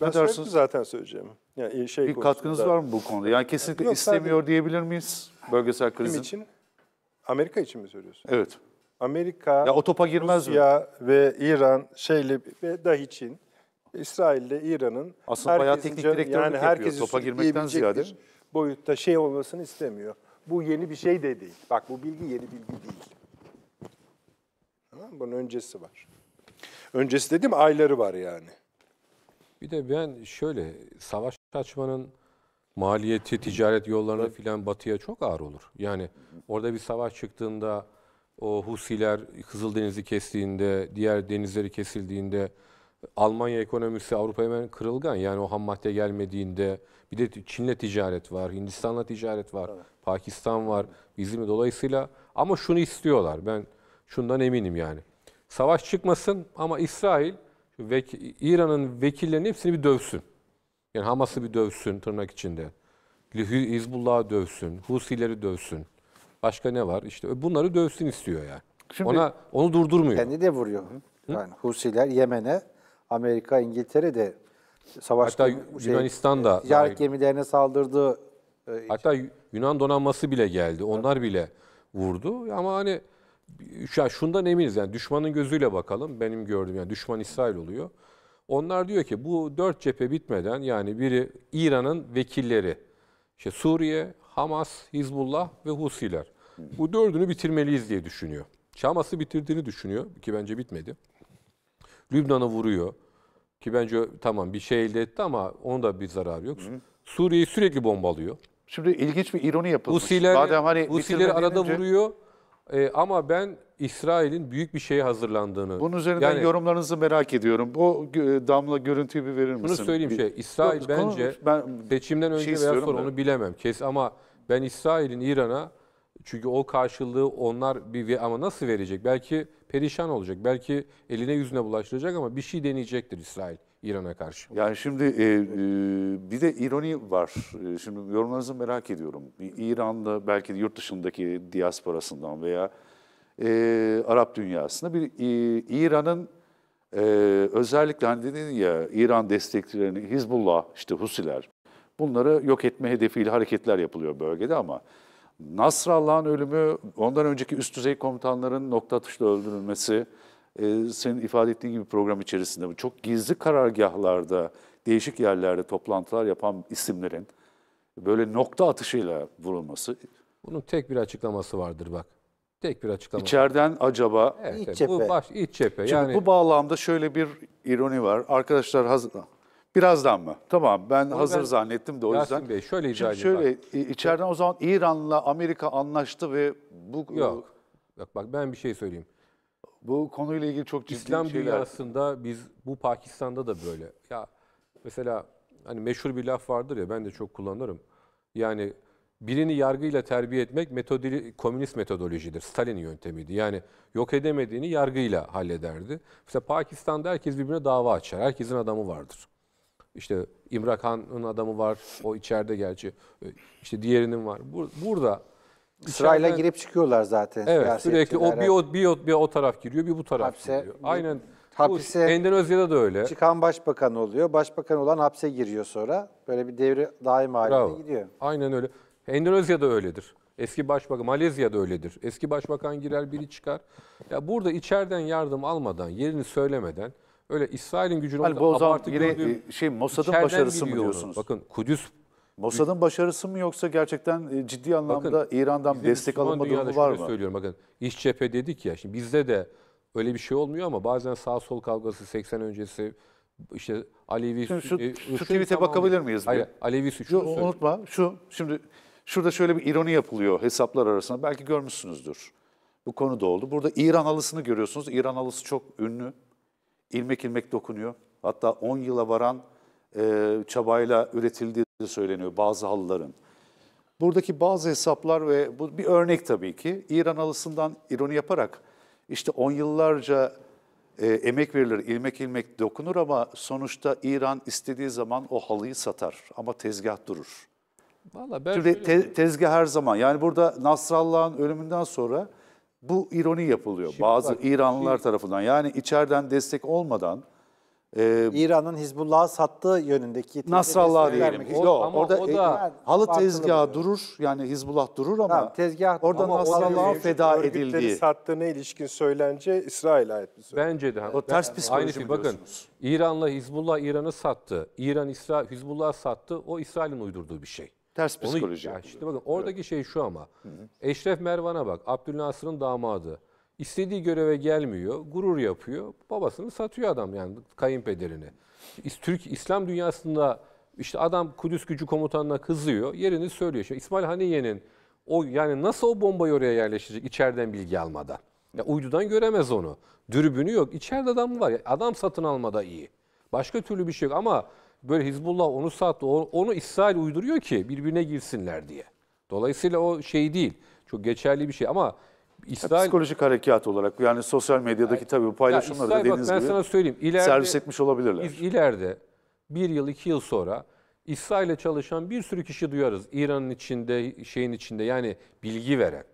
Ben dersin zaten söyleyeceğim. Yani e, şey bir katkınız var mı bu konuda? Yani kesinlikle Yok, istemiyor sadece... diyebilir miyiz bölgesel krizin? Kim için? Amerika için mi söylüyorsun? Evet. Amerika, ya o topa girmez Rusya mi? ve İran şeyli ve dahi Çin, İsrail ile İran'ın aslında bayağı teknik direktörlük yani herkes topa girmekten ziyade boyutta şey olmasını istemiyor. Bu yeni bir şey de değil. Bak bu bilgi yeni bilgi değil. Tamam Bunun öncesi var. Öncesi dedim ayları var yani. Bir de ben şöyle savaş açmanın maliyeti ticaret yollarına filan batıya çok ağır olur. Yani orada bir savaş çıktığında o Husiler Kızıldeniz'i kestiğinde, diğer denizleri kesildiğinde Almanya ekonomisi Avrupa hemen kırılgan. Yani o ham madde gelmediğinde bir de Çin'le ticaret var, Hindistan'la ticaret var, evet. Pakistan var, bizim dolayısıyla ama şunu istiyorlar. Ben şundan eminim yani. Savaş çıkmasın ama İsrail ve İran'ın vekillerinin hepsini bir dövsün. Yani Hamas'ı bir dövsün tırnak içinde. Hizbullah'ı dövsün, Husileri dövsün. Başka ne var? İşte bunları dövsün istiyor yani. Şimdi Ona onu durdurmuyor. Kendi de vuruyor. Hı? Yani Husiler Yemen'e, Amerika, İngiltere de savaş Hatta şey, Yunanistan da ticaret gemilerine saldırdı. E, Hatta Yunan donanması bile geldi. Onlar evet. bile vurdu. Ama hani ya şundan eminiz yani düşmanın gözüyle bakalım. Benim gördüğüm yani düşman İsrail oluyor. Onlar diyor ki bu dört cephe bitmeden yani biri İran'ın vekilleri işte Suriye, Hamas, Hizbullah ve Husiler. Bu dördünü bitirmeliyiz diye düşünüyor. Şamas'ı bitirdiğini düşünüyor ki bence bitmedi. Lübnan'ı vuruyor ki bence tamam bir şey elde etti ama onun da bir zararı yok. Suriye'yi sürekli bombalıyor. Şimdi ilginç bir ironi yapılmış. Husiler, Madem hani Husileri arada önce... vuruyor e, ama ben İsrail'in büyük bir şeye hazırlandığını... Bunun üzerinden yani, yorumlarınızı merak ediyorum. Bu e, damla görüntüyü bir verir misin? Bunu söyleyeyim bir, şey. İsrail yok, bence konu, ben seçimden şey önce şey veya sonra onu bilemem. Kes ama ben İsrail'in İran'a çünkü o karşılığı onlar bir ama nasıl verecek? Belki perişan olacak. Belki eline yüzüne bulaştıracak ama bir şey deneyecektir İsrail İran'a karşı. Yani şimdi e, e, bir de ironi var. E, şimdi yorumlarınızı merak ediyorum. İran'da belki de yurt dışındaki diasporasından veya e, Arap dünyasında bir e, İran'ın e, özellikle hani dedin ya İran destekçilerini Hizbullah, işte Husiler, Bunları yok etme hedefiyle hareketler yapılıyor bölgede ama Nasrallah'ın ölümü, ondan önceki üst düzey komutanların nokta atışla öldürülmesi, e, senin ifade ettiğin gibi program içerisinde bu çok gizli karargahlarda, değişik yerlerde toplantılar yapan isimlerin böyle nokta atışıyla vurulması. Bunun tek bir açıklaması vardır bak. Tek bir açıklama. İçeriden acaba evet, iç cephe. Bu baş iç cephe. Şimdi yani bu bağlamda şöyle bir ironi var. Arkadaşlar hazır Birazdan mı? Tamam ben Onu hazır ben, zannettim de o Yasin yüzden. Bey şöyle icra edeyim. Şöyle bak. içeriden o zaman İran'la Amerika anlaştı ve bu... Yok. Yok bak ben bir şey söyleyeyim. Bu konuyla ilgili çok ciddi İslam şeyler. İslam dünyasında biz bu Pakistan'da da böyle. Ya mesela hani meşhur bir laf vardır ya ben de çok kullanırım. Yani birini yargıyla terbiye etmek metodili, komünist metodolojidir. Stalin yöntemiydi. Yani yok edemediğini yargıyla hallederdi. Mesela Pakistan'da herkes birbirine dava açar. Herkesin adamı vardır. İşte İmrak Han'ın adamı var. O içeride gerçi. Ee, işte diğerinin var. Bur burada sırayla girip çıkıyorlar zaten. Evet sürekli o bir, o bir o bir o taraf giriyor bir bu taraf hapse, giriyor. Aynen. Hapse, Endonezya'da da öyle. Çıkan başbakan oluyor. Başbakan olan hapse giriyor sonra. Böyle bir devri daim haline Bravo. gidiyor. Aynen öyle. Endonezya'da öyledir. Eski başbakan Malezya'da öyledir. Eski başbakan girer biri çıkar. Ya burada içeriden yardım almadan, yerini söylemeden Öyle İsrail'in gücünü yani bu yine e, şey Mossad'ın başarısı mı diyorsunuz? Bakın Kudüs Mossad'ın başarısı mı yoksa gerçekten e, ciddi anlamda bakın, İran'dan destek alınma durumu var mı? söylüyorum bakın. İş cephe dedik ya. Şimdi bizde de öyle bir şey olmuyor ama bazen sağ sol kavgası 80 öncesi işte Alevi şimdi şu, e, şu tweet'e bakabilir miyiz? Hayır, bir? Alevi suçu. Yo, unutma şu şimdi şurada şöyle bir ironi yapılıyor hesaplar arasında. Belki görmüşsünüzdür. Bu konu da oldu. Burada İran alısını görüyorsunuz. İran alısı çok ünlü ilmek ilmek dokunuyor. Hatta 10 yıla varan e, çabayla üretildiği söyleniyor bazı halıların. Buradaki bazı hesaplar ve bu bir örnek tabii ki İran halısından ironi yaparak işte 10 yıllarca e, emek verilir, ilmek ilmek dokunur ama sonuçta İran istediği zaman o halıyı satar ama tezgah durur. Vallahi ben Şimdi te, tezgah her zaman yani burada Nasrallah'ın ölümünden sonra bu ironi yapılıyor Şimdi bazı bak, İranlılar şimdi... tarafından. Yani içeriden destek olmadan e, İran'ın Hizbullah'a sattığı yönündeki Nasrallah diyelim. O, ama orada o e, da halı tezgahı durur. Yani Hizbullah durur ama tamam, tezgah orada ama Nasrallah'a feda edildiği. sattığına ilişkin söylence İsrail'e ait bir söylence. Bence de. O ters psikoloji Aynı şey, bakın İran'la Hizbullah İran'ı sattı. İran İsrail Hizbullah sattı. O İsrail'in uydurduğu bir şey. Ters Onu- psikoloji. ya bakın oradaki şey şu ama. Eşref Mervan'a bak. Abdülnasır'ın damadı. İstediği göreve gelmiyor. Gurur yapıyor. Babasını satıyor adam yani kayınpederini. Türk İslam dünyasında işte adam Kudüs gücü komutanına kızıyor. Yerini söylüyor. İşte İsmail Haniye'nin o yani nasıl o bombayı oraya yerleştirecek içeriden bilgi almadan. Ya uydudan göremez onu. Dürbünü yok. İçeride adam var. adam satın almada iyi. Başka türlü bir şey yok ama böyle Hizbullah onu sattı. Onu İsrail uyduruyor ki birbirine girsinler diye. Dolayısıyla o şey değil. Çok geçerli bir şey ama İsrail... Psikolojik harekat olarak yani sosyal medyadaki yani, tabii bu paylaşımları da dediğiniz bak, ben gibi sana söyleyeyim, ileride, servis etmiş olabilirler. İleride bir yıl iki yıl sonra İsrail'e çalışan bir sürü kişi duyarız. İran'ın içinde, şeyin içinde yani bilgi veren.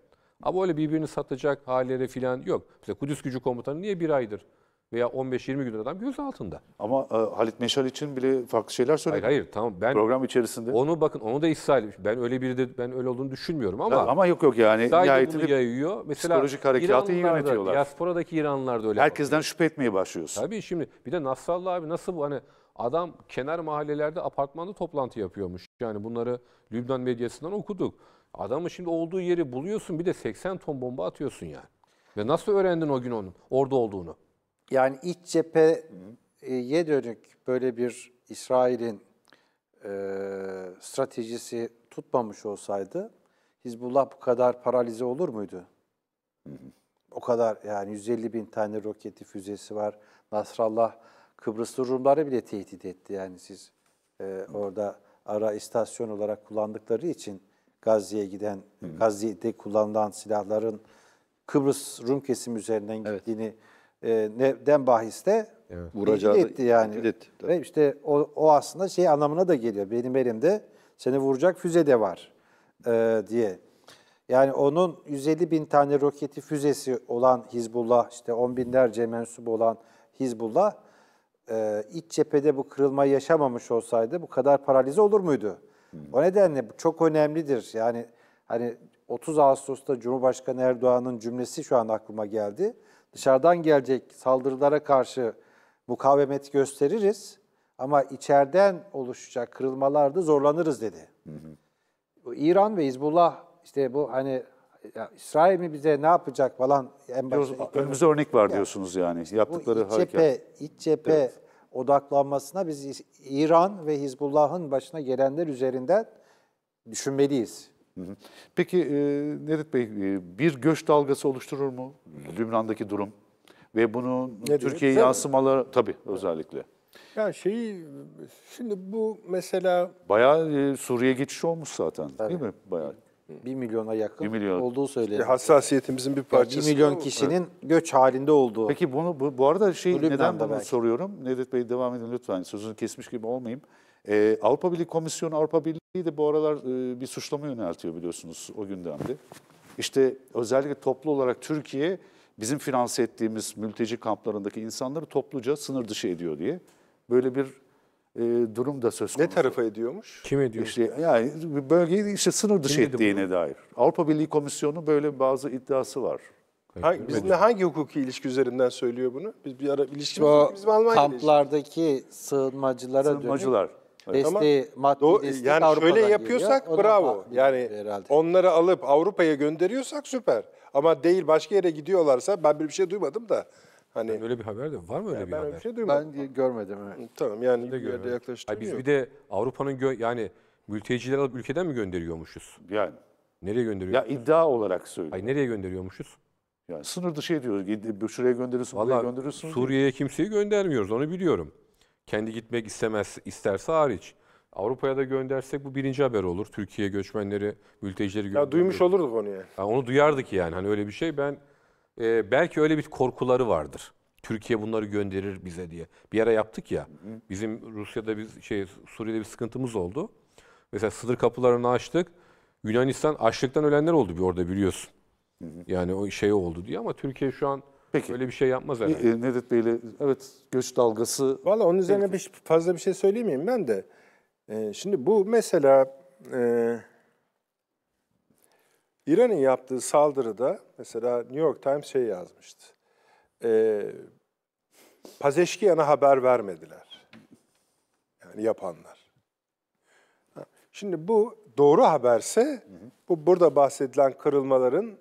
Ama öyle birbirini satacak halleri falan yok. Mesela Kudüs Gücü Komutanı niye bir aydır veya 15-20 gün adam göz altında. Ama e, Halit Meşal için bile farklı şeyler söyledi. Hayır hayır tamam ben program içerisinde. Onu bakın onu da İsrail. ben öyle biri de ben öyle olduğunu düşünmüyorum ama evet, ama yok yok yani nihayetinde yayıyor. Mesela psikolojik harekatı iyi yönetiyorlar. Diasporadaki İranlılar da öyle. Herkesten yapıyor. şüphe etmeye başlıyorsun. Tabii şimdi bir de Nasrallah abi nasıl bu hani adam kenar mahallelerde apartmanda toplantı yapıyormuş. Yani bunları Lübnan medyasından okuduk. Adamı şimdi olduğu yeri buluyorsun bir de 80 ton bomba atıyorsun yani. Ve nasıl öğrendin o gün onun orada olduğunu? Yani iç cepheye dönük böyle bir İsrail'in e, stratejisi tutmamış olsaydı Hizbullah bu kadar paralize olur muydu? Hı hı. O kadar yani 150 bin tane roketi, füzesi var. Nasrallah Kıbrıslı Rumları bile tehdit etti. Yani siz e, orada ara istasyon olarak kullandıkları için Gazze'ye giden, Gazze'de kullanılan silahların Kıbrıs Rum kesim üzerinden gittiğini evet e, neden bahiste evet. vuracağı etti yani. Etti, Ve işte o, o aslında şey anlamına da geliyor. Benim elimde seni vuracak füze de var e, diye. Yani onun 150 bin tane roketi füzesi olan Hizbullah, işte on binlerce mensubu olan Hizbullah, e, iç cephede bu kırılma yaşamamış olsaydı bu kadar paralize olur muydu? Hmm. O nedenle bu çok önemlidir. Yani hani 30 Ağustos'ta Cumhurbaşkanı Erdoğan'ın cümlesi şu an aklıma geldi dışarıdan gelecek saldırılara karşı mukavemet gösteririz ama içeriden oluşacak kırılmalarda zorlanırız dedi. Hı hı. İran ve Hizbullah işte bu hani ya İsrail mi bize ne yapacak falan en başta önümüzde örnek var diyorsunuz yani, yani. yaptıkları iç cephe, hareket. iç cephe evet. odaklanmasına biz İran ve Hizbullah'ın başına gelenler üzerinden düşünmeliyiz. Peki e, Nedret Bey, e, bir göç dalgası oluşturur mu Lübnan'daki durum? Ve bunu Türkiye'ye yansımaları tabii özellikle. Ya şeyi şimdi bu mesela bayağı e, Suriye geçişi olmuş zaten tabii. değil mi? Bayağı. 1 milyona yakın 1 milyon. olduğu söyleniyor. İşte hassasiyetimizin bir parçası. Yani 1 milyon kişinin evet. göç halinde olduğu. Peki bunu bu, bu arada şey neden bunu belki. soruyorum? Nedret Bey devam edin lütfen. Sözünü kesmiş gibi olmayayım. E, Avrupa Birliği Komisyonu, Avrupa Birliği de bu aralar e, bir suçlama yöneltiyor biliyorsunuz o günden de. İşte özellikle toplu olarak Türkiye bizim finanse ettiğimiz mülteci kamplarındaki insanları topluca sınır dışı ediyor diye. Böyle bir e, durum da söz konusu. Ne tarafa ediyormuş? Kim ediyor? İşte, yani bölgeyi işte sınır dışı Kim ettiğine bunu? dair. Avrupa Birliği Komisyonu böyle bazı iddiası var. Hangi, bizimle hangi hukuki ilişki üzerinden söylüyor bunu? Biz bir ara ilişkimiz yok. kamplardaki ilişki. sığınmacılara sığınmacılar. dönüp Desteği, maddi do- yani Avrupa'dan şöyle yapıyorsak geliyor. bravo. Yani herhalde. onları alıp Avrupa'ya gönderiyorsak süper. Ama değil başka yere gidiyorlarsa ben böyle bir şey duymadım da. Hani ben Öyle bir haber de var mı öyle bir öyle haber? bir şey duymadım. Ben görmedim. evet. Tamam yani bir yerde Ay biz bir de Avrupa'nın gö- yani mültecileri alıp ülkeden mi gönderiyormuşuz? Yani Nereye gönderiyor? ya iddia olarak söylüyorum. Ay nereye gönderiyormuşuz? Yani sınır dışı ediyoruz. Gid- Şuraya gönderiyorsun, buraya Vallahi gönderiyorsun. Suriye'ye kimseyi göndermiyoruz onu biliyorum. Kendi gitmek istemez, isterse hariç. Avrupa'ya da göndersek bu birinci haber olur. Türkiye göçmenleri, mültecileri gönderir. Ya duymuş olurduk onu yani. yani. Onu duyardık yani. Hani öyle bir şey ben e, belki öyle bir korkuları vardır. Türkiye bunları gönderir bize diye. Bir ara yaptık ya. Bizim Rusya'da bir şey Suriye'de bir sıkıntımız oldu. Mesela sınır kapılarını açtık. Yunanistan açlıktan ölenler oldu bir orada biliyorsun. Yani o şey oldu diye ama Türkiye şu an Peki. Öyle bir şey yapmaz herhalde. E, Nedet Bey'le evet göç dalgası. Valla onun üzerine bir, fazla bir şey söyleyeyim söylemeyeyim ben de. E, şimdi bu mesela e, İran'ın yaptığı saldırıda mesela New York Times şey yazmıştı. E, Pazeşkiyan'a haber vermediler. Yani yapanlar. Şimdi bu doğru haberse, bu burada bahsedilen kırılmaların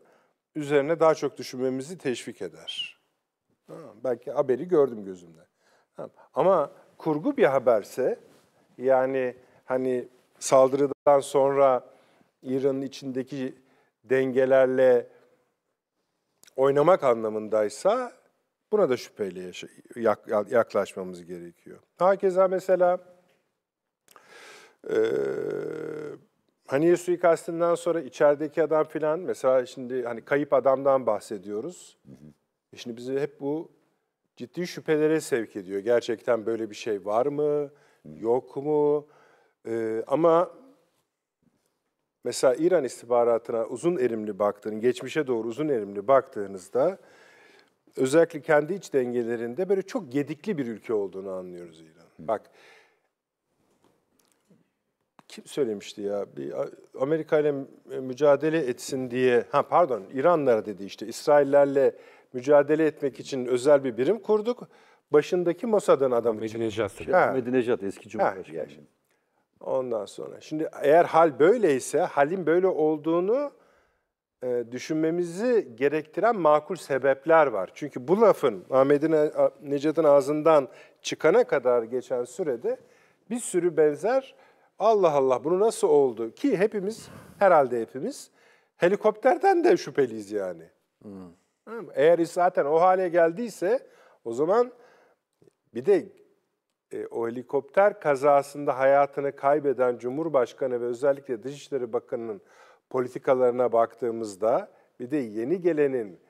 üzerine daha çok düşünmemizi teşvik eder. Ha, belki haberi gördüm gözümde. Ha, ama kurgu bir haberse yani hani saldırıdan sonra İran'ın içindeki dengelerle oynamak anlamındaysa buna da şüpheyle yaklaşmamız gerekiyor. Herkese mesela e, Haniye suikastinden sonra içerideki adam filan mesela şimdi hani kayıp adamdan bahsediyoruz. Hı hı. E şimdi bizi hep bu ciddi şüphelere sevk ediyor. Gerçekten böyle bir şey var mı? Yok mu? Ee, ama mesela İran istihbaratına uzun erimli baktığın, geçmişe doğru uzun erimli baktığınızda özellikle kendi iç dengelerinde böyle çok gedikli bir ülke olduğunu anlıyoruz İran. Bak kim söylemişti ya? Bir Amerika ile mücadele etsin diye, ha pardon İranlara dedi işte İsraillerle mücadele etmek için özel bir birim kurduk. Başındaki Mossad'ın adamı Medinejad. Ha. Medinejad eski cumhurbaşkanı. Ha, Ondan sonra. Şimdi eğer hal böyleyse, halin böyle olduğunu e, düşünmemizi gerektiren makul sebepler var. Çünkü bu lafın Ahmet'in e, Necat'ın ağzından çıkana kadar geçen sürede bir sürü benzer Allah Allah bunu nasıl oldu ki hepimiz herhalde hepimiz helikopterden de şüpheliyiz yani. Hmm. Eğer zaten o hale geldiyse o zaman bir de e, o helikopter kazasında hayatını kaybeden Cumhurbaşkanı ve özellikle Dışişleri Bakanı'nın politikalarına baktığımızda bir de yeni gelenin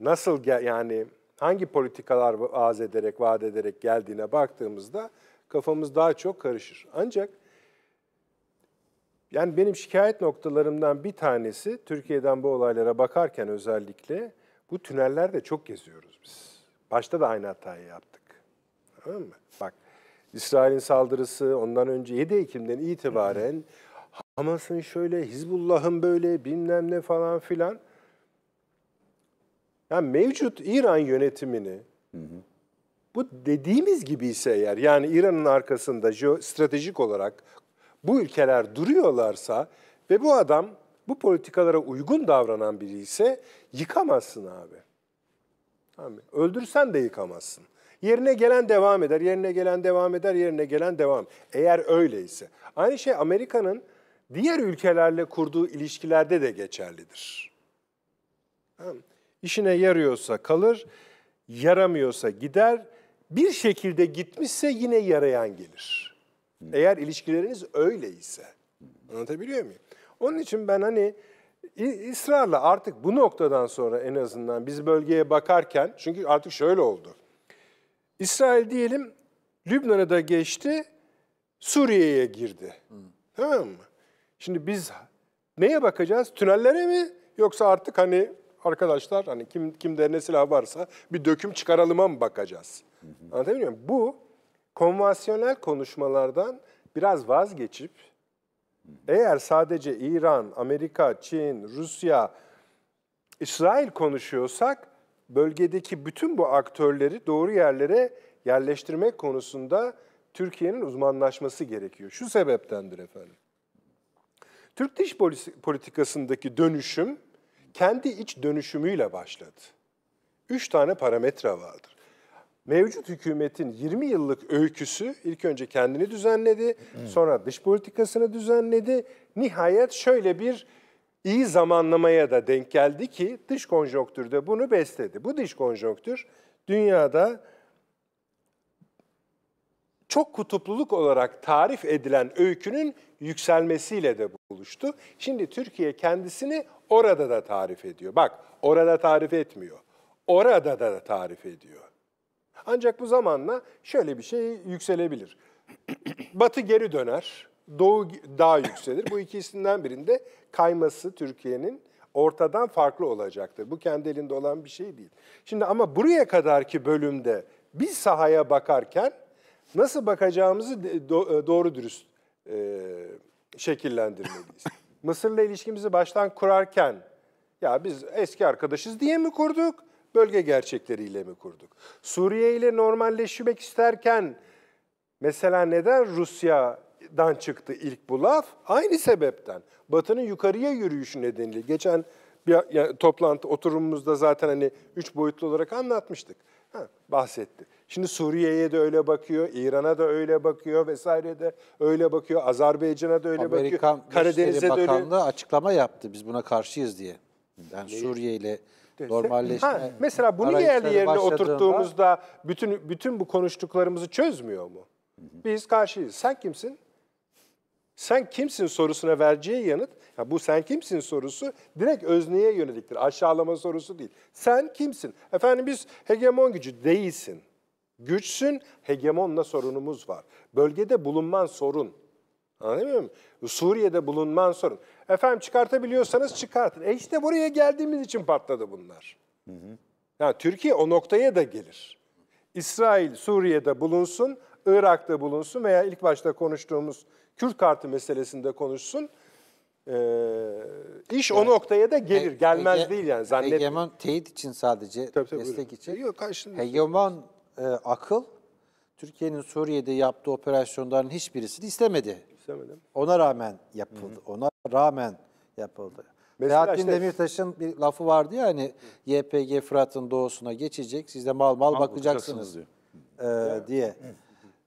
nasıl gel yani hangi politikalar vaaz ederek, vaat ederek geldiğine baktığımızda kafamız daha çok karışır. Ancak yani benim şikayet noktalarımdan bir tanesi, Türkiye'den bu olaylara bakarken özellikle, bu tünellerde çok geziyoruz biz. Başta da aynı hatayı yaptık. Anladın mı? Bak, İsrail'in saldırısı, ondan önce 7 Ekim'den itibaren <laughs> Hamas'ın şöyle, Hizbullah'ın böyle, bilmem ne falan filan. Yani mevcut İran yönetimini, bu dediğimiz gibi ise eğer, yani İran'ın arkasında stratejik olarak bu ülkeler duruyorlarsa ve bu adam bu politikalara uygun davranan biri ise yıkamazsın abi. Abi öldürsen de yıkamazsın. Yerine gelen devam eder, yerine gelen devam eder, yerine gelen devam. Eğer öyleyse. Aynı şey Amerika'nın diğer ülkelerle kurduğu ilişkilerde de geçerlidir. İşine yarıyorsa kalır, yaramıyorsa gider, bir şekilde gitmişse yine yarayan gelir. Eğer ilişkileriniz öyle ise, Anlatabiliyor muyum? Onun için ben hani ısrarla artık bu noktadan sonra en azından biz bölgeye bakarken çünkü artık şöyle oldu. İsrail diyelim Lübnan'a da geçti, Suriye'ye girdi. Hı. Tamam mı? Şimdi biz neye bakacağız? Tünellere mi yoksa artık hani arkadaşlar hani kim kimde ne silah varsa bir döküm çıkaralıma mı bakacağız? Hı hı. Anlatabiliyor muyum? Bu konvansiyonel konuşmalardan biraz vazgeçip eğer sadece İran, Amerika, Çin, Rusya, İsrail konuşuyorsak bölgedeki bütün bu aktörleri doğru yerlere yerleştirmek konusunda Türkiye'nin uzmanlaşması gerekiyor. Şu sebeptendir efendim. Türk dış politikasındaki dönüşüm kendi iç dönüşümüyle başladı. Üç tane parametre vardır. Mevcut hükümetin 20 yıllık öyküsü ilk önce kendini düzenledi, sonra dış politikasını düzenledi. Nihayet şöyle bir iyi zamanlamaya da denk geldi ki dış konjonktür de bunu besledi. Bu dış konjonktür dünyada çok kutupluluk olarak tarif edilen öykünün yükselmesiyle de buluştu. Şimdi Türkiye kendisini orada da tarif ediyor. Bak orada tarif etmiyor. Orada da tarif ediyor. Ancak bu zamanla şöyle bir şey yükselebilir. Batı geri döner, Doğu daha yükselir. Bu ikisinden birinde kayması Türkiye'nin ortadan farklı olacaktır. Bu kendi elinde olan bir şey değil. Şimdi ama buraya kadarki bölümde bir sahaya bakarken nasıl bakacağımızı e, doğru dürüst e, şekillendirmeliyiz. Mısır'la ilişkimizi baştan kurarken ya biz eski arkadaşız diye mi kurduk? bölge gerçekleriyle mi kurduk? Suriye ile normalleşmek isterken mesela neden Rusya'dan çıktı ilk bu laf? Aynı sebepten. Batı'nın yukarıya yürüyüşü nedeniyle. Geçen bir ya, toplantı oturumumuzda zaten hani üç boyutlu olarak anlatmıştık. Ha, bahsetti. Şimdi Suriye'ye de öyle bakıyor, İran'a da öyle bakıyor vesaire de öyle bakıyor, Azerbaycan'a da öyle Amerikan bakıyor. Amerikan Karadeniz'e de öyle. Bakanlığı açıklama yaptı biz buna karşıyız diye. Yani Suriye ile destek. Normalleşme. Ha, mesela bunu yerli yerine oturttuğumuzda bütün bütün bu konuştuklarımızı çözmüyor mu? Biz karşıyız. Sen kimsin? Sen kimsin sorusuna vereceği yanıt, ya bu sen kimsin sorusu direkt özneye yöneliktir. Aşağılama sorusu değil. Sen kimsin? Efendim biz hegemon gücü değilsin. Güçsün, hegemonla sorunumuz var. Bölgede bulunman sorun. Anladın mı? Suriye'de bulunman sorun. Efendim çıkartabiliyorsanız çıkartın. E işte buraya geldiğimiz için patladı bunlar. Hı hı. Yani Türkiye o noktaya da gelir. İsrail Suriye'de bulunsun, Irak'ta bulunsun veya ilk başta konuştuğumuz Kürt kartı meselesinde konuşsun. Ee, iş yani, o noktaya da gelir. He, Gelmez hege, değil yani zannetmiyorum. Hegemon teyit için sadece, tabii, tabii, destek buyurun. için. Yok, Hegemon e, akıl Türkiye'nin Suriye'de yaptığı operasyonların hiçbirisini istemedi istemedim. Ona rağmen yapıldı. Hı-hı. Ona rağmen yapıldı. Mesela Selahattin işte, Demirtaş'ın bir lafı vardı ya hani YPG Fırat'ın doğusuna geçecek, siz de mal mal, mal bakacaksınız E, diye. Evet.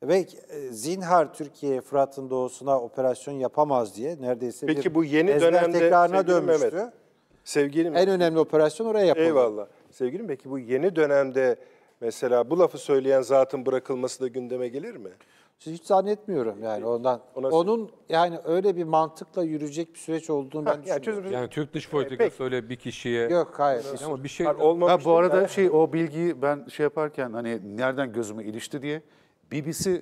Ve zinhar Türkiye Fırat'ın doğusuna operasyon yapamaz diye neredeyse Peki, bir bu yeni dönemde tekrarına dönmüştü. Mehmet, sevgilim. En önemli operasyon oraya yapıldı. Eyvallah. Sevgilim peki bu yeni dönemde mesela bu lafı söyleyen zatın bırakılması da gündeme gelir mi? Hiç zannetmiyorum yani ondan. Ona- Onun yani öyle bir mantıkla yürüyecek bir süreç olduğunu ben Ya düşünmüyorum. çözüm Yani Türk dış politikası öyle bir kişiye... Yok hayır. Ama bir şey... olmamış. Ha, bu arada şey o bilgiyi ben şey yaparken hani nereden gözüme ilişti diye BBC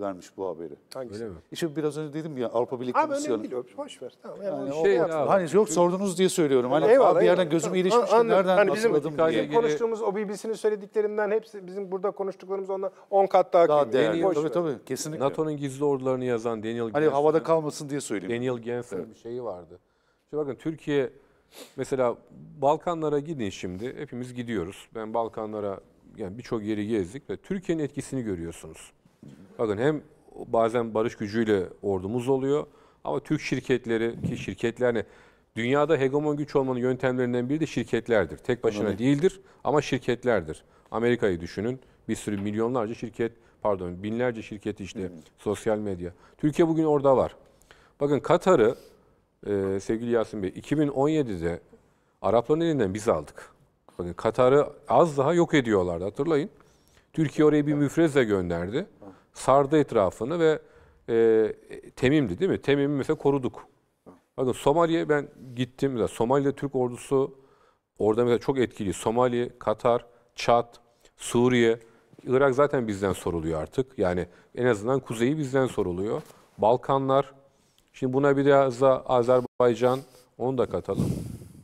vermiş bu haberi. Hangisi? Öyle mi? İşte biraz önce dedim ya Avrupa Birliği Abi Komisyonu. önemli değil. Boş ver. Tamam. Yani Yani şey, şey hani yok sordunuz diye söylüyorum. Hani Eyvallah, bir yerden eyvallah. gözüm Tamam, ilişmiş anladım. nereden hani bizim, hatırladım diye. bizim konuştuğumuz o BBC'nin söylediklerinden hepsi bizim burada konuştuklarımız ondan 10 kat daha, Daha kıymetli. değerli. Tabii tabii kesinlikle. NATO'nun gizli ordularını yazan Daniel Hani havada kalmasın diye söyleyeyim. Daniel Gensler'in bir şeyi vardı. Şimdi bakın Türkiye mesela Balkanlara gidin şimdi. Hepimiz gidiyoruz. Ben Balkanlara yani birçok yeri gezdik ve Türkiye'nin etkisini görüyorsunuz. Bakın hem bazen barış gücüyle ordumuz oluyor ama Türk şirketleri ki şirketler hani dünyada hegemon güç olmanın yöntemlerinden biri de şirketlerdir. Tek başına Anladım. değildir ama şirketlerdir. Amerika'yı düşünün. Bir sürü milyonlarca şirket, pardon binlerce şirket işte hmm. sosyal medya. Türkiye bugün orada var. Bakın Katar'ı e, sevgili Yasin Bey 2017'de Arapların elinden biz aldık. Bakın Katar'ı az daha yok ediyorlardı hatırlayın. Türkiye oraya bir müfreze gönderdi. Sardı etrafını ve e, Temim'di değil mi? Temim'i mesela koruduk. Bakın Somali'ye ben gittim. Mesela Somali'de Türk ordusu orada mesela çok etkili. Somali, Katar, Çat, Suriye, Irak zaten bizden soruluyor artık. Yani en azından kuzeyi bizden soruluyor. Balkanlar, şimdi buna bir biraz da Azerbaycan, onu da katalım.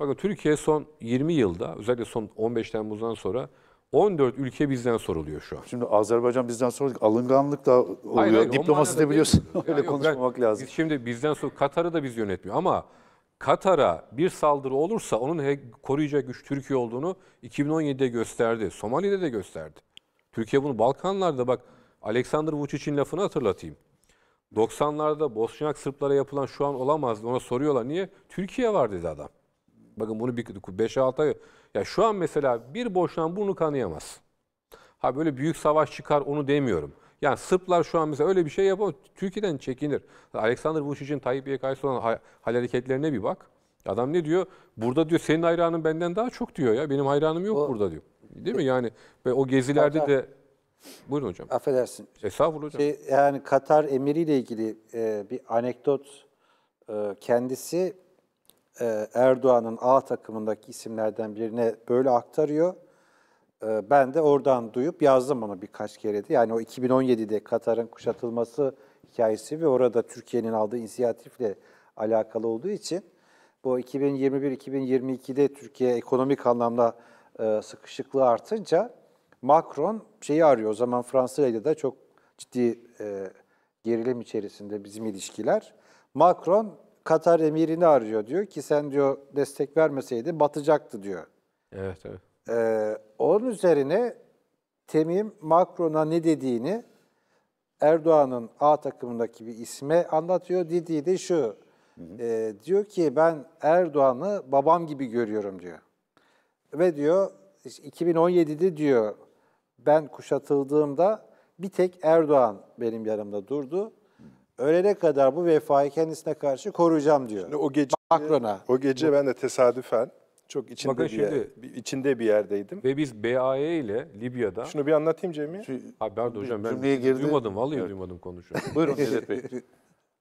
Bakın Türkiye son 20 yılda, özellikle son 15 Temmuz'dan sonra 14 ülke bizden soruluyor şu an. Şimdi Azerbaycan bizden soruluyor. Alınganlık da oluyor. Hayır, hayır, Diplomasi de biliyorsun. Yani Öyle yok, konuşmamak ben, lazım. Biz şimdi bizden sonra Katar'ı da biz yönetmiyor ama Katar'a bir saldırı olursa onun koruyacak güç Türkiye olduğunu 2017'de gösterdi. Somali'de de gösterdi. Türkiye bunu Balkanlar'da bak Alexander Vučić'in lafını hatırlatayım. 90'larda Bosnyak Sırplara yapılan şu an olamaz. Ona soruyorlar niye? Türkiye var dedi adam. Bakın bunu bir 5-6 ay ya şu an mesela bir boşluğun burnu kanayamaz. Ha böyle büyük savaş çıkar onu demiyorum. Yani Sırplar şu an mesela öyle bir şey yapamaz. Türkiye'den çekinir. Alexander Vucic'in Tayyip karşı olan hal hareketlerine bir bak. Adam ne diyor? Burada diyor senin hayranın benden daha çok diyor ya. Benim hayranım yok o, burada diyor. Değil mi? Yani ve o gezilerde Katar, de Buyurun hocam. Affedersin. Estağfurullah hocam. Şey, yani Katar emiriyle ilgili e, bir anekdot e, kendisi e, Erdoğan'ın A takımındaki isimlerden birine böyle aktarıyor. E, ben de oradan duyup yazdım onu birkaç kere de. Yani o 2017'de Katar'ın kuşatılması hikayesi ve orada Türkiye'nin aldığı inisiyatifle alakalı olduğu için bu 2021-2022'de Türkiye ekonomik anlamda e, sıkışıklığı artınca Macron şeyi arıyor. O zaman Fransa ile de çok ciddi gerilim içerisinde bizim ilişkiler. Macron Katar emirini arıyor diyor ki sen diyor destek vermeseydi batacaktı diyor. Evet evet. Ee, onun üzerine Temim Macron'a ne dediğini Erdoğan'ın A takımındaki bir isme anlatıyor. Dediği de şu. Hı hı. E, diyor ki ben Erdoğan'ı babam gibi görüyorum diyor. Ve diyor 2017'de diyor ben kuşatıldığımda bir tek Erdoğan benim yanımda durdu ölene kadar bu vefayı kendisine karşı koruyacağım diyor. Şimdi o gece Macron'a. O gece ben de tesadüfen çok içinde Bakın bir, şimdi, yer, içinde bir yerdeydim. Ve biz BAE ile Libya'da Şunu bir anlatayım Cem'i. Şu, abi pardon hocam ben cümleye girdi. duymadım vallahi evet. duymadım konuşuyorum. <laughs> Buyurun Sedat Bey.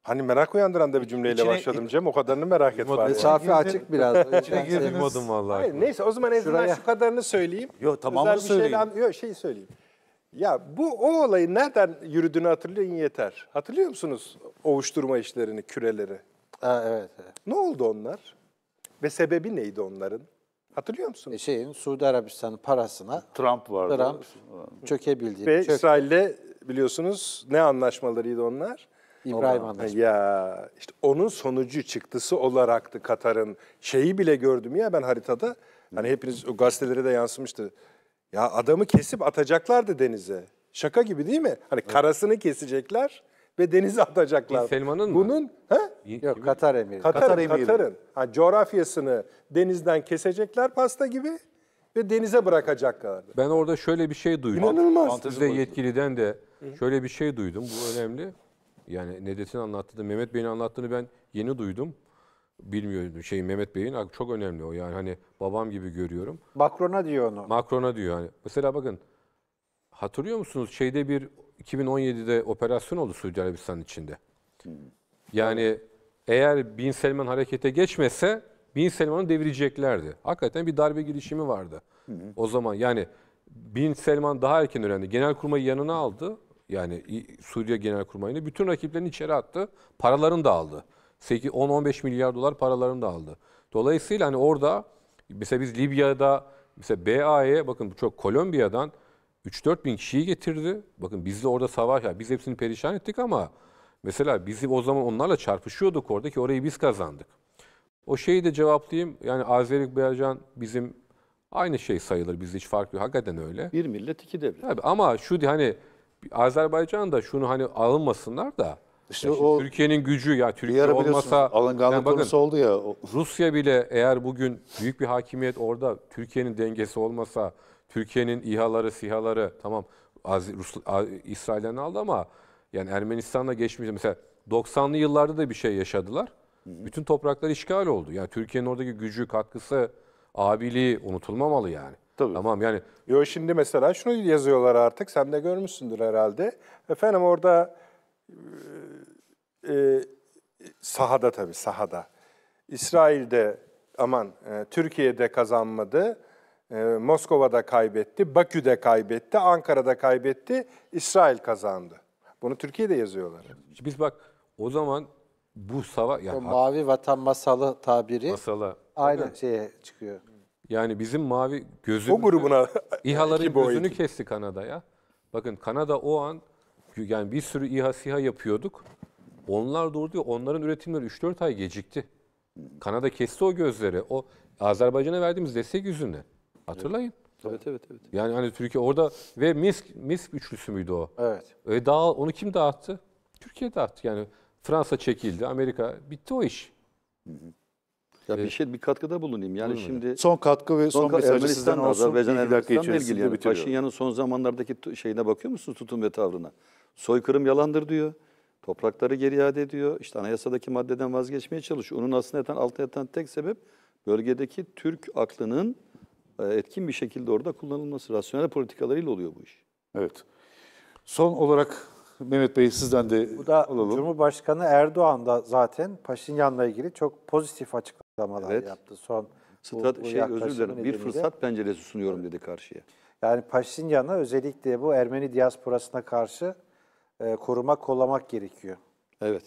Hani merak uyandıran da bir cümleyle İçine, başladım Cem. O kadarını merak et bari. Mesafe açık biraz. İçine girdiniz. vallahi. Hayır, neyse o zaman en azından şu kadarını söyleyeyim. Yok tamamını söyleyeyim. Şeyden, yok şey söyleyeyim. Ya bu o olayı nereden yürüdüğünü hatırlayın yeter. Hatırlıyor musunuz ovuşturma işlerini, küreleri? Ha, evet, evet. Ne oldu onlar? Ve sebebi neydi onların? Hatırlıyor musunuz? E Şeyin Suudi Arabistan'ın parasına Trump vardı. Trump çökebildi. Ve çöktü. İsrail'le biliyorsunuz ne anlaşmalarıydı onlar? İbrahim Anlaşması. Ya işte onun sonucu çıktısı olaraktı Katar'ın şeyi bile gördüm ya ben haritada. Hani hepiniz o gazetelere de yansımıştı. Ya adamı kesip atacaklardı denize. Şaka gibi değil mi? Hani evet. karasını kesecekler ve denize atacaklar. E, mı? Bunun, ha? Yok Katar emiri. Katar, Katar emiri. Katar'ın ha, coğrafyasını denizden kesecekler pasta gibi ve denize bırakacaklar. Ben orada şöyle bir şey duydum. İnanılmaz. Bizde yetkiliden de şöyle bir şey duydum. Bu önemli. Yani Nedet'in anlattığı, Mehmet Bey'in anlattığını ben yeni duydum. Bilmiyorum şey Mehmet Bey'in çok önemli o yani hani babam gibi görüyorum. Macron'a diyor onu. Macron'a diyor hani. Mesela bakın hatırlıyor musunuz şeyde bir 2017'de operasyon oldu Suudi Arabistan içinde. Yani eğer Bin Selman harekete geçmese Bin Selman'ı devireceklerdi. Hakikaten bir darbe girişimi vardı. Hı hı. O zaman yani Bin Selman daha erken öğrendi. Genelkurmay'ı yanına aldı. Yani Suriye Genelkurmayı'nı bütün rakiplerini içeri attı. Paralarını da aldı. 10-15 milyar dolar paralarını da aldı. Dolayısıyla hani orada mesela biz Libya'da mesela BAE bakın çok Kolombiya'dan 3-4 bin kişiyi getirdi. Bakın biz de orada savaş ya biz hepsini perişan ettik ama mesela bizi o zaman onlarla çarpışıyorduk orada ki orayı biz kazandık. O şeyi de cevaplayayım. Yani Azerbaycan bizim aynı şey sayılır. Bizde hiç fark yok. Hakikaten öyle. Bir millet iki devlet. Tabii ama şu hani Azerbaycan da şunu hani alınmasınlar da işte o Türkiye'nin gücü ya Türkiye olmasa alınganlık yani bakın, konusu oldu ya. O... Rusya bile eğer bugün büyük bir hakimiyet orada Türkiye'nin dengesi olmasa Türkiye'nin İHA'ları, SİHA'ları tamam İsrail'den aldı ama yani Ermenistan'la geçmeyecek. Mesela 90'lı yıllarda da bir şey yaşadılar. Bütün topraklar işgal oldu. Yani Türkiye'nin oradaki gücü, katkısı, abiliği unutulmamalı yani. Tabii. Tamam yani. Yo şimdi mesela şunu yazıyorlar artık. Sen de görmüşsündür herhalde. Efendim orada e, sahada tabii sahada. İsrail'de aman e, Türkiye'de kazanmadı. E, Moskova'da kaybetti, Bakü'de kaybetti, Ankara'da kaybetti, İsrail kazandı. Bunu Türkiye'de yazıyorlar. Biz bak o zaman bu sava yani o mavi vatan masalı tabiri masala aynı evet. şeye çıkıyor. Yani bizim mavi gözü o grubuna <laughs> İHA'ların gözünü kesti Kanada'ya. Bakın Kanada o an yani bir sürü İHA SİHA yapıyorduk. Onlar durdu. Onların üretimleri 3-4 ay gecikti. Kanada kesti o gözleri. O Azerbaycan'a verdiğimiz destek yüzünden. Hatırlayın. Evet evet evet. Yani hani Türkiye orada ve Minsk Minsk üçlüsü müydü o? Evet. E daha onu kim dağıttı? Türkiye dağıttı. Yani Fransa çekildi, Amerika bitti o iş. Hı hı. Ya bir e, şey bir katkıda bulunayım. Yani Buyurun şimdi hocam. son katkı ve son, son mesajı sizden olsun. Azerbaycan Ermenistan'la ilgili yani. Paşinyan'ın son zamanlardaki şeyine bakıyor musunuz tutum ve tavrına? Soykırım yalandır diyor. Toprakları geri iade ediyor. İşte anayasadaki maddeden vazgeçmeye çalışıyor. Onun aslında yatan, altta yatan tek sebep bölgedeki Türk aklının e, etkin bir şekilde orada kullanılması. Rasyonel politikalarıyla oluyor bu iş. Evet. Son olarak Mehmet Bey sizden de Bu da alalım. Cumhurbaşkanı Erdoğan da zaten Paşinyan'la ilgili çok pozitif açıklamalar evet. yaptı. Son Strat bu, bu şey özür dilerim. Bir fırsat penceresi sunuyorum dedi karşıya. Yani Paşinyan'a özellikle bu Ermeni diasporasına karşı e, korumak, kollamak gerekiyor. Evet.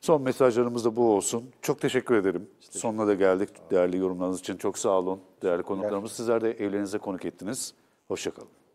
Son mesajlarımız da bu olsun. Çok teşekkür ederim. İşte Sonuna da geldik. Değerli yorumlarınız için çok sağ olun. Değerli konuklarımız sizler de evlerinize konuk ettiniz. Hoşçakalın.